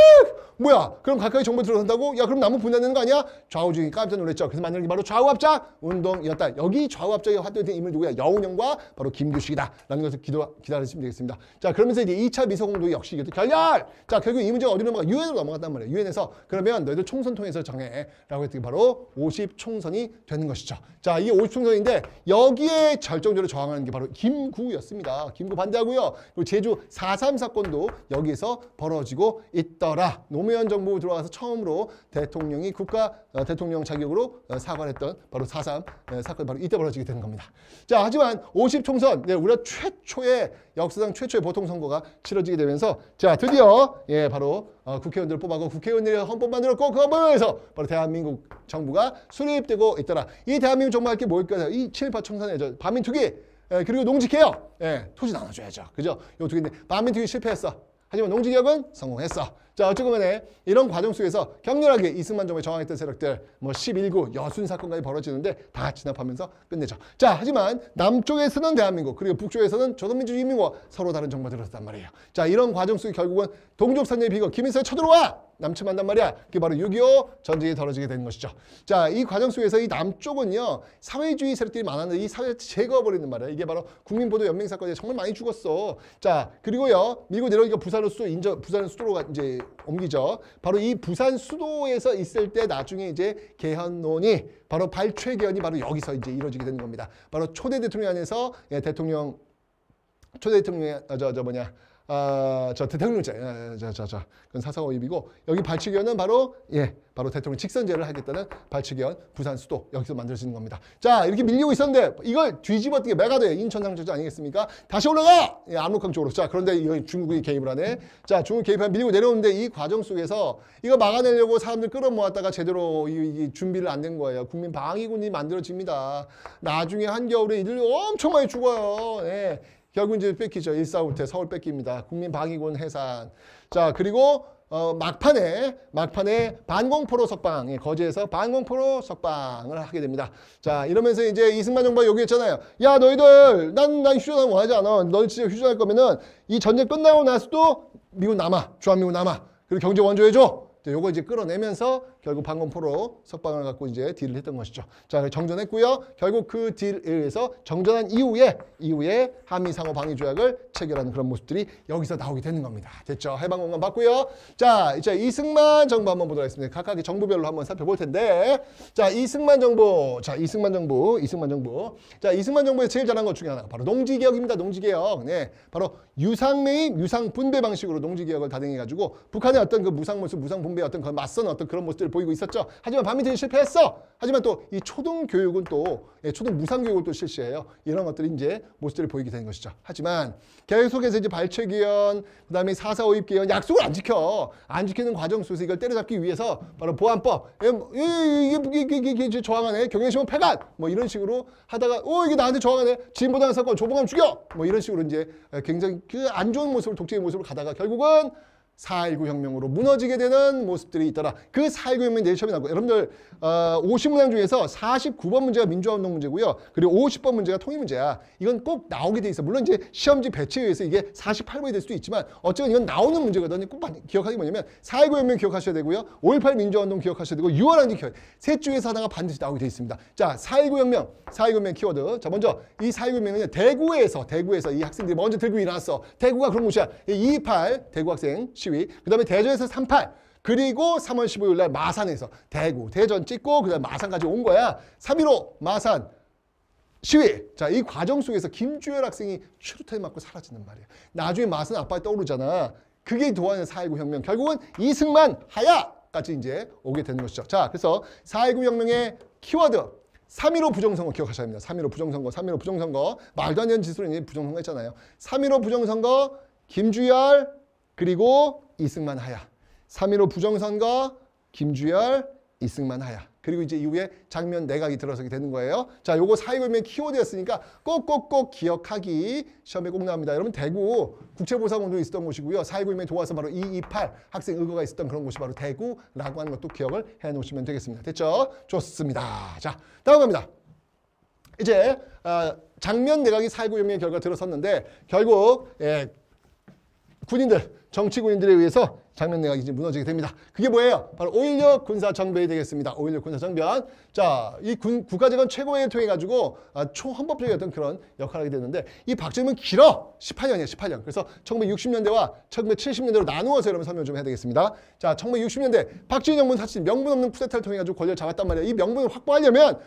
뭐야? 그럼 점점 가까이 정보 들어간다고? 야 그럼 나무 분야되는거 아니야? 좌우주기 깜짝 놀랐죠. 그래서 만약에 바로 좌우합작 운동이었다. 여기 좌우합작에 활동된 인물 누구야? 여운형과 바로 김규식이다. 라는 것을 기도, 기다리시면 되겠습니다. 자 그러면서 이제 2차 미세공도 역시 이것도 결렬! 자 결국 이 문제가 어디로 넘어가? 유엔으로 넘어갔단 말이에요. 유엔에서 그러면 너희들 총선 통해서 정해 라고 했더니 바로 50총선이 되는 것이죠. 자 이게 50총선인데 여기에 절정적으로 저항하는 게 바로 김구였습니다. 김구 반대하고요. 그리고 제주 4.3 사건도 여기에서 벌어지고 있더라. 노무현 정부 들어와서 처음으로 대통령이 국가 어, 대통령 자격으로 어, 사과를 했던 바로 4.3 어, 사건이 바로 이때 벌어지게 되는 겁니다. 자, 하지만 50총선, 예, 우리가 최초의 역사상 최초의 보통선거가 치러지게 되면서 자, 드디어 예, 바로 어, 국회의원들을 뽑아고 국회의원들이 헌법 만들었고 그 헌법에서 바로 대한민국 정부가 수립되고 있더라. 이 대한민국 정부가 할게 뭘까요? 이 친일파 총선해죠 반민투기 예, 그리고 농지개혁 예, 토지 나눠줘야죠. 그죠? 요두 개인데 반민투기 실패했어. 하지만 농지개혁은 성공했어. 자, 어쨌든 간에 이런 과정 속에서 격렬하게 이승만 정부에 저항했던 세력들 뭐 11구 여순 사건까지 벌어지는데 다 진압하면서 끝내죠. 자, 하지만 남쪽에서는 대한민국 그리고 북쪽에서는 조선민주주의민국과 서로 다른 정부가 들었단 말이에요. 자, 이런 과정 속에 결국은 동족선의 비거 김일성이 쳐들어와! 남침한단 말이야. 그게 바로 6.25 전쟁이 덜어지게 되는 것이죠. 자, 이 과정 속에서 이 남쪽은요. 사회주의 세력들이 많았는데 이 사회 제거해버리는 말이야. 이게 바로 국민보도연맹 사건에 정말 많이 죽었어. 자, 그리고요. 미국 내려오니까 부산으로 수도 인정, 부산 수도로 이제 옮기죠. 바로 이 부산 수도에서 있을 때 나중에 이제 개헌론이 바로 발췌개헌이 바로 여기서 이제 이루어지게 되는 겁니다. 바로 초대 대통령 안에서 예, 대통령 초대 대통령 아, 어, 저, 저 뭐냐 아, 저 대통령제, 자, 자, 자, 그건 사상 오입이고 여기 발치견은 바로 예, 바로 대통령 직선제를 하겠다는 발치견 부산 수도 여기서 만들어지는 겁니다. 자, 이렇게 밀리고 있었는데 이걸 뒤집어뜨게 메가도에 인천항저자 아니겠습니까? 다시 올라가 예, 압록강 쪽으로. 자, 그런데 이 중국이 개입을 하네. 자, 중국 개입하 밀리고 내려오는데 이 과정 속에서 이거 막아내려고 사람들 끌어모았다가 제대로 이, 이 준비를 안 된 거예요. 국민 방위군이 만들어집니다. 나중에 한겨울에 이들 엄청 많이 죽어요. 예, 결국 이제 뺏기죠. 일사후퇴 서울 뺏깁니다. 국민방위군 해산. 자 그리고 어, 막판에 막판에 반공포로 석방 예, 거제에서 반공포로 석방을 하게 됩니다. 자 이러면서 이제 이승만 정부가 요구했잖아요. 야 너희들 난난 휴전을 원하지 않아. 너희 진짜 휴전할 거면은 이 전쟁 끝나고 나서도 미국 남아 주한미국 남아 그리고 경제 원조해줘. 요거 이제 끌어내면서 결국 방금포로 석방을 갖고 이제 딜을 했던 것이죠. 자, 정전했고요. 결국 그 딜에 의해서 정전한 이후에 이후에 한미 상호 방위 조약을 체결하는 그런 모습들이 여기서 나오게 되는 겁니다. 됐죠? 해방 공간 봤고요. 자, 이제 이승만 정부 한번 보도록 하겠습니다. 각각의 정부별로 한번 살펴볼 텐데. 자, 이승만 정부. 자, 이승만 정부. 이승만 정부. 자, 이승만 정부의 제일 잘한 것 중에 하나가 바로 농지 개혁입니다. 농지 개혁. 네. 바로 유상 매입, 유상 분배 방식으로 농지 개혁을 단행해 가지고 북한의 어떤 그 무상 모습, 무상 분배 어떤 그 맞선 어떤 그런 모습들 보이고 있었죠. 하지만 반민특위 실패했어. 하지만 또 이 초등 교육은 또 예, 초등 무상 교육을 또 실시해요. 이런 것들이 이제 모습들을 보이게 되는 것이죠. 하지만 계속해서 이제 발췌기원, 그다음에 사사 오입 기원 약속을 안 지켜. 안 지키는 과정 속에서 이걸 때려잡기 위해서 바로 보안법 예, 뭐, 이게 이게 이게, 이게 저항하네. 경영심은 폐간. 뭐 이런 식으로 하다가 어 이게 나한테 저항하네. 진보당 사건 조봉감 죽여. 뭐 이런 식으로 이제 굉장히 그 안 좋은 모습을 독재의 모습을 가다가 결국은 4.19 혁명으로 무너지게 되는 모습들이 있더라. 그 4.19 혁명 이 내시험이 나고 여러분들 어, 50문항 중에서 49번 문제가 민주화운동 문제고요. 그리고 50번 문제가 통일 문제야. 이건 꼭 나오게 돼 있어. 물론 이제 시험지 배치에 의해서 이게 48번이 될 수도 있지만 어쨌든 이건 나오는 문제거든. 요꼭 기억하기 뭐냐면 4.19 혁명 기억하셔야 되고요. 5.18 민주화운동 기억하셔야 되고 6월항쟁 기억. 셋 중에서 하나가 반드시 나오게 돼 있습니다. 자, 4.19 혁명, 4.19 혁명 키워드. 자, 먼저 이 4.19 혁명은 대구에서 대구에서 이 학생들이 먼저 들고 일어났어. 대구가 그런 곳이야. 2.28 대구 학생 시위 그 다음에 대전에서 38 그리고 3월 15일 날 마산에서 대구 대전 찍고 그 다음에 마산까지 온 거야 3.15 마산 시위. 자, 이 과정 속에서 김주열 학생이 최루탄 맞고 사라지는 말이야. 나중에 마산 아빠가 떠오르잖아. 그게 도안의4.19 혁명. 결국은 이승만 하야까지 이제 오게 되는 것이죠. 자, 그래서 4.19 혁명의 키워드. 3.15 부정선거 기억하셔야 합니다. 3.15 부정선거, 3.15 부정선거. 말도 안 되는 짓으로 이제 부정선거 했잖아요. 3.15 부정선거, 김주열, 그리고 이승만 하야. 3.15 부정선거 김주열 이승만 하야. 그리고 이제 이후에 장면 내각이 네 들어서게 되는 거예요. 자, 요거 사회고면 키워드였으니까 꼭꼭꼭 기억하기 시험에 꼭 나옵니다. 여러분 대구 국채보상운도이 있었던 곳이고요. 사회고면 도와서 바로 228 학생 의거가 있었던 그런 곳이 바로 대구라고 하는 것도 기억을 해놓으시면 되겠습니다. 됐죠? 좋습니다. 자, 다음 갑니다. 이제 어, 장면 내각이 네 사회고연맹 결과 들어섰는데 결국 예, 군인들 정치군인들에 의해서 장면 내각이 이제 무너지게 됩니다. 그게 뭐예요? 바로 오일6 군사정변이 되겠습니다. 오일6 군사정변. 자, 이 군, 국가재건 최고회의를 통해 가지고 아, 초헌법적이었던 그런 역할을 하게 됐는데이 박정희는 길어! 18년이에요, 18년. 그래서 1960년대와 1970년대로 나누어서 여러분 설명 좀 해야 되겠습니다. 자, 1960년대 박정희 정부는 사실 명분 없는 쿠데타를 통해 가지고 권력을 잡았단 말이에요. 이 명분을 확보하려면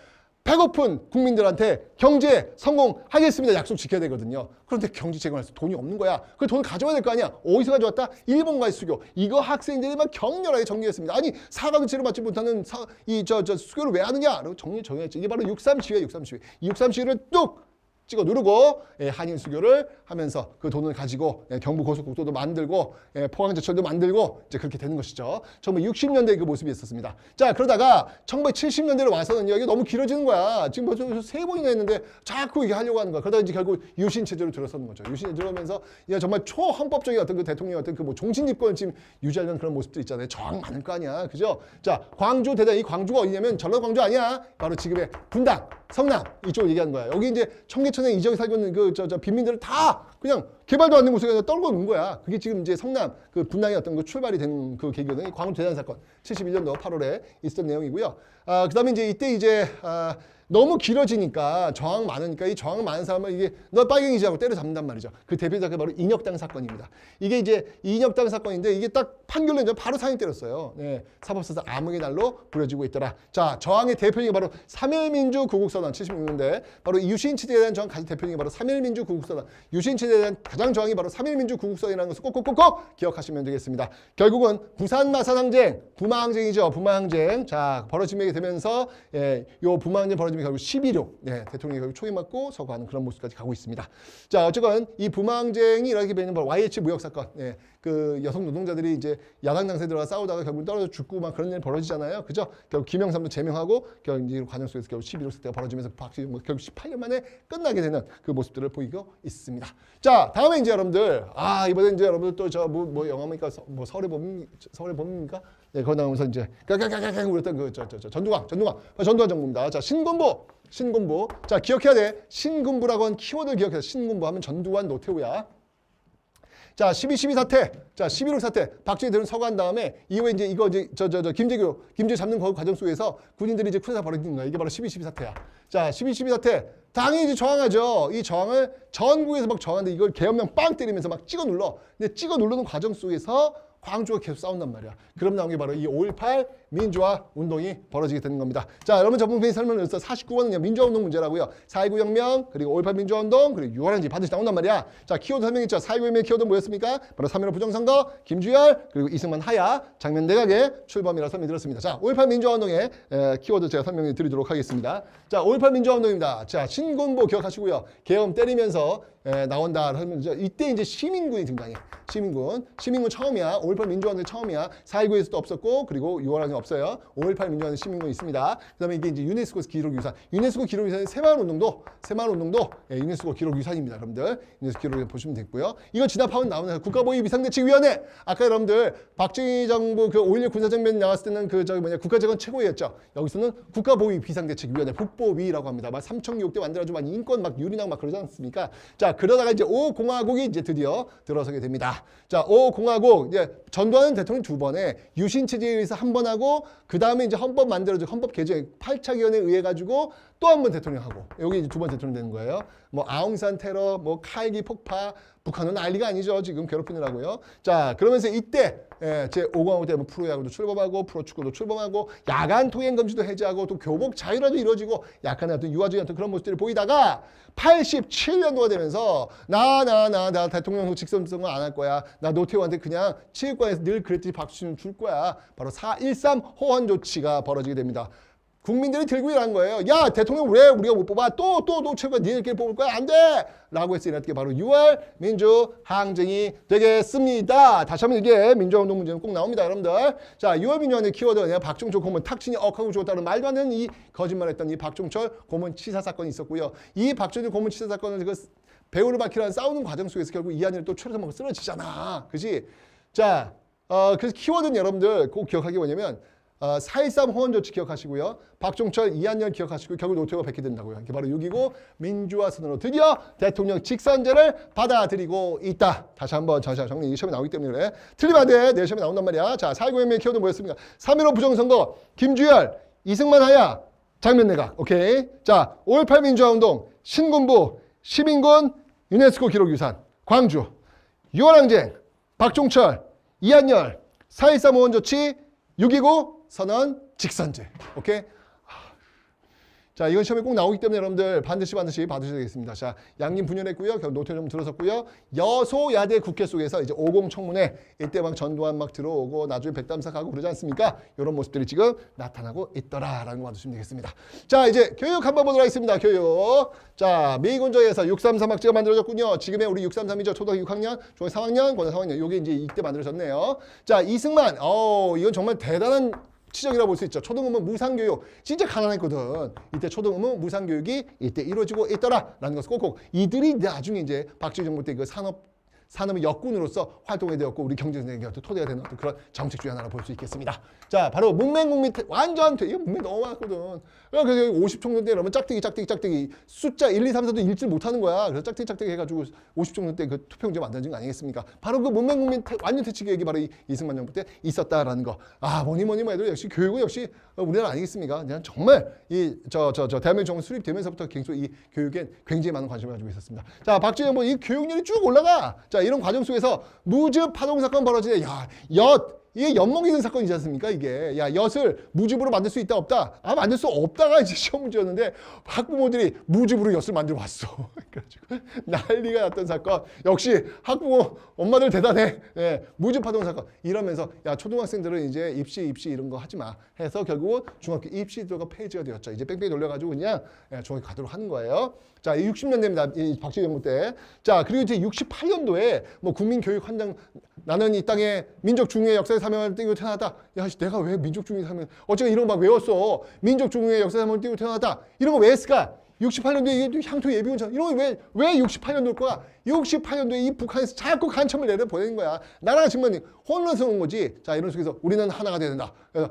배고픈 국민들한테 경제 성공하겠습니다. 약속 지켜야 되거든요. 그런데 경제 재건할수 돈이 없는 거야. 그돈 가져와야 될 거 아니야. 어디서 가져왔다? 일본과의 수교. 이거 학생들이 막 격렬하게 정리했습니다. 아니 사각을 제로 맞지 못하는 이 저 저 수교를 왜 하느냐? 라고 정리 정했죠. 리 이게 바로 6.3 시위야. 6.3 시위. 이6.3 시위를 뚝 찍어 누르고 예, 한인 수교를 하면서 그 돈을 가지고 예, 경부 고속국도도 만들고 예, 포항제철도 만들고 이제 그렇게 되는 것이죠. 1 9 60년대의 그 모습이 있었습니다. 자 그러다가 1970년대로 와서는 여기 너무 길어지는 거야. 지금 벌써 세 번이나 했는데 자꾸 이게 하려고 하는 거야. 그러다 이제 결국 유신 체제로 들어서는 거죠. 유신에 들어오면서 예, 정말 초헌법적인 어떤 그 대통령 어떤 그 뭐 종신 집권을 지금 유지하려는 그런 모습들 있잖아요. 저항 많을 거 아니야, 그죠? 자 광주 대단 이 광주가 어디냐면 전라 광주 아니야. 바로 지금의 분당. 성남 이쪽을 얘기하는 거야. 여기 이제 청계천에 이적이 살고 있는 그 저 저 빈민들을 다 그냥 개발도 안 된 곳에 떨궈 놓은 거야. 그게 지금 이제 성남 그 분당의 어떤 그 출발이 된 그 계기거든. 광주 대단 사건 71년도 8월에 있었던 내용이고요. 아 그다음에 이제 이때 이제 아 너무 길어지니까 저항 많으니까 이 저항 많은 사람은 이게 너 빨갱이지 하고 때려잡는단 말이죠. 그대표작게 바로 인혁당 사건입니다. 이게 이제 인혁당 사건인데 이게 딱 판결로 이제 바로 사형 때렸어요. 네, 사법사상 암흑의 날로 부려지고 있더라. 자, 저항의 대표적인 바로 삼일민주 구국선언 76년대 바로 유신치대에 대한 저항 가장 대표적인 바로 삼일민주 구국선언 유신치대에 대한 가장 저항이 바로 삼일민주 구국선언이라는 것을 꼭꼭꼭꼭 기억하시면 되겠습니다. 결국은 부산 마산 항쟁, 부마 항쟁이죠. 부마 항쟁. 자, 벌어지게 되면서 예, 요 부마 항쟁 벌어지 대통령이 결국 예, 11호, 네, 대통령이 결국 총에 맞고 서거하는 그런 모습까지 가고 있습니다. 자, 어쨌건 이 부망쟁이 이렇게 되는 YH 무역 사건, 네, 그 여성 노동자들이 이제 야당 당세 들어가 싸우다가 결국 떨어져 죽고 막 그런 일이 벌어지잖아요. 그죠? 결국 김영삼도 제명하고 결국 이제 과정 속에서 결국 11월 사태가 벌어지면서 박수 뭐 결국 18년 만에 끝나게 되는 그 모습들을 보이고 있습니다. 자, 다음에 이제 여러분들 아 이번에 이제 여러분들 또 저뭐뭐 영화입니까? 뭐, 뭐 서울의 뭐 봄 서울의 봄입니까? 예, 그거 나오면서 이제 까까까까까 울렸던 그저저저 전두광 전두광 아, 전두광전부입니다 자, 신군보 신군보 자 기억해야 돼 신군보라고 한 키워드 기억해서 신군보 하면 전두환 노태우야. 자, 12, 12 사태. 자, 11월 사태. 박정희 대통령 서거한 다음에 이후에 이제 이거 이제 저, 저, 저, 김재규, 김재규 잡는 과정 속에서 군인들이 이제 쿠데타 벌어진 거야. 이게 바로 12, 12 사태야. 자, 12, 12 사태. 당연히 이제 저항하죠. 이 저항을 전국에서 막 저항하는데 이걸 계엄령 빵 때리면서 막 찍어 눌러. 근데 찍어 누르는 과정 속에서 광주가 계속 싸운단 말이야. 그럼 나온 게 바로 이5.18 민주화 운동이 벌어지게 되는 겁니다. 자, 여러분 전문편의 설명을 해서 49번은요. 민주화 운동 문제라고요. 4.19 혁명, 그리고 5.18 민주화 운동, 그리고 유월한지 반드시 나온단 말이야. 자, 키워드 설명했죠. 4.19 혁명의 키워드 뭐였습니까? 바로 3.15 부정선거, 김주열, 그리고 이승만 하야, 장면 내각의 출범이라 설명드렸습니다. 자, 5.18 민주화 운동의 에, 키워드 제가 설명해 드리도록 하겠습니다. 자, 5.18 민주화 운동입니다. 자, 신군보 기억하시고요. 계엄 때리면서 에, 나온다 하면서 이때 이제 시민군이 등장해. 시민군. 시민군 처음이야. 5.18 민주화 운동 처음이야. 4.19에서도 없었고 그리고 유월한 없어요. 5.18 민주화는 시민군 있습니다. 그다음에 이게 이제 유네스코 기록 유산. 유네스코 기록 유산의 새마을 운동도 새마을 운동도 예, 유네스코 기록 유산입니다, 여러분들. 유네스코 기록 유산 보시면 됐고요 이거 진압하면 나오는 국가보위 비상대책위원회. 아까 여러분들 박정희 정부 그5.16군사정면 나왔을 때는 그 저기 뭐냐 국가재건 최고였죠 여기서는 국가보위 비상대책위원회 국보위라고 합니다. 막 삼청교육대 만들어주고 막 인권 막 유린하고 막 그러지 않습니까? 자 그러다가 이제 5공화국이 이제 드디어 들어서게 됩니다. 자 5공화국 이제 전두환은 대통령 두 번에 유신체제에 의해서 한 번 하고 그 다음에 이제 헌법 만들어지고 헌법 개정 에 8차 기원에 의해 가지고 또 한 번 대통령 하고 여기 이제 두 번 대통령 되는 거예요. 뭐 아웅산 테러, 뭐 칼기 폭파, 북한은 난리가 아니죠. 지금 괴롭히느라고요. 자, 그러면서 이때 예, 제5광호 때뭐 프로야구도 출범하고 프로축구도 출범하고 야간 통행 금지도 해제하고 또 교복 자유라도 이루어지고 약간의 어떤 유아적인 어떤 그런 모습들을 보이다가 87년도가 되면서 나나나나 대통령 직선성은 안할 거야. 나 노태우한테 그냥 체육관에서 늘 그랬듯이 박수 좀줄 거야. 바로 4.13 호환 조치가 벌어지게 됩니다. 국민들이 들고 일어난 거예요. 야 대통령 왜 우리가 못 뽑아? 또 또또 최고 니들끼리 뽑을 거야? 안 돼! 라고 해서 일어났게 바로 6월 민주항쟁이 되겠습니다. 다시 한번 얘기해. 민주화운동 문제는 꼭 나옵니다. 여러분들. 자 6월 민주화운 키워드 그 박종철 고문 탁친이 억하고 죽었다는 말도 안 되는 이 거짓말했던 이 박종철 고문 치사 사건이 있었고요. 이 박종철 고문 치사 사건은그 배우를 박히라는 싸우는 과정 속에서 결국 이한이를 또 초래서 먹고 쓰러지잖아. 그지? 자, 어, 그래서 키워드는 여러분들 꼭기억하기 뭐냐면 어, 4.13 호원조치 기억하시고요. 박종철, 이한열 기억하시고 결국 노태우가 뵙게 된다고요. 이게 바로 6이고 민주화 선언으로 드디어 대통령 직선제를 받아들이고 있다. 다시 한번 자세 정리 이 시험에 나오기 때문에 그래. 틀리면 안 돼. 내 시험에 나온단 말이야. 자, 4.19혁명의 키워드 뭐였습니까? 3.15 부정선거, 김주열, 이승만 하야, 장면내각. 오케이. 자, 5.18 민주화운동, 신군부, 시민군, 유네스코 기록유산, 광주, 유월항쟁 박종철, 이한열, 4.13 호원조치, 6.29 선언, 직선제. 오케이? 자, 이건 시험에 꼭 나오기 때문에 여러분들 반드시 반드시 받으셔야겠습니다. 자, 양님 분열했고요. 결국 노태우 정 들어섰고요. 여소야대 국회 속에서 이제 오공 청문회 이때 막 전두환 막 들어오고 나중에 백담사 가고 그러지 않습니까? 이런 모습들이 지금 나타나고 있더라라는 거 봐주시면 되겠습니다. 자, 이제 교육 한번 보도록 하겠습니다. 교육. 자, 미군저에서 633학지가 만들어졌군요. 지금의 우리 633이죠. 초등학교 6학년, 중학교 3학년, 고등학교 3학년. 요게 이제 이때 만들어졌네요. 자, 이승만. 어, 이건 정말 대단한 치적이라볼수 있죠. 초등음은 무상교육. 진짜 가난했거든. 이때 초등음은 무상교육이 이때 이루어지고 있더라라는 것을 꼭꼭 이들이 나중에 이제 박정희 정부 때 그 산업 산업의 역군으로서 활동이 되었고 우리 경제생의 어떤 토대가 되는 어떤 그런 정책주의 하나로 볼 수 있겠습니다. 자, 바로 문맹국 민에 완전 이거 문맹 너무 많았거든. 그래서 5 0총년때 이러면 짝대기 짝대기 짝대기 숫자 1, 2, 3, 4도 읽지 못하는 거야. 그래서 짝대기 짝대기 해가지고 5 0총년때그 투표용지 만들어진 거 아니겠습니까? 바로 그 문맹국민 태, 완전 퇴치 계획이 바로 이, 이승만 정부 때 있었다라는 거. 아, 뭐니 뭐니 뭐 해도 역시 교육은 역시 우리나라 아니겠습니까? 그냥 정말 이 저 저 저 대한민국 정부 수립되면서부터 계속 이 교육엔 굉장히 많은 관심을 가지고 있었습니다. 자, 박지원 뭐이 교육률이 쭉 올라가. 자, 이런 과정 속에서 무즙 파동 사건 벌어지네. 야, 엿 이게 연목이 있는 사건이지 않습니까? 이게 야 엿을 무즙으로 만들 수 있다 없다 아 만들 수 없다가 이제 (laughs) 시험 문제였는데 학부모들이 무즙으로 엿을 만들어 왔어 (laughs) 그래가지고 난리가 났던 사건 역시 학부모 엄마들 대단해 예, 무즙 파동 사건 이러면서 야 초등학생들은 이제 입시 입시 이런 거 하지 마 해서 결국은 중학교 입시 들어가 폐지가 되었죠 이제 뺑뺑이 돌려가지고 그냥 예, 중학교 가도록 하는 거예요 자 60년대입니다 이 박정희 정부 때자 그리고 이제 68년도에 뭐 국민교육 환장 나는 이 땅에 민족 중의 역사의 사명을 띠고 태어났다. 야, 씨, 내가 왜 민족 중흥의 사명? 어쨌든 이런 거 막 외웠어. 민족 중흥의 역사의 사명을 띠고 태어났다. 이런 거 왜 했을까? 68년도에 향토 예비군 이런 거왜왜 68년도일 거야? 68년도에 이 북한에서 자꾸 간첩을 내려 보낸 거야. 나라가 정말 혼란스러운 거지. 자 이런 속에서 우리는 하나가 되야 된다. 그래서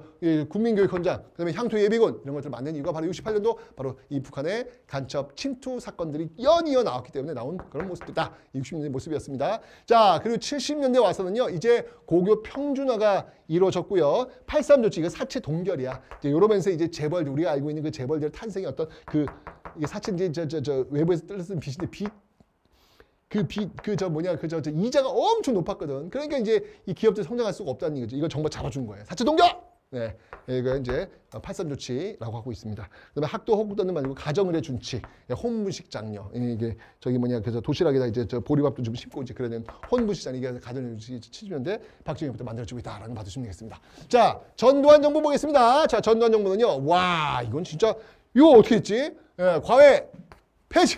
국민교육 헌장 그다음에 향토 예비군 이런 것들을 만든 이유가 바로 68년도 바로 이 북한의 간첩 침투 사건들이 연이어 나왔기 때문에 나온 그런 모습이다. 60년대 모습이었습니다. 자 그리고 70년대 와서는요 이제 고교 평준화가 이루어졌고요. 83조치 이거 사체 동결이야. 이제 요러면서 이제 재벌 우리가 알고 있는 그 재벌들 의탄생이 어떤 그 이게 사실 이제 저, 저, 저 외부에서 뜰려쓴 빚인데 빚 그빚그저 뭐냐 그저 저 이자가 엄청 높았거든. 그러니까 이제 이 기업들 성장할 수가 없다는 거죠 이거 정부 잡아준 거예요. 사채 동결. 네, 이거 이제 어, 팔선 조치라고 하고 있습니다. 그다음에 학도 호구도는 말고 가정을해 준치, 예, 혼분식 장려 이게 저기 뭐냐 그래서 도시락에다 이제 저 보리밥도 좀 심고 이제 그러는 혼분식 장려 이게 가정을치 치는데 박정희부터 만들어주고 있다라는 받으시면 되겠습니다. 자, 전두환 정부 보겠습니다. 자, 전두환 정부는요, 와 이건 진짜 이거 어떻게 했지? 예, 과외 폐지,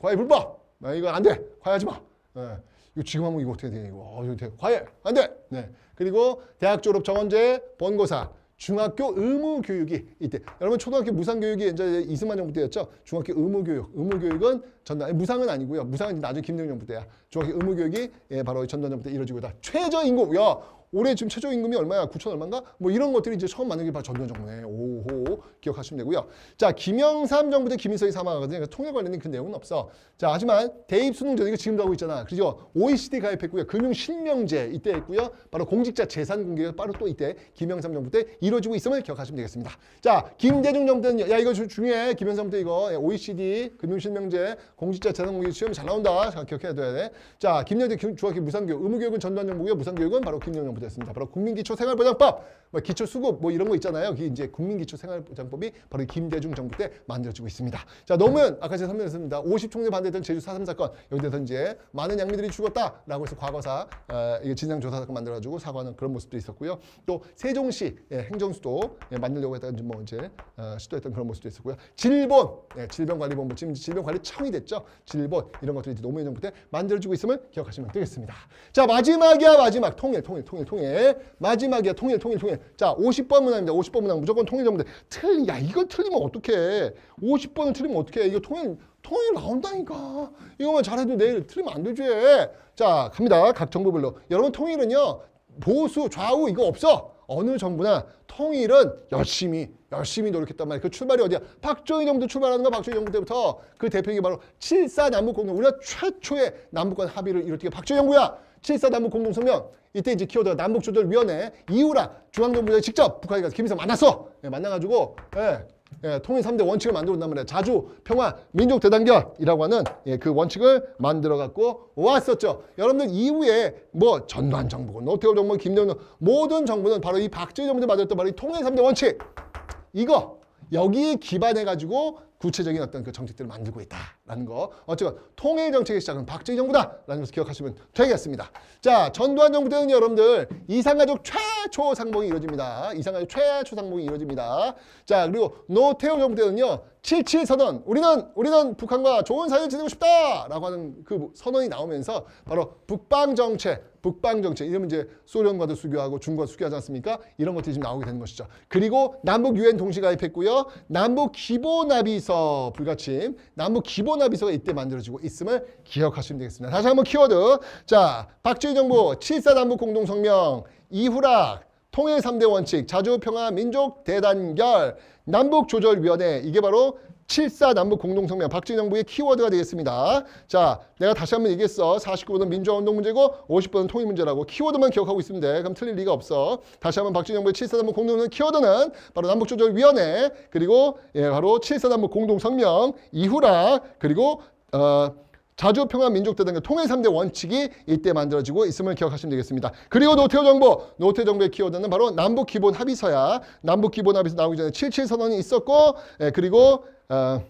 과외 불법. 아, 이거 안 돼. 과외하지 마. 네. 이거 지금 하면 이거 어떻게 돼? 이거 어, 이거 돼. 과외 안 돼. 네. 그리고 대학 졸업 정원제 본고사 중학교 의무 교육이 이때 여러분 초등학교 무상 교육이 이제 이승만 정부 때였죠. 중학교 의무 교육, 의무 교육은 전단 무상은 아니고요. 무상은 나중에 김대중 정부 때야. 중학교 의무 교육이 예, 바로 전단 정부 때 이루어지고 있다. 최저 인구, 야 올해 지금 최저임금이 얼마야? 9천 얼마인가? 뭐 이런 것들이 이제 처음 만든 게 바로 전두환정부네. 오호 기억하시면 되고요. 자 김영삼 정부 때 김일성이 사망하거든요. 그러니까 통일 관련된 그 내용은 없어. 자 하지만 대입 수능 전형이 지금도 하고 있잖아. 그죠? OECD 가입했고요. 금융 실명제 이때 했고요. 바로 공직자 재산 공개가 바로 또 이때 김영삼 정부 때 이루어지고 있음을 기억하시면 되겠습니다. 자 김대중 정부 때는 야 이거 중요해. 김영삼 때 이거 OECD 금융 실명제 공직자 재산 공개 시험 잘 나온다. 자 기억해야 돼. 자김영대 중학교 무상교육 의무교육은 전두환 정부고요. 무상교육은 바로 김영삼 보셨습니다. 바로 국민기초생활보장법, 뭐 기초수급 뭐 이런 거 있잖아요. 그게 이제 국민기초생활보장법이 바로 김대중 정부 때 만들어지고 있습니다. 자, 노무현 아까 제가 설명했습니다. 50총리 반대했던 제주 사삼 사건 여기서 이제 많은 양미들이 죽었다라고 해서 과거사 어, 진상조사 사건 만들어가지고 사과하는 그런 모습도 있었고요. 또 세종시 예, 행정수도 예, 만들려고 했던 뭐 이제 어, 시도했던 그런 모습도 있었고요. 질본 예, 질병관리본부 지금 질병관리청이 됐죠. 질본 이런 것들이 이제 노무현 정부 때 만들어지고 있음을 기억하시면 되겠습니다. 자 마지막이야 마지막 통일 통일 통일 통일. 마지막이야. 통일, 통일, 통일. 자, 50번 문항입니다. 50번 문항. 무조건 통일 전문데 틀린, 야, 이거 틀리면 어떡해. 50번을 틀리면 어떡해. 이거 통일, 통일 나온다니까. 이거만 뭐 잘해도 내일 틀리면 안 되지. 자, 갑니다. 각정부별로 여러분, 통일은요. 보수, 좌우 이거 없어. 어느 정부나 통일은 열심히 열심히 노력했단 말이야그 출발이 어디야? 박정희 정부 출발하는 거 박정희 정부 때부터 그대표적게 바로 7사 남북공동 우리가 최초의 남북간 합의를 이뤘던 게 박정희 정부야. 7.4 남북 공동성명 이때 이제 키워드가 남북조절위원회 이후라 중앙정부에 직접 북한에 가서 김일성 만났어. 예, 만나가지고 예, 예, 통일 삼대 원칙을 만들었단 말이에요. 자주, 평화, 민족 대단결이라고 하는 예, 그 원칙을 만들어 갖고 왔었죠. 여러분들 이후에 뭐 전두환 정부고 노태우 정부, 김정은 모든 정부는 바로 이 박정희 정부들 만았던 바로 이 통일 삼대 원칙 이거 여기에 기반해 가지고 구체적인 어떤 그 정책들을 만들고 있다라는 거. 어쨌든 통일 정책의 시작은 박정희 정부다라는 것을 기억하시면 되겠습니다. 자, 전두환 정부 때는 여러분들 이상가족 최초 상봉이 이루어집니다. 이상가족 최초 상봉이 이루어집니다. 자, 그리고 노태우 정부 때는요. 77 선언. 우리는 우리는 북한과 좋은 사이를 지내고 싶다라고 하는 그 선언이 나오면서 바로 북방 정책, 북방 정책. 이러면 이제 소련과도 수교하고 중국과 수교하지 않습니까? 이런 것들이 지금 나오게 되는 것이죠. 그리고 남북 유엔 동시 가입했고요. 남북 기본 합의 합의서 불가침 남북 기본 합의서가 이때 만들어지고 있음을 기억하시면 되겠습니다. 다시 한번 키워드 자 박정희 정부 칠사 남북 공동성명 이후락 통일 삼대 원칙 자주평화 민족 대단결 남북조절위원회 이게 바로 7사 남북 공동성명 박정희 정부의 키워드가 되겠습니다. 자, 내가 다시 한번 얘기했어. 49번은 민주화운동 문제고 50번은 통일 문제라고 키워드만 기억하고 있으면 돼. 그럼 틀릴 리가 없어. 다시 한번 박정희 정부의 7사 남북 공동성명 키워드는 바로 남북조절위원회 그리고 예, 바로 7사 남북 공동성명 이후라 그리고 어, 자주평화민족대등의 통일 삼대 원칙이 이때 만들어지고 있음을 기억하시면 되겠습니다. 그리고 노태우 정부, 노태우 정부의 키워드는 바로 남북기본합의서야. 남북기본합의서 나오기 전에 77선언이 있었고 예, 그리고 어,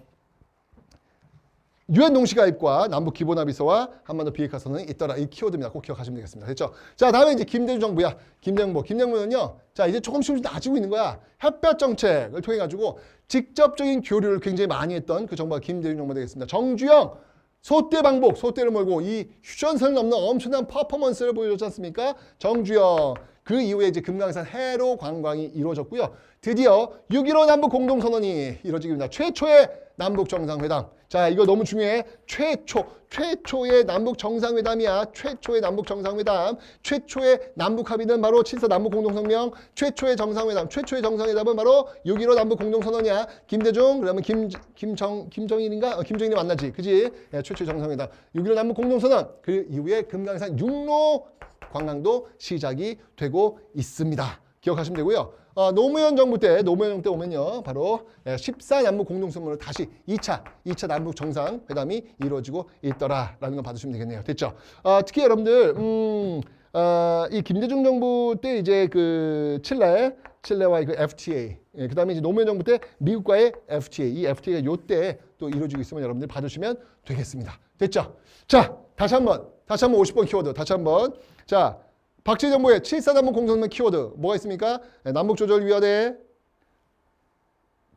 유엔 농시가입과 남북 기본합의서와 한반도 비핵화선언이 있더라. 이 키워드입니다. 꼭 기억하시면 되겠습니다. 됐죠? 자, 다음에 이제 김대중 정부야. 김대중보. 뭐, 김대중보는요. 자, 이제 조금씩 나아지고 있는 거야. 햇볕 정책을 통해 가지고 직접적인 교류를 굉장히 많이 했던 그 정부가 김대중 정부 되겠습니다. 정주영 소떼 방복, 소떼를 몰고 이 휴전선을 넘는 엄청난 퍼포먼스를 보여줬지 않습니까? 정주영 그 이후에 이제 금강산 해로 관광이 이루어졌고요. 드디어 6.15 남북 공동선언이 이루어지게 됩니다. 최초의 남북 정상회담. 자, 이거 너무 중요해. 최초, 최초의 남북 정상회담이야. 최초의 남북 정상회담. 최초의 남북 합의는 바로 7서 남북 공동성명. 최초의 정상회담. 최초의 정상회담은 바로 6.15 남북 공동선언이야. 김대중, 그러면 김, 김정, 김정인인가? 어, 김정인이 만나지. 그지? 예, 최초의 정상회담. 6.15 남북 공동선언. 그 이후에 금강산 육로 관광도 시작이 되고 있습니다. 기억하시면 되고요. 어, 노무현 정부 때, 노무현 정부 때 오면요. 바로 14 예, 남북 공동선언으 다시 2차, 2차 남북 정상회담이 이루어지고 있더라라는 걸 봐주시면 되겠네요. 됐죠? 어, 특히 여러분들, 음, 어, 이 김대중 정부 때 이제 그 칠레, 칠레와의 그 FTA, 예, 그 다음에 이제 노무현 정부 때 미국과의 FTA, 이 FTA가 요때 또 이루어지고 있으면 여러분들 봐주시면 되겠습니다. 됐죠? 자, 다시 한번 다시 한번 50번 키워드. 다시 한번. 자, 박제 정부의 7사단문 공성능 키워드 뭐가 있습니까? 네, 남북조절위원회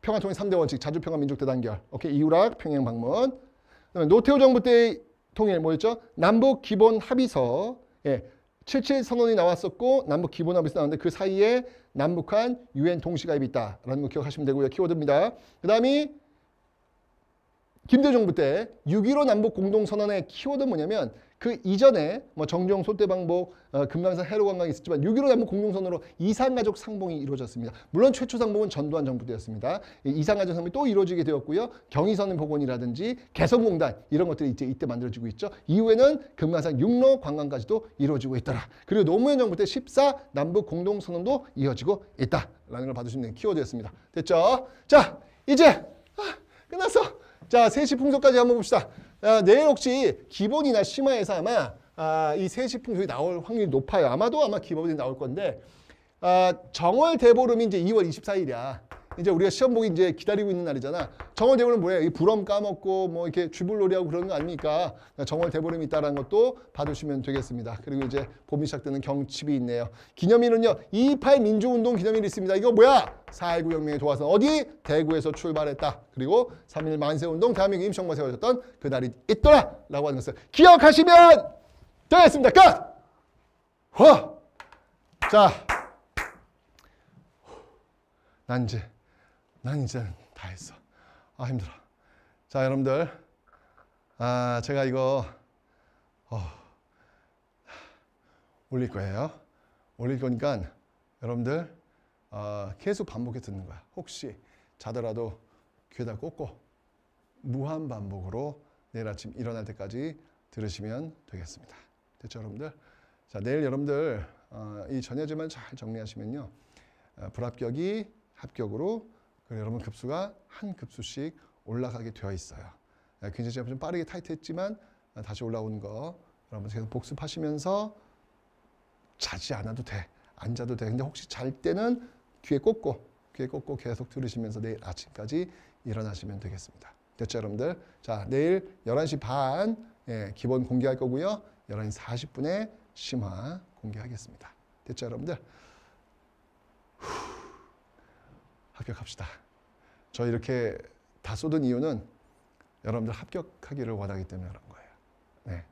평화통일 3대 원칙, 자주평화 민족대 단결. 오케이, 이후락 평양 방문. 그다음에 노태우 정부 때 통일 뭐였죠? 남북 기본 합의서. 예. 77 선언이 나왔었고 남북 기본 합의서 나왔는데 그 사이에 남북한 유엔 동시가입이 있다라는 거 기억하시면 되고요. 키워드입니다. 그다음이 김대중 정부 때 6.15 남북 공동선언의 키워드 뭐냐면 그 이전에 뭐 정종, 소대방복, 어, 금강산, 해로관광이 있었지만 6.15 남북 공동선으로 이산가족 상봉이 이루어졌습니다. 물론 최초 상봉은 전두환 정부 때였습니다. 이산가족 상봉이 또 이루어지게 되었고요. 경의선 복원이라든지 개성공단 이런 것들이 이제 이때 만들어지고 있죠. 이후에는 금강산 육로 관광까지도 이루어지고 있더라. 그리고 노무현 정부 때 14 남북 공동선언도 이어지고 있다라는 걸 봐주시면 되는 키워드였습니다. 됐죠? 자, 이제 아, 끝났어. 자, 3시 풍속까지 한번 봅시다. 아, 내일 혹시 기본이나 심화에서 아마 아, 이 세시풍속이 나올 확률이 높아요. 아마도 아마 기본이 나올 건데 아, 정월 대보름이 이제 2월 24일이야. 이제 우리가 시험 보기 이제 기다리고 있는 날이잖아. 정월 대보름 뭐야? 이 부럼 까먹고 뭐 이렇게 쥐불놀이하고 그런 거 아닙니까? 그러니까 정월 대보름이 있다라는 것도 봐으시면 되겠습니다. 그리고 이제 봄이 시작되는 경칩이 있네요. 기념일은요. 2.8 민주운동 기념일이 있습니다. 이거 뭐야? 4.19혁명이도와서 어디? 대구에서 출발했다. 그리고 3.1 만세운동 대한민국 임시정부 가 세워졌던 그날이 있더라. 라고 하는 것을 기억하시면 되겠습니다. 끝! 허! 자. 난 이제 난 이제 다 했어. 아, 힘들어. 자, 여러분들. 아, 제가 이거, 어, 올릴 거예요. 올릴 거니까 여러분들, 어, 계속 반복해 듣는 거야. 혹시 자더라도 귀에다 꽂고 무한 반복으로 내일 아침 일어날 때까지 들으시면 되겠습니다. 됐죠, 여러분들? 자, 내일 여러분들, 어, 이 전야제만 잘 정리하시면요. 어, 불합격이 합격으로 여러분 급수가 한 급수씩 올라가게 되어 있어요. 예, 굉장히 좀 빠르게 타이트했지만 아, 다시 올라온 거 여러분 계속 복습하시면서 자지 않아도 돼. 앉아도 돼. 근데 혹시 잘 때는 귀에 꽂고 귀에 꽂고 계속 들으시면서 내일 아침까지 일어나시면 되겠습니다. 됐죠 여러분들? 자 내일 11시 반 예, 기본 공개할 거고요. 11시 40분에 심화 공개하겠습니다. 됐죠 여러분들? 합격합시다. 저 이렇게 다 쏟은 이유는 여러분들 합격하기를 원하기 때문에 그런 거예요. 네.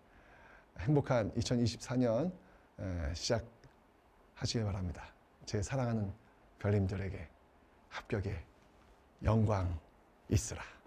행복한 2024년 시작하시길 바랍니다. 제 사랑하는 별님들에게 합격의 영광 있으라.